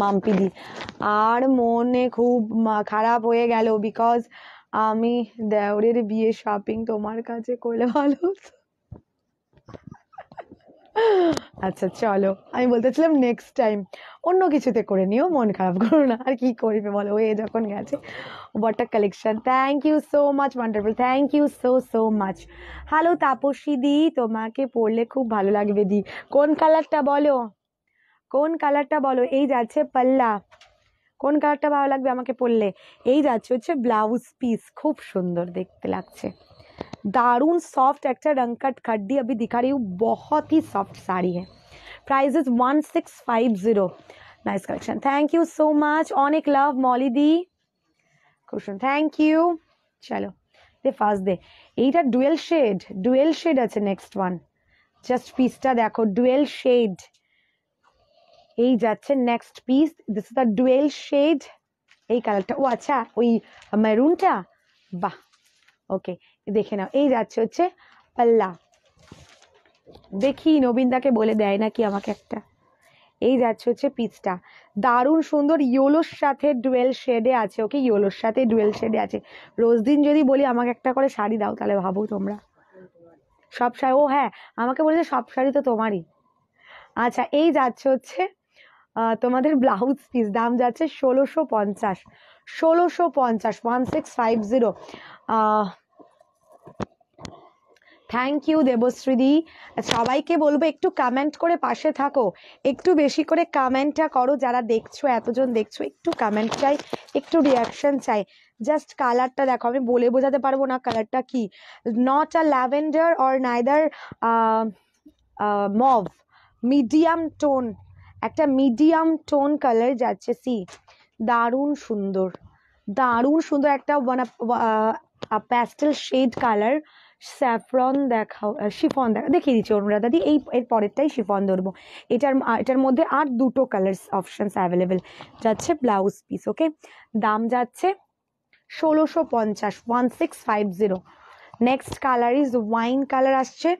মাম্পিদি আর মনে খুব খারাপ হয়ে গেল বিকজ আমি দেওরের বিয়ে শপিং তোমার কাছে করলে ভালো হতো আচ্ছা চলো আমি বলতেছিলাম নেক্সট টাইম অন্য কিছুতে করে নিও মন খারাপ করো না আর কি করবে বলো ওয়ে এ যখন গেছে water collection thank you so much wonderful thank you so so much hello Tapasi দি তোমাকে পড়লে খুব ভালো লাগবে দি কোন কালারটা বলো কোন কালারটা বলো এই যাচ্ছে পাল্লা কোন কালারটা ভালো লাগবে আমাকে পড়লে এই যাচ্ছে হচ্ছে ব্লাউজ পিস খুব সুন্দর দেখতে লাগছে दारून सॉफ्ट एक्टर अंकट खड्डी अभी दिखा रही हूँ बहुत ही सॉफ्ट साड़ी है price is one six five zero nice collection thank you so much on एक लव मॉली दी क्वेश्चन थैंक यू चलो दे फर्स्ट दे यहीटा डुएल शेड डुएल शेड आज नेक्स्ट वन जस्ट पिसटा देखो डुएल शेड पीस যাচ্ছে next piece this is the dual shade এই কালারটা ও আচ্ছা ওই মেরুনটা বাহ ওকে দেখে নাও এই যাচ্ছে হচ্ছে পাল্লা দেখি নবীনদাকে বলে দেয় নাকি আমাকে একটা এই যাচ্ছে হচ্ছে পিচটা দারুণ সুন্দর ইয়োলোর সাথে ডুয়েল শেডে আছে ওকে ইয়োলোর সাথে ডুয়েল শেডে আছে রোজ দিন যদি বলি আমাকে একটা করে শাড়ি দাও তাহলে ভাবো তোমরা সব শাড়ি ও হ্যাঁ আমাকে বলেছে সব শাড়ি তো তোমারই আচ্ছা এই যাচ্ছে হচ্ছে তোমাদের ব্লাউজ পিস দাম যাচ্ছে ষোলোশো পঞ্চাশ ষোলোশো পঞ্চাশ one six five zero thank you দেবশ্রীদি সবাইকে বলবো একটু কমেন্ট করে পাশে থাকো একটু বেশি করে কমেন্টটা করো যারা দেখছো এতজন দেখছো একটু কমেন্ট চাই একটু রিয়াকশান চাই জাস্ট কালারটা দেখো আমি বলে বোঝাতে পারবো না কালারটা কি not a lavender or neither mauve medium tone একটা মিডিয়াম টোন কালার যাচ্ছে সি দারুণ সুন্দর দারুণ সুন্দর একটা one pastel shade colour saffron দেখাও শিফন দেখা দেখিয়ে দিচ্ছি অনুরা দাদি এই এর পরেরটাই শিফন ধরবো এটার এটার মধ্যে আর দুটো কালার্স অপশানস অ্যাভেলেবেল যাচ্ছে ব্লাউজ পিস ওকে দাম যাচ্ছে ষোলোশো পঞ্চাশ one six five zero next colour is wine colour আসছে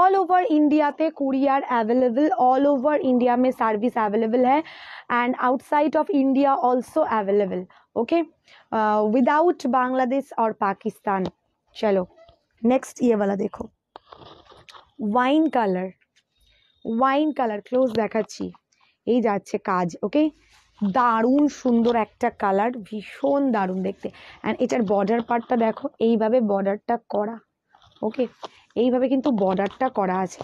অল ওভার ইন্ডিয়াতে courier available all over India মে সার্ভিস অ্যাভেলেবেল হ্যাঁ and outside of India also available okay without Bangladesh और पाकिस्तान चलो नेक्स्ट ये वाला देखो wine colour wine colour close দেখাচ্ছি এই যাচ্ছে কাজ ওকে দারুণ সুন্দর একটা কালার ভীষণ দারুণ দেখতে অ্যান্ড এটার বর্ডার পার্টটা দেখো এইভাবে বর্ডারটা করা ওকে এইভাবে কিন্তু বর্ডারটা করা আছে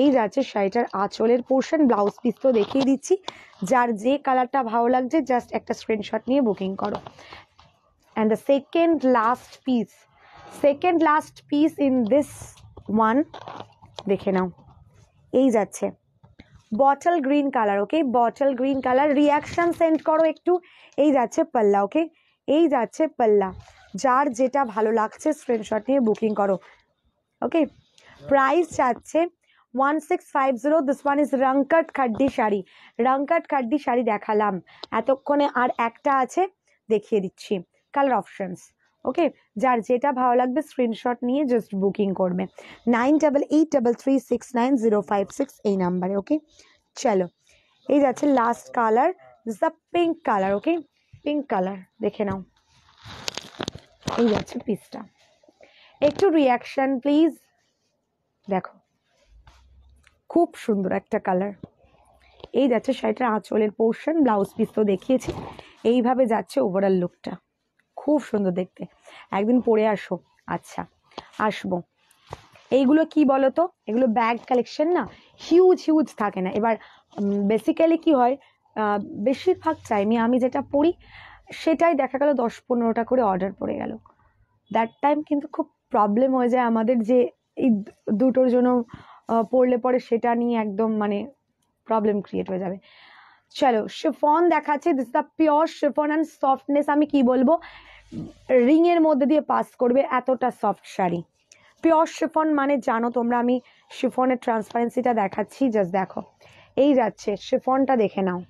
এই যাচ্ছে শাড়িটার আঁচলের পোর্শন ব্লাউজ পিস তো দেখিয়ে দিচ্ছি যার যে কালারটা ভালো লাগছে জাস্ট একটা স্ক্রিনশট নিয়ে বুকিং করো and the second last piece second last piece in this one দেখে নাও এই যাচ্ছে bottle green colour okay bottle green colour reaction send করো একটু এই যাচ্ছে পাল্লা ওকে এই যাচ্ছে পাল্লা যার যেটা ভালো লাগছে স্ক্রিনশট নিয়ে বুকিং করো ওকে প্রাইস যাচ্ছে one six five zero this one is Rangkat Khaddi sari Rangkat Khaddi sari দেখালাম এতক্ষণে আর একটা আছে দেখিয়ে দিচ্ছি কালার অপশানস ওকে যার যেটা ভালো লাগবে স্ক্রিনশট নিয়ে জাস্ট বুকিং করবে nine double eight double three six nine zero five six এই নাম্বারে ওকে চলো এই যাচ্ছে last colour this the pink colour okay pink colour দেখে নাও এই যাচ্ছে পিসটা একটু রিয়াকশান প্লিজ দেখো খুব সুন্দর একটা কালার এই যাচ্ছে শাড়িটার আঁচলের পোর্শন ব্লাউজ পিস তো দেখিয়েছি এইভাবে যাচ্ছে ওভারঅল লুকটা খুব সুন্দর দেখতে একদিন পরে আসো আচ্ছা আসবো এইগুলো কি বলো তো এগুলো ব্যাগ কালেকশন না হিউজ হিউজ থাকে না এবার বেসিক্যালি কি হয় বেশিরভাগ টাইমে আমি যেটা পড়ি সেটাই দেখা গেল দশ পনেরোটা করে অর্ডার পড়ে গেল দ্যাট টাইম কিন্তু খুব প্রবলেম হয়ে যায় আমাদের যে এই দুটোর জন্য পড়লে পরে সেটা নিয়ে একদম মানে প্রবলেম ক্রিয়েট হয়ে যাবে চলো শিফন দেখাচ্ছে this the pure chiffon and softness আমি কি বলবো রিংয়ের মধ্যে দিয়ে পাস করবে এতটা সফট শাড়ি পিওর শেফন মানে জানো তোমরা আমি শিফনের ট্রান্সপারেন্সিটা দেখাচ্ছি জাস্ট দেখো এই যাচ্ছে শিফনটা দেখে নাও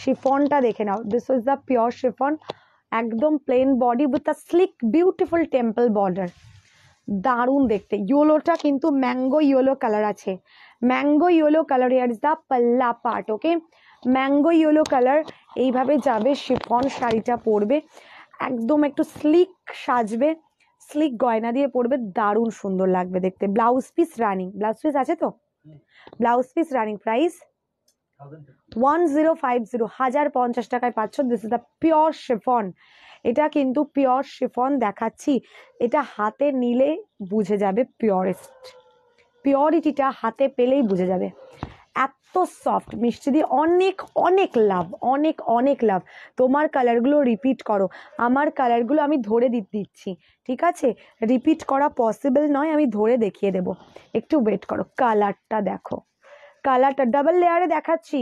শিফনটা দেখে নাও this is the pure chiffon একদম plain body with a sleek beautiful temple border দারুণ দেখতে ইয়োলোটা কিন্তু ম্যাঙ্গো ইয়োলো কালার আছে mango yellow colour here's the পাল্লা part okay mango yellow colour এইভাবে যাবে শিফন শাড়িটা পরবে একদম একটু স্লিক সাজবে স্লিক গয়না দিয়ে পরবে দারুণ সুন্দর লাগবে দেখতে blouse piece running blouse piece আছে তো blouse piece running price one zero five zero হাজার পঞ্চাশ টাকায় পাচ্ছ this is the pure chiffon এটা কিন্তু পিওর শিফন দেখাচ্ছি এটা হাতে নিলে বুঝে যাবে পিওরেস্ট পিওরিটিটা হাতে পেলেই বুঝে যাবে এত সফট মিষ্টি দিয়ে অনেক অনেক লাভ অনেক অনেক লাভ তোমার কালারগুলো রিপিট করো আমার কালারগুলো আমি ধরে দিচ্ছি ঠিক আছে রিপিট করা পসিবল নয় আমি ধরে দেখিয়ে দেব একটু ওয়েট করো কালারটা দেখো কালারটা ডাবল লেয়ারে দেখাচ্ছি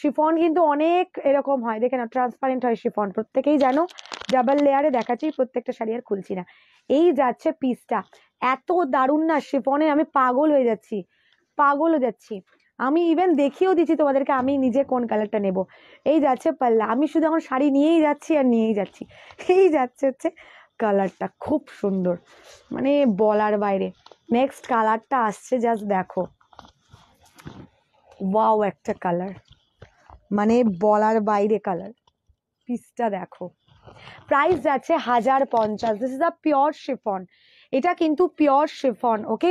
শিফন কিন্তু অনেক এরকম হয় দেখে না ট্রান্সপারেন্ট হয় শিফন প্রত্যেকেই জানো ডাবল লেয়ারে দেখাচ্ছি প্রত্যেকটা শাড়ি আর খুলছি না এই যাচ্ছে পিসটা এত দারুণ না শিফনে আমি পাগল হয়ে যাচ্ছি পাগল হয়ে যাচ্ছি আমি ইভেন দেখিয়েও দিচ্ছি তোমাদেরকে আমি নিজে কোন কালারটা নেব এই যাচ্ছে পাল্লা আমি শুধু এখন শাড়ি নিয়েই যাচ্ছি আর নিয়েই যাচ্ছি এই যাচ্ছে হচ্ছে কালারটা খুব সুন্দর মানে বলার বাইরে নেক্সট কালারটা আসছে জাস্ট দেখো ওয়াও একটা কালার মানে বলার বাইরে কালার পিসটা দেখো প্রাইস যাচ্ছে হাজার পঞ্চাশ this is a pure chiffon এটা কিন্তু পিওর শিফন ওকে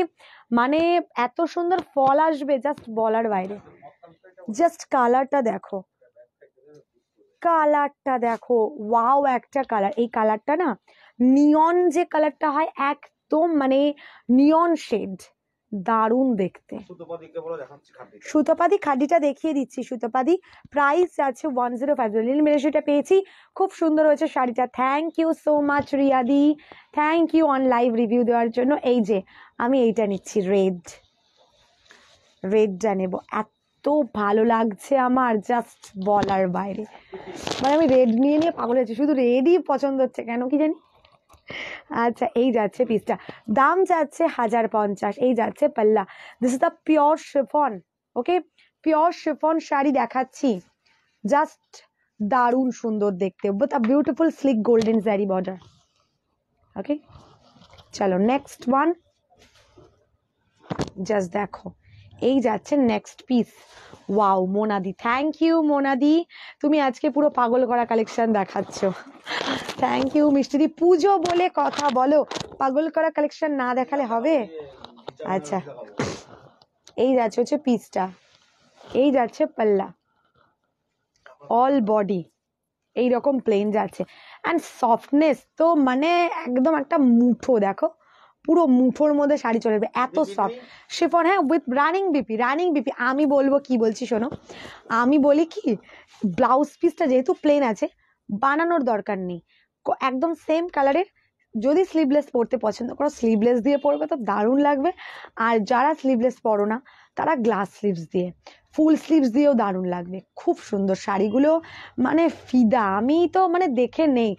মানে এত সুন্দর ফল আসবে জাস্ট বলার বাইরে জাস্ট কালারটা দেখো কালারটা দেখো ওয়াও একটা কালার এই কালারটা না নিয়ন যে কালারটা হয় একদম মানে নিয়ন শেড দারুণ দেখতে সুতোপাদি খাদিটা দেখিয়ে দিচ্ছি সুতোপাদি প্রাইস আছে ওয়ান জিরো ফাইভ জিরো নীল সেটা পেয়েছি খুব সুন্দর হয়েছে শাড়িটা থ্যাংক ইউ সো মাচ রিয়াদি thank you on live review দেওয়ার জন্য এই যে আমি এইটা নিচ্ছি রেড রেডটা নেব এত ভালো লাগছে আমার জাস্ট বলার বাইরে মানে আমি রেড নিয়ে নিয়ে পাগল হয়েছি শুধু রেডই পছন্দ হচ্ছে কেন কি জানি আচ্ছা এই যাচ্ছে পিসটা দাম যাচ্ছে হাজার পঞ্চাশ এই যাচ্ছে পাল্লা this is the pure chiffon okay pure chiffon sari দেখাচ্ছি জাস্ট দারুণ সুন্দর দেখতে beautiful sleek golden zari border okay চলো নেক্সট ওয়ান জাস্ট দেখো এই যাচ্ছে নেক্সট পিস ওয়াও মোনাদি থ্যাংক ইউ মোনাদি তুমি আজকে পুরো পাগল করা কালেকশান দেখাচ্ছ থ্যাংক ইউ মিষ্টিদি পুজো বলে কথা বলো পাগল করা কালেকশান না দেখালে হবে আচ্ছা এই যাচ্ছে হচ্ছে পিসটা এই যাচ্ছে পাল্লা অল বডি এই রকম প্লেন যাচ্ছে অ্যান্ড সফটনেস তো মানে একদম একটা মুঠো দেখো পুরো মুঠোর মধ্যে শাড়ি চলে যাবে এত সফট শিফন হ্যাঁ with running BP running BP আমি বলবো কি বলছি শোনো আমি বলি কি ব্লাউজ পিসটা যেহেতু প্লেন আছে বানানোর দরকার নেই একদম সেম কালারের যদি স্লিভলেস পরতে পছন্দ করো স্লিভলেস দিয়ে পরবে তো দারুণ লাগবে আর যারা স্লিভলেস পরো না তারা গ্লাস স্লিভস দিয়ে ফুল স্লিভস দিয়েও দারুণ লাগবে খুব সুন্দর শাড়িগুলো মানে ফিদা আমি তো মানে দেখে নেই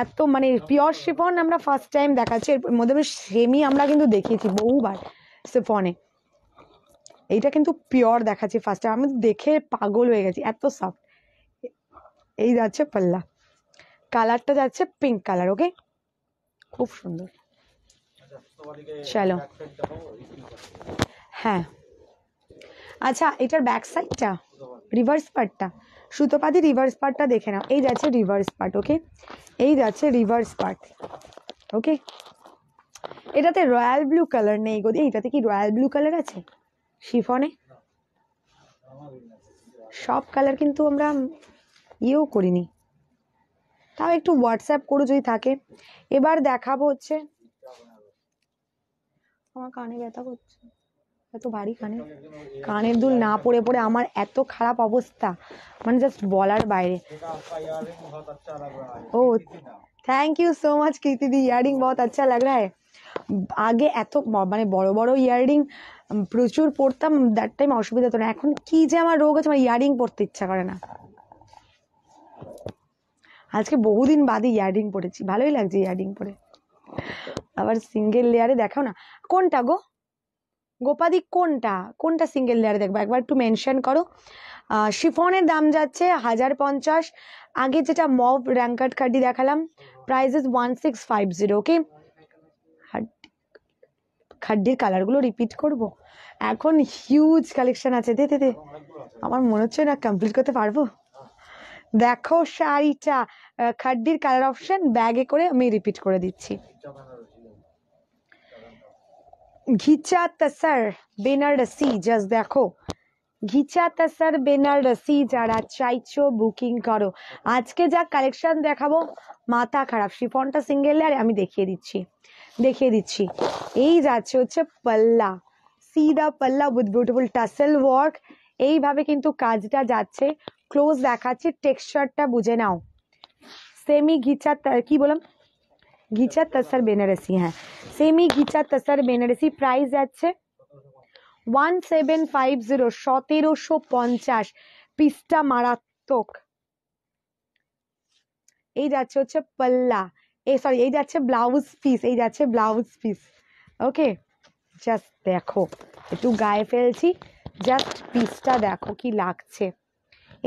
এত মানে পিওর শিফন আমরা ফার্স্ট টাইম দেখাচ্ছি এর মধ্যে সেমি আমরা কিন্তু দেখিয়েছি বহুবার শিফনে এইটা কিন্তু পিওর দেখাচ্ছি ফার্স্ট টাইম আমি দেখে পাগল হয়ে গেছি এত সফট এই যাচ্ছে পাল্লা কালারটা যাচ্ছে পিঙ্ক কালার ওকে খুব সুন্দর আচ্ছা, চলো হ্যাঁ আচ্ছা এটার ব্যাক সাইডটা রিভার্স পার্টটা পাতি রিভার্স পার্টটা দেখে নাও এই যাচ্ছে রিভার্স পার্ট ওকে এই যাচ্ছে রিভার্স পার্ট ওকে এটাতে রয়্যাল ব্লু কালার নেই গদি এইটাতে কি রয়্যাল ব্লু কালার আছে শিফনে সব কালার কিন্তু আমরা ইয়েও করিনি তাও একটু হোয়াটসঅ্যাপ করে যদি থাকে এবার দেখাবো হচ্ছে আমার কানে ব্যথা করছে এত ভারী কানে কানের দুল না পড়ে পড়ে আমার এত খারাপ অবস্থা মানে জাস্ট বলার বাইরে ও থ্যাংক ইউ সো মাচ কীর্তিদি ইয়ারিং বহুত আচ্ছা লাগ রা আগে এত মানে বড় বড় ইয়াররিং প্রচুর পরতাম দ্যাট টাইম অসুবিধা হতো না এখন কি যে আমার রোগ আছে আমার ইয়াররিং পরতে ইচ্ছা করে না আজকে বহুদিন বাদে ইয়াররিং পরেছি ভালোই লাগছে ইয়াররিং পরে আবার সিঙ্গেল লেয়ারে দেখাও না কোনটা গো গোপাদি কোনটা কোনটা সিঙ্গেল লেয়ার দেখবো একবার একটু মেনশন করো শিফনের দাম যাচ্ছে হাজার পঞ্চাশ আগে যেটা মব র্যাঙ্কার্ড খাড্ডি দেখালাম price is one six five zero okay খাড্ডির কালারগুলো রিপিট করব। এখন হিউজ কালেকশন আছে দে দে আমার মনে হচ্ছে না কমপ্লিট করতে পারবো দেখো শাড়িটা খাড্ডির কালার অপশন ব্যাগে করে আমি রিপিট করে দিচ্ছি ঘিচা তসর বেনারসি জাস্ট দেখো ঘিচা তসর বেনারসি যারা চাইছো বুকিং করো আজকে যা কালেকশন দেখাবো মাথা খারাপ শিফনটা সিঙ্গেল আর আমি দেখিয়ে দিচ্ছি দেখিয়ে দিচ্ছি এই যাচ্ছে হচ্ছে পাল্লা সিদা পাল্লা উইথ বিউটিফুল টাসেল ওয়ার্ক এইভাবে কিন্তু কাজটা যাচ্ছে ক্লোজ দেখাচ্ছে টেক্সচারটা বুঝে নাও সেমি ঘিচা কি বললাম ঘিচা তাসার বেনারসি হ্যাঁ সেমি ঘিচা তাসার বেনারসি প্রাইস আছে ওয়ান সেভেন ফাইভ জিরো সতেরোশো পঞ্চাশ পিসটা মারাত্মক এই যাচ্ছে হচ্ছে পাল্লা এই সরি এই যাচ্ছে ব্লাউজ পিস এই যাচ্ছে ব্লাউজ পিস ওকে জাস্ট দেখো একটু গায়ে ফেলছি জাস্ট পিসটা দেখো কি লাগছে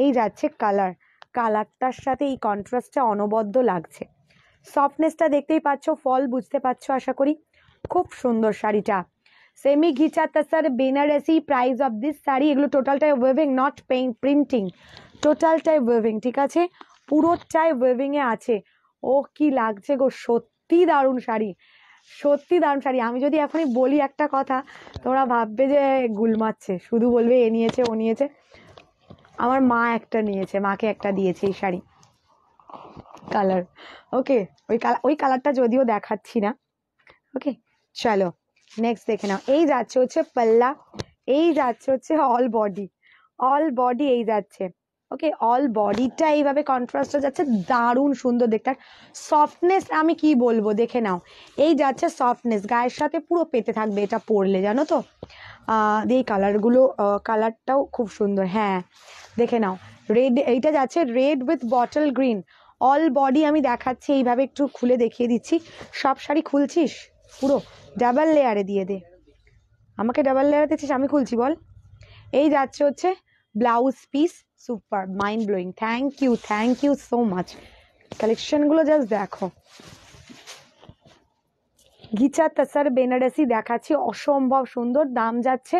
এই যাচ্ছে কালার কালারটার সাথে এই কন্ট্রাস্টটা অনবদ্য লাগছে সফটনেসটা দেখতেই পাচ্ছ ফল বুঝতে পাচ্ছ আশা করি খুব সুন্দর শাড়িটা semi ghicha sir Banarasi price of this sari এগুলো টোটালটাই ওয়েভিং নট পেইন প্রিন্টিং টোটালটাই ওয়েভিং ঠিক আছে পুরোটাই ওয়েভিংয়ে আছে ও কি লাগছে গো সত্যি দারুণ শাড়ি সত্যি দারুণ শাড়ি আমি যদি এখনই বলি একটা কথা তোমরা ভাববে যে গুলমাচ্ছে শুধু বলবে এ নিয়েছে ও নিয়েছে আমার মা একটা নিয়েছে মাকে একটা দিয়েছে এই শাড়ি কালার ওকে ওই কালার ওই কালারটা যদিও দেখাচ্ছি না ওকে চলো নেক্সট দেখে নাও এই যাচ্ছে হচ্ছে পাল্লা এই যাচ্ছে হচ্ছে অল বডি অল বডি এই যাচ্ছে ওকে অল বডিটা এইভাবে কন্ট্রাস্টটা যাচ্ছে দারুণ সুন্দর দেখতে আর সফটনেস আমি কি বলবো দেখে নাও এই যাচ্ছে সফটনেস গায়ের সাথে পুরো পেতে থাকবে এটা পরলে জানো তো এই কালারগুলো কালারটাও খুব সুন্দর হ্যাঁ দেখে নাও রেড এইটা যাচ্ছে red with bottle green all body আমি দেখাচ্ছি এইভাবে একটু খুলে দেখিয়ে দিচ্ছি সব শাড়ি খুলছিস পুরো ডাবল লেয়ারে দিয়ে দে আমাকে ডাবল লেয়ারে দিচ্ছিস আমি খুলছি বল এই যাচ্ছে হচ্ছে blouse piece super mind blowing thank you thank you so much কালেকশনগুলো জাস্ট দেখো গিচা তাসার বেনারসি দেখাচ্ছি অসম্ভব সুন্দর দাম যাচ্ছে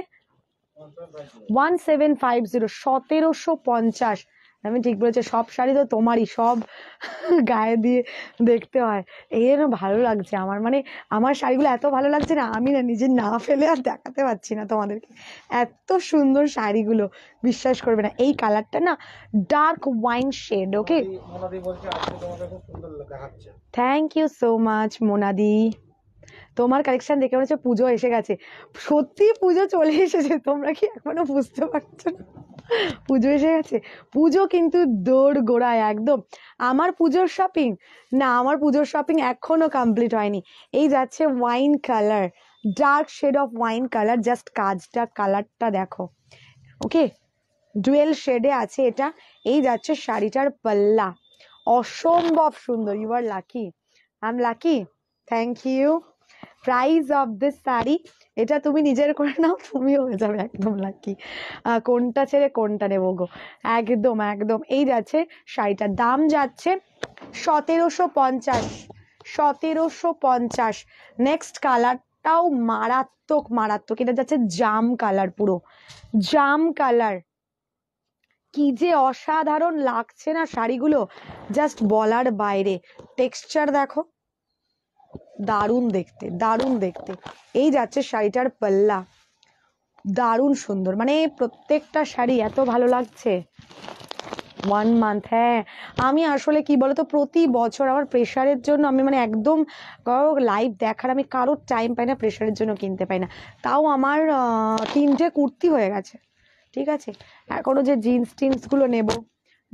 ওয়ান সেভেন ফাইভ জিরো সতেরোশো পঞ্চাশ আমি ঠিক বলেছি সব শাড়ি তো তোমারই সব গায়ে দিয়ে দেখতে হয় এই যেন ভালো লাগছে আমার মানে আমার শাড়িগুলো এত ভালো লাগছে না আমি না নিজে না ফেলে আর দেখাতে পারছি না তোমাদেরকে এত সুন্দর শাড়িগুলো বিশ্বাস করবে না এই কালারটা না dark wine shade okay thank you so much মোনাদি তোমার কালেকশন দেখে মনে হচ্ছে পুজো এসে গেছে সত্যি পুজো চলে এসেছে তোমরা কি এখনো বুঝতে পারছো না পুজো এসে গেছে পুজো কিন্তু দৌড় গোড়ায় একদম আমার পুজোর শপিং না আমার পুজোর শপিং এখনও কমপ্লিট হয়নি এই যাচ্ছে wine colour dark shade of wine colour just কাজটা কালারটা দেখো ওকে ডুয়েল শেডে আছে এটা এই যাচ্ছে শাড়িটার পাল্লা অসম্ভব সুন্দর you are lucky I am lucky thank you price of this sari এটা তুমি নিজের করে নাও তুমিও হয়ে যাবে একদম লাকি কোনটা ছেড়ে কোনটা নেবো গো একদম একদম এই যাচ্ছে শাড়িটার দাম যাচ্ছে সতেরোশো পঞ্চাশ সতেরোশো পঞ্চাশ নেক্সট কালারটাও মারাত্মক মারাত্মক এটা যাচ্ছে জাম কালার পুরো জাম কালার কি যে অসাধারণ লাগছে না শাড়িগুলো জাস্ট বলার বাইরে টেক্সচার দেখো দারুণ দেখতে দারুণ দেখতে এই যাচ্ছে শাড়িটার পাল্লা দারুণ সুন্দর মানে প্রত্যেকটা শাড়ি এত ভালো লাগছে ওয়ান মান্থ হ্যাঁ আমি আসলে কি বলতো প্রতি বছর আমার প্রেশারের জন্য আমি মানে একদম লাইভ দেখার আমি কারোর টাইম পাই না প্রেশারের জন্য কিনতে পাই না তাও আমার তিনটে কুর্তি হয়ে গেছে ঠিক আছে এখনও যে জিন্স টিন্সগুলো নেব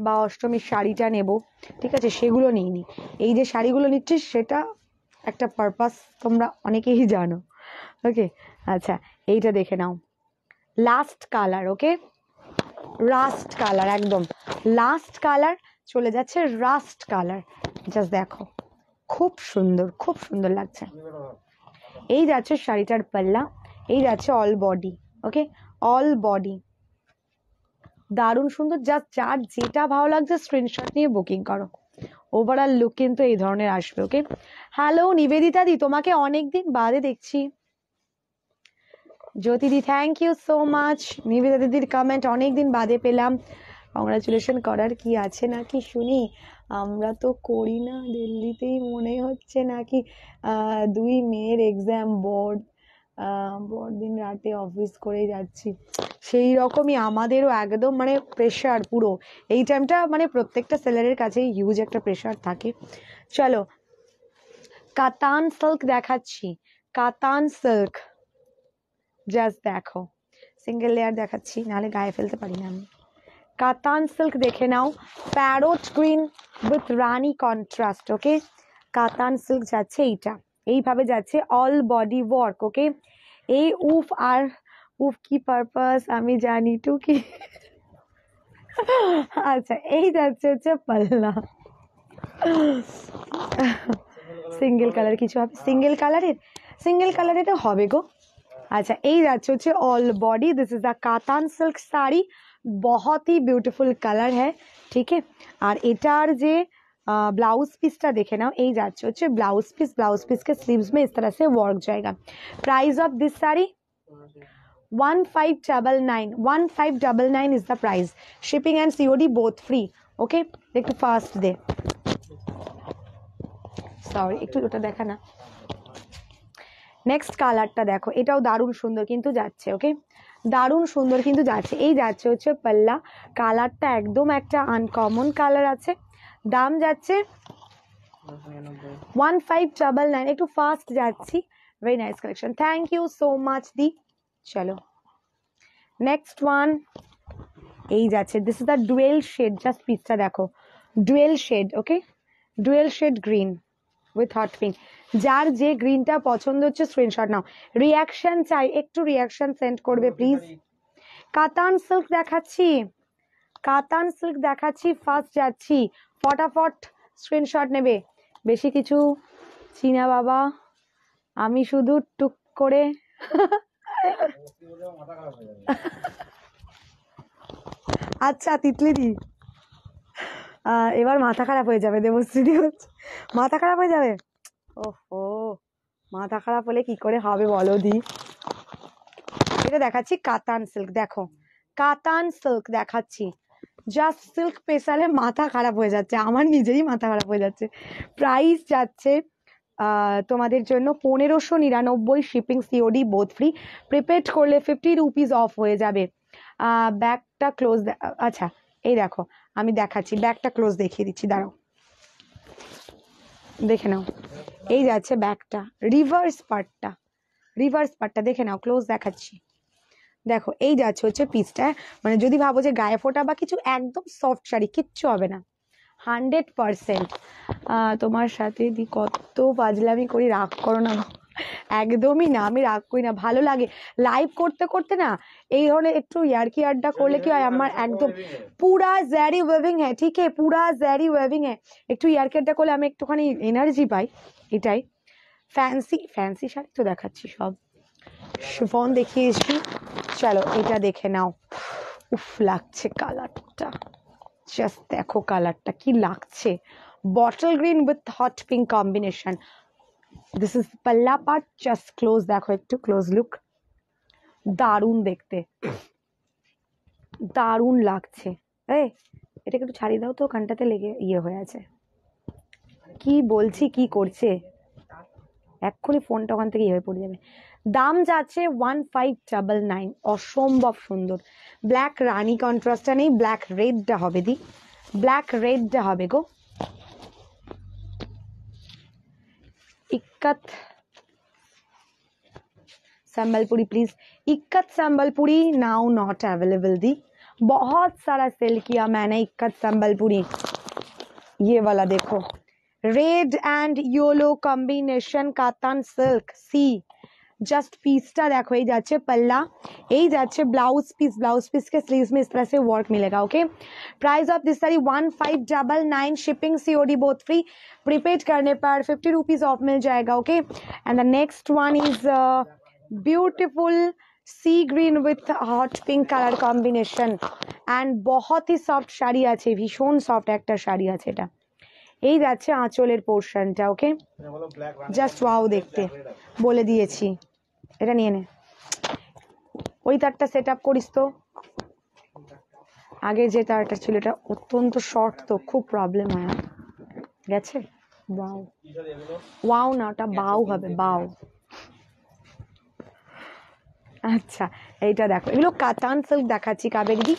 বা অষ্টমীর শাড়িটা নেব ঠিক আছে সেগুলো নিই নি এই যে শাড়িগুলো নিচ্ছিস সেটা একটা পারপাস তোমরা অনেকেই জানো ওকে আচ্ছা এইটা দেখে now last colour okay rust colour একদম লাস্ট কালার চলে যাচ্ছে রাস্ট কালার জাস্ট দেখো খুব সুন্দর খুব সুন্দর লাগছে এই যাচ্ছে শাড়িটার পাল্লা এই যাচ্ছে all body okay all body দারুণ সুন্দর যা যার যেটা ভালো লাগছে স্ক্রিনশট নিয়ে বুকিং করো ওভারঅল লুক কিন্তু এই ধরনের আসবে ওকে হ্যালো নিবেদিতা দি তোমাকে অনেকদিন বাদে দেখছি Jyoti di thank you so much Nivedita দিদির কমেন্ট অনেকদিন বাদে পেলাম কংগ্রাচুলেশন করার কি আছে নাকি শুনি আমরা তো করি না দিল্লিতেই মনে হচ্ছে নাকি দুই মেয়ের এক্সাম বোর্ড পরদিন রাতে অফিস করে যাচ্ছি সেই রকমই আমাদেরও একদম মানে প্রেশার পুরো এই টাইমটা মানে প্রত্যেকটা সেলারের কাছেই হিউজ একটা প্রেশার থাকে চলো কাতান সিল্ক দেখাচ্ছি কাতান সিল্ক জাস্ট দেখো সিঙ্গেল লেয়ার দেখাচ্ছি নাহলে গায়ে ফেলতে পারি না আমি কাতান সিল্ক দেখে now parrot green with rani contrast okay katan silk যাচ্ছে এইটা এই ভাবে যাচ্ছে অল বডি ওয়ার্ক ওকে এই উফ আর উফ কি পারপাস আমি জানিটুকি আচ্ছা এই যাচ্ছে চপ্পল না সিঙ্গেল কালার কিছু আছে সিঙ্গেল কালারে সিঙ্গেল কালারে তো হবে গো আচ্ছা এই যাচ্ছে হচ্ছে all body this is a katan silk sari बहुत ही ब्यूटीफुल कलर है ठीक है और এটা আর যে ब्लाउज पीस টা দেখে নাও এই যাচ্ছে হচ্ছে ব্লাউজ পিস ব্লাउज पीस के स्लीव्स में इस तरह से वर्क जाएगा price of this sari one five double nine one five double nine is the price shipping and COD both free okay একটু ফাস্ট দে সরি একটু ওটা দেখা না নেক্সট কালারটা দেখো এটাও দারুণ সুন্দর কিন্তু যাচ্ছে ওকে দারুণ সুন্দর কিন্তু যাচ্ছে এই যাচ্ছে হচ্ছে পাল্লা কালারটা একদম একটা আনকমন কালার আছে দাম যাচ্ছে ওয়ান ফাইভ ডাবল নাইন একটু ফাস্ট যাচ্ছি very nice collection thank you so much দি চলো নেক্সট ওয়ান এই যাচ্ছে this is the dual shade just পিসটা দেখো dual shade okay dual shade green with hot pink যার যে গ্রিনটা পছন্দ হচ্ছে স্ক্রিনশট নাও রিয়াকশান চাই একটু রিয়াকশান সেন্ড করবে প্লিজ কাতান সিল্ক দেখাচ্ছি কাতান সিল্ক দেখাচ্ছি ফার্স্ট যাচ্ছি ফটাফট স্ক্রিনশট নেবে বেশি কিছু চিনা বাবা আমি শুধু টুক করে আচ্ছা তিতলিদি এবার মাথা খারাপ হয়ে যাবে দেবশ্রীদি হচ্ছে মাথা খারাপ হয়ে যাবে ওহো মাথা খারাপ হলে কি করে হবে বলো দি এটা দেখাচ্ছি কাতান সিল্ক দেখো কাতান সিল্ক দেখাচ্ছি জাস্ট সিল্ক পেশারে মাথা খারাপ হয়ে যাচ্ছে আমার নিজেরই মাথা খারাপ হয়ে যাচ্ছে প্রাইস যাচ্ছে তোমাদের জন্য পনেরোশো নিরানব্বই shipping COD both free prepaid করলে ফিফটি রুপিস অফ হয়ে যাবে ব্যাগটা ক্লোজ আচ্ছা এই দেখো আমি দেখাচ্ছি ব্যাগটা ক্লোজ দেখিয়ে দিচ্ছি দাঁড়াও দেখে নাও এই যাচ্ছে ব্যাগটা রিভার্স পার্টটা রিভার্স পার্টটা দেখে নাও ক্লোজ দেখাচ্ছি দেখো এই যাচ্ছে হচ্ছে পিসটা মানে যদি ভাবো যে গায়ে ফোটা বা কিছু একদম সফট শাড়ি কিচ্ছু হবে না হান্ড্রেড পারসেন্ট তোমার সাথে দি কত বাজলামি করি রাগ করো না একদমই না আমি রাগ করি না ভালো লাগে লাইভ করতে করতে না এই ধরনের একটু ইয়ারকি আড্ডা করলে কি হয় আমার একদম পুরা জ্যারি ওয়েভিং হ্যাঁ ঠিক এ পুরা জ্যারি ওয়েভিং হ্যাঁ একটু ইয়ারকি আড্ডা করলে আমি একটুখানি এনার্জি পাই এটাই ফ্যান্সি ফ্যান্সি শাড়ি তো দেখাচ্ছি সব ফোন দেখিয়েছি চলো এটা দেখে নাও উফ লাগছে কালারটা জাস্ট দেখো কালারটা কি লাগছে bottle green with hot pink combination this is palla part just close দেখো একটু ক্লোজ লুক দারুণ দেখতে দারুণ লাগছে এই এটাকে একটু ছাড়িয়ে দাও তো কানটাতে লেগে ইয়ে হয়ে আছে কি বলছি কি করছে এক্ষুনি ফোনটা ওখান থেকে ইয়ে হয়ে পড়ে যাবে দাম 자체 1599 অসাধারণ সুন্দর ব্ল্যাক রানী কন্ট্রাস্ট আনাই ব্ল্যাক রেড দা হবে দি ব্ল্যাক রেড দা হবে গো ikkat Sambalpuri please ikkat Sambalpuri now not available দি বহুত সারা sale kiya maine ikkat sambalpuri ye wala dekho red and yellow combination ka tan silk si just পিসটা देखो ये যাচ্ছে पल्ला এই যাচ্ছে ब्लाउज पीस ब्लाउज पीस के स्लीव्स में इस तरह से वर्क मिलेगा okay price of this sari one five double nine shipping COD both free prepaid करने पर फिफ्टी रुपीज ऑफ मिल जाएगा okay and the next one is beautiful sea green with hot pink colour combination and बहुत ही soft sari আছে ভীষণ soft একটা শাড়ি আছে এটা এই जस्ट वाओ देखते बोले दिए এটা নিয়ে নে ওই তারটা সেট আপ করিস তো আগে যে তারটা ছিল এটা অত্যন্ত শর্ট তো খুব প্রবলেম হয় গেছে বাউ ওয়াও না ওটা বাউ হবে বাউ আচ্ছা এইটা দেখো এগুলো কাতান সিল্ক দেখাচ্ছি কাবেরিদি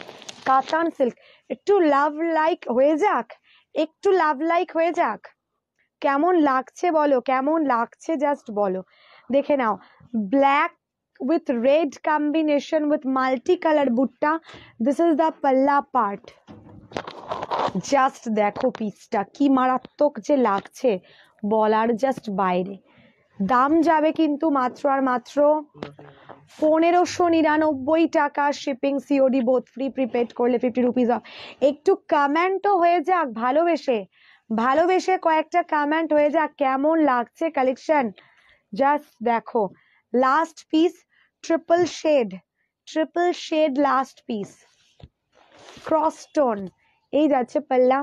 কাতান সিল্ক একটু লাভ লাইক হয়ে যাক একটু লাভ লাইক হয়ে যাক কেমন লাগছে বলো কেমন লাগছে জাস্ট বলো দেখে নাও black with red combination with multicolored butta. This is the palla part. Just দেখো পিসটা কি মারাত্মক যে লাগছে বলার জাস্ট বাইরে দাম যাবে কিন্তু মাত্র আর মাত্র পনেরোশো নিরানব্বই টাকা shipping COD both free prepaid করলে ফিফটি রুপিস অফ একটু কমেন্টও হয়ে যাক ভালোবেসে ভালোবেসে কয়েকটা কমেন্ট হয়ে যাক কেমন লাগছে কালেকশন জাস্ট দেখো last piece triple shade triple shade last piece cross tone ये पल्ला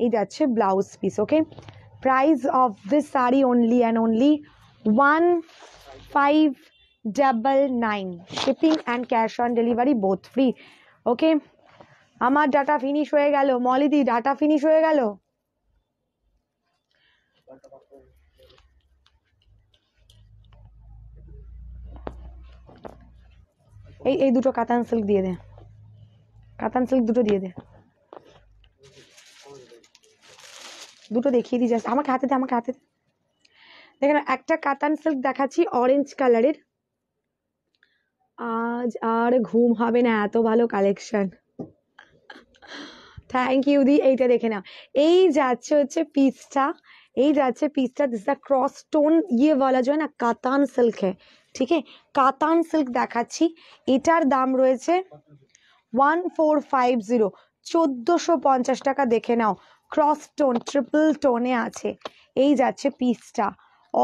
ये blouse piece okay price of this sari only and only one five double nine shipping and cash on delivery both free okay हमार data finish हो गल मॉलिदी data finish हो गल এই এই দুটো কাতান সিল্ক দিয়ে দে কাতান সিল্ক দুটো দিয়ে দে দুটো দেখিয়ে দিয়ে জাস্ট আমাকে হাতে দে আমাকে হাতে দেখে দেখেন একটা কাতান সিল্ক দেখাচ্ছি অরেঞ্জ কালারের আজ আর ঘুম হবে না এত ভালো কালেকশন থ্যাংক ইউ দি এইটা দেখে নাও এই যাচ্ছে হচ্ছে পিসটা এই যাচ্ছে পিসটা দিস দ্য ক্রস স্টোন ইয়ে বলা যায় না কাতান कातान ঠিক আছে কাতান সিল্ক দেখাচ্ছি এটার দাম রয়েছে ওয়ান ফোর ফাইভ জিরো চোদ্দোশো পঞ্চাশ টাকা দেখে নাও ক্রস টোন ট্রিপল টোনে আছে এই যাচ্ছে পিসটা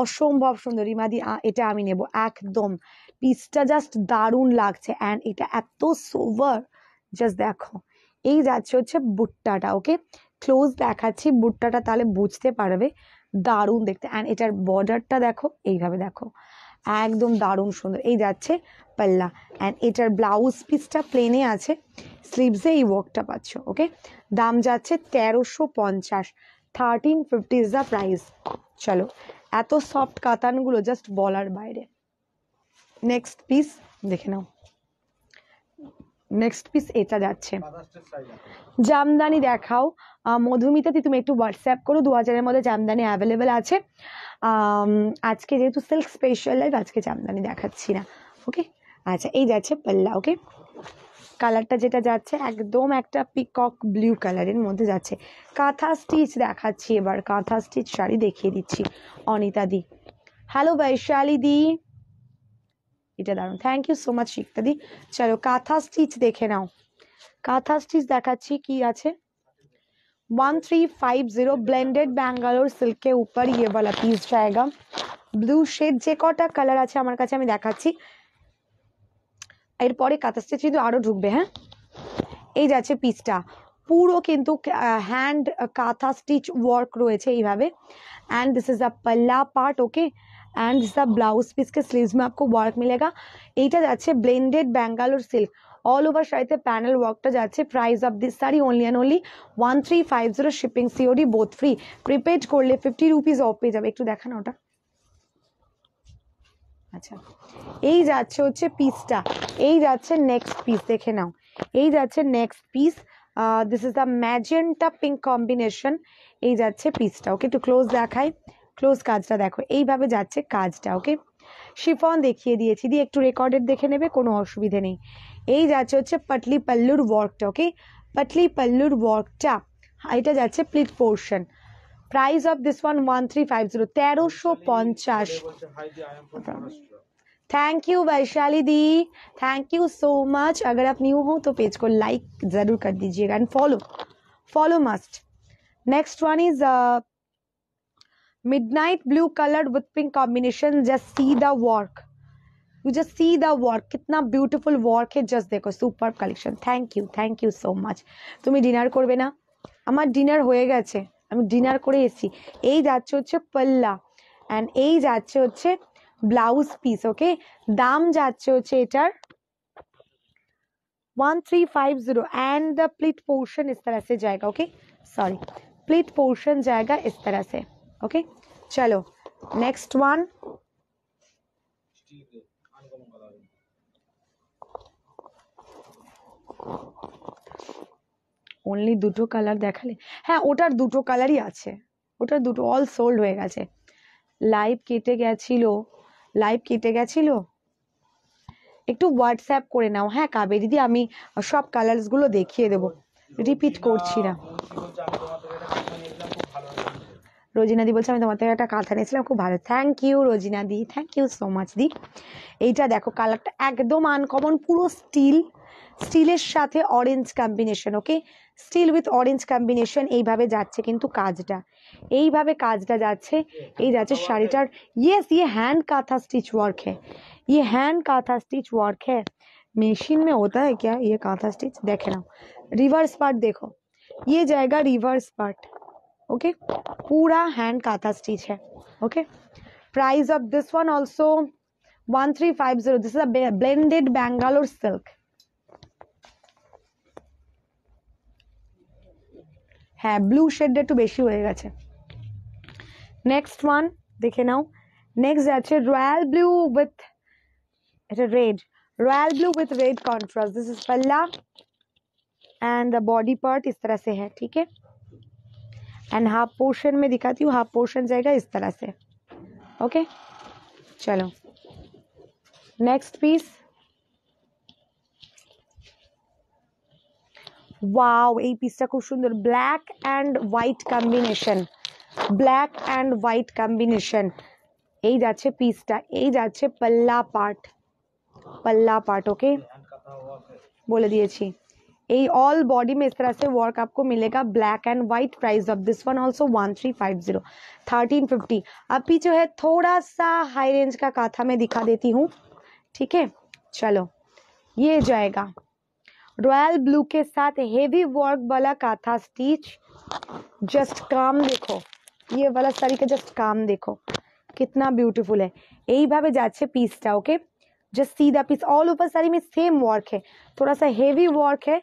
অসম্ভব সুন্দর রিমাদি এটা আমি নেব একদম পিসটা জাস্ট দারুণ লাগছে অ্যান্ড এটা এত সোভার জাস্ট দেখো এই যাচ্ছে হচ্ছে বুট্টাটা ওকে ক্লোজ দেখাচ্ছি বুট্টাটা তাহলে বুঝতে পারবে দারুণ দেখতে অ্যান্ড এটার বর্ডারটা দেখো এইভাবে দেখো একদম দারুণ সুন্দর এই যাচ্ছে পাল্লা অ্যান্ড এটার ব্লাউজ পিসটা প্লেনে আছে স্লিভসে এই ওয়ার্কটা পাচ্ছ ওকে দাম যাচ্ছে তেরোশো পঞ্চাশ thirteen fifty is the price চলো এত সফট কাতানগুলো জাস্ট বলার বাইরে নেক্সট পিস দেখে নাও নেক্সট পিস এটা যাচ্ছে জামদানি দেখাও মধুমিতাতে তুমি একটু হোয়াটসঅ্যাপ করো দু হাজারের মধ্যে জামদানি অ্যাভেলেবেল আছে আজকে যেহেতু সিল্ক স্পেশাল লাইফ আজকে জামদানি দেখাচ্ছি না ওকে আচ্ছা এই যাচ্ছে পাল্লা ওকে কালারটা যেটা যাচ্ছে একদম একটা পিকক ব্লু কালারের মধ্যে যাচ্ছে কাঁথা স্টিচ দেখাচ্ছি এবার কাঁথা স্টিচ শাড়ি দেখিয়ে দিচ্ছি অনিতা দি হ্যালো বৈশালী দি এটা দারুন থ্যাংক ইউ সো মাচ দি চলো কাঁথা স্টিচ দেখে নাও কাঁথা স্টিচ দেখাচ্ছি কি আছে 1350 ब्लेंडेड बैंगलोर सिल्क के ऊपर ये वाला पीस जाएगा ब्लू शेड जे कटा कलर आज देखा एरपर कतार स्टेच क्योंकि ढुकबे हाँ ये पिसटा पुरो क्योंकि हैंड काथा स्टीच वार्क रही है ये and this is a palla part okay and this a blouse piece के स्लीव में आपको वार्क मिलेगा यहाँ jaded Bangalore silk all over শাড়িতে প্যানেল ওয়ার্কটা যাচ্ছে price of this sari only and only one three five zero shipping COD both free prepaid করলে fifty rupees off পেয়ে যাবে একটু দেখানো ওটা আচ্ছা এই যাচ্ছে হচ্ছে পিসটা এই যাচ্ছে নেক্সট পিস দেখে নাও এই যাচ্ছে next piece this is the magenta pink combination এই যাচ্ছে পিসটা ওকে একটু ক্লোজ দেখাই ক্লোজ কাজটা দেখো এইভাবে যাচ্ছে কাজটা ওকে शिफन देखिए दिए दिए एक रेकर्डेड तो देखे नेसुविधे नहीं जाए पटली पल्लुर वार्कटा ओके पटली पल्लुर वार्कटा यहाँ pleat portion price of this one one three five zero तेरश पंचाश thank you Vaishali di thank you so much अगर आप न्यू हो तो पेज को लाइक जरूर कर दीजिएगा and follow follow must next one is midnight blue colored with pink combination just see the work you just see the work kitna beautiful work hai just dekho superb collection thank you thank you so much তুমি dinner করবে না আমার dinner হয়ে গেছে আমি dinner করে এসেছি এই যাচ্ছে হচ্ছে পাল্লা অ্যান্ড এই যাচ্ছে হচ্ছে ব্লাউজ পিস ওকে দাম যাচ্ছে হচ্ছে এটার one three five zero and the pleat portion इस तरह से जाएगा ओके सॉरी प्लिट पोर्शन जाएगा इस तरह से ওকে চলো নেক্সট ওয়ান অনলি দুটো কালার দেখালে হ্যাঁ ওটার দুটো কালারই আছে ওটার দুটো অল সোল্ড হয়ে গেছে লাইভ কেটে গেছিল লাইভ কেটে গেছিল একটু হোয়াটসঅ্যাপ করে নাও হ্যাঁ দিদি আমি সব কালার্সগুলো দেখিয়ে দেবো রিপিট করছি না রোজিনাদি বলছে আমি তোমার থেকে একটা কাঁথা নিয়েছিলাম খুব ভালো থ্যাংক ইউ রোজিনাদি থ্যাংক ইউ সো মাচ দি এইটা দেখো কালারটা একদম আনকমন পুরো স্টিল স্টিলের সাথে orange combination okay steel with orange combination এইভাবে যাচ্ছে কিন্তু কাজটা এইভাবে কাজটা যাচ্ছে এই যাচ্ছে শাড়িটার ইয়েস ইয়ে হ্যান্ড কাঁথা স্টিচ ওয়ার্ক হ্যাঁ ইয়ে হ্যান্ড কাঁথা স্টিচ ওয়ার্ক হ্যাঁ মেশিন মে होता ইয়ে কাঁথা স্টিচ দেখে নাও রিভার্স ना দেখো ইয়ে জায়গা রিভার্স जाएगा ओके पूरा हैंड काथा स्टिच है okay price of this one also one three five zero this is a blended Bangalore silk হ্যাঁ ব্লু শেডটা একটু বেশি नेक्स्ट वन देखे ওয়ান नेक्स्ट নাও নেক্সট যাচ্ছে রয়্যাল ব্লু উইথ এটা red royal blue with red contrast this is palla and the body part इस तरह से है ठीक है एंड हाफ पोर्शन में दिखाती हूँ हाफ पोर्शन जाएगा इस तरह से ओके चलो नेक्स्ट पीस वाओ ये पीसटा खूब सुंदर black and white combination black and white combination यही जा पीसटा यही जा पल्ला पार्ट पल्ला पार्ट ओके okay? बोले दिए ए ऑल बॉडी में इस तरह से वर्क आपको मिलेगा black and white price of this one also one three five zero thirteen fifty अभी जो है थोड़ा सा हाई रेंज का काथा मैं दिखा देती हूँ ठीक है चलो ये जाएगा रॉयल ब्लू के साथ हेवी वर्क वाला काथा स्टीच जस्ट काम देखो ये वाला साड़ी का जस्ट काम देखो कितना ब्यूटीफुल है यही भावे যাচ্ছে पीसटा ओके जस्ट सीधा पीस ऑल ऊपर सारी में सेम वर्क है थोड़ा सा हेवी वर्क है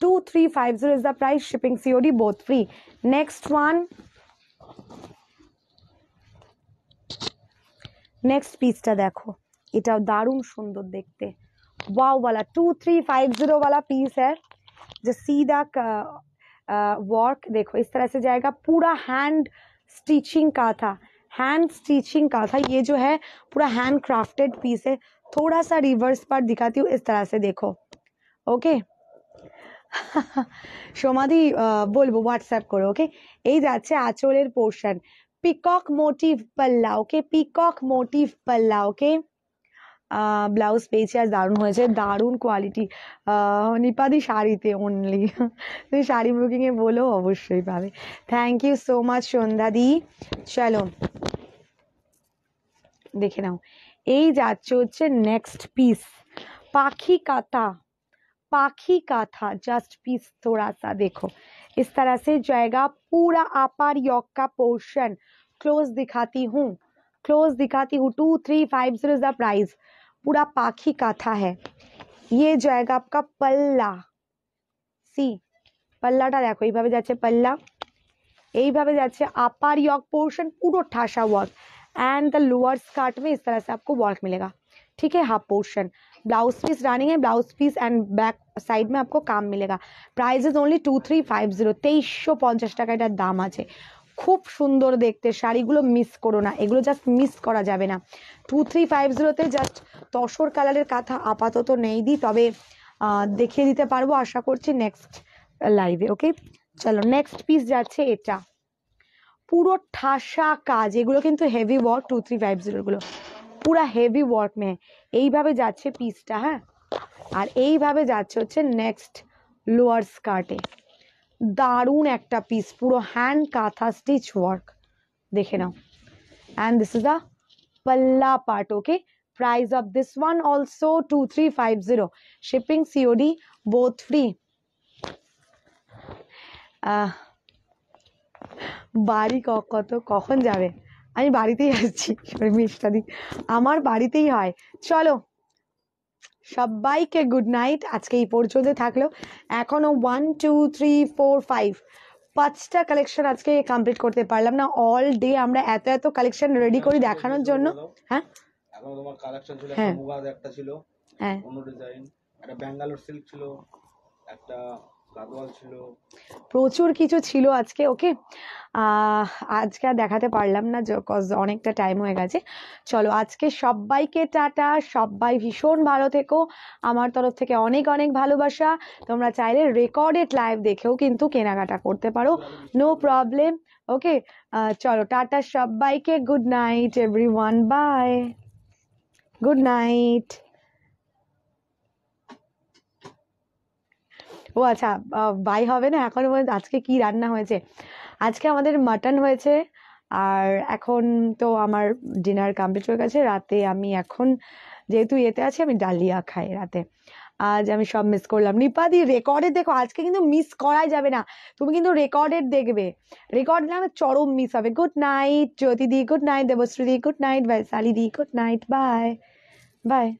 two three five 2350 is the price shipping COD both free next one next পিসটা देखो इटा দারুণ सुंदर देखते वाओ वाला टू थ्री फाइव जीरो वाला पीस है जो सीधा वर्क देखो इस तरह से जाएगा पूरा हैंड स्टिचिंग का था हैंड स्टिचिंग का था ये जो है पूरा हैंड क्राफ्टेड पीस है थोड़ा सा रिवर्स पर दिखाती हूँ इस तरह से देखो ओके okay? সমাধি বলবো হোয়াটসঅ্যাপ করে ওকে এই যাচ্ছে আঁচলের পোর্শন পিকক মোটিভ পাল্লা ওকে পিকক মোটিভ পাল্লা ওকে ব্লাউজ পেয়েছি আর দারুণ হয়েছে দারুণ কোয়ালিটি নিপাদি শাড়িতে অনলি তুমি শাড়ি বুকিংয়ে বলো অবশ্যই পাবে থ্যাংক ইউ সো মাচ সন্ধ্যাদি চলো দেখে নাও এই যাচ্ছে হচ্ছে নেক্সট পিস পাখি কাতা पाखी का था जस्ट पीस थोड़ा सा देखो इस तरह से जाएगा पूरा आपार योग का पोर्शन क्लोज दिखाती हूँ क्लोज दिखाती हूँ two three five zero is the price पूरा पाखी था है ये जाएगा आपका पल्ला देखो পাল্লাটা भावे এইভাবে पल्ला পাল্লা भावे যাচ্ছে आपार यॉक पोर्शन पूरा ठासा work and the lower skirt में इस तरह से आपको वर्क मिलेगा ठीक है half portion blouse piece running है blouse piece and back side মে আপকো কাম মিলেগা price is only two three five zero তেইশশো পঞ্চাশ টাকা এটার দাম আছে খুব সুন্দর দেখতে শাড়িগুলো মিস করো না এগুলো জাস্ট মিস করা যাবে না টু থ্রি ফাইভ জিরোতে জাস্ট তসর কালারের কাঁথা আপাতত নেই দিই তবে দেখিয়ে দিতে পারবো আশা করছি নেক্সট লাইভে ওকে চলো নেক্সট পিস যাচ্ছে এটা পুরো ঠাসা কাজ এগুলো কিন্তু heavy work two three five জিরোগুলো पूरा हेवी वर्क में एई ভাবে যাচ্ছে पीसটা হ্যাঁ আর এই ভাবে যাচ্ছে হচ্ছে नेक्स्ट लोअर्स কার্টে দারুন একটা पीस পুরো হ্যান্ড কাথা স্টিচ ওয়ার্ক দেখেন now and this is a palla part okay price of this one also 2350 shipping COD both free आ बारीक اكو তো কখন যাবে আমি বাড়িতেই আসছি মিষ্টাদি আমার বাড়িতেই হয় চলো সবাইকে গুড নাইট আজকে এই পর্যন্ত থাকলো এখনও one two three four five পাঁচটা কালেকশন আজকে কমপ্লিট করতে পারলাম না অল ডে আমরা এত এত কালেকশন রেডি করি দেখানোর জন্য হ্যাঁ তোমার কালেকশন ছিল একটা হ্যাঁ। একটা ছিল হ্যাঁ অন্য ডিজাইন একটা ব্যাঙ্গালোর সিল্ক ছিল একটা প্রচুর কিছু ছিল আজকে ওকে আজকে আর দেখাতে পারলাম না কজ অনেকটা টাইম হয়ে গেছে চলো আজকে সবাইকে টাটা সবাই ভীষণ ভালো থেকো আমার তরফ থেকে অনেক অনেক ভালোবাসা তোমরা চাইলে রেকর্ডেড লাইভ দেখেও কিন্তু কেনাকাটা করতে পারো নো প্রবলেম ওকে চলো টাটা সবাইকে good night everyone bye good night ও আচ্ছা বাই হবে না এখন আজকে কি রান্না হয়েছে আজকে আমাদের মাটন হয়েছে আর এখন তো আমার ডিনার কমপ্লিট হয়ে গেছে রাতে আমি এখন যেহেতু এতে আছি আমি ডালিয়া খাই রাতে আজ আমি সব মিস করলাম নিপাদি রেকর্ডে দেখো আজকে কিন্তু মিস করাই যাবে না তুমি কিন্তু রেকর্ডের দেখবে রেকর্ড না চরম মিস হবে গুড নাইট জ্যোতিদি গুড নাইট দি গুড নাইট ভাই সালিদি গুড নাইট বাই বাই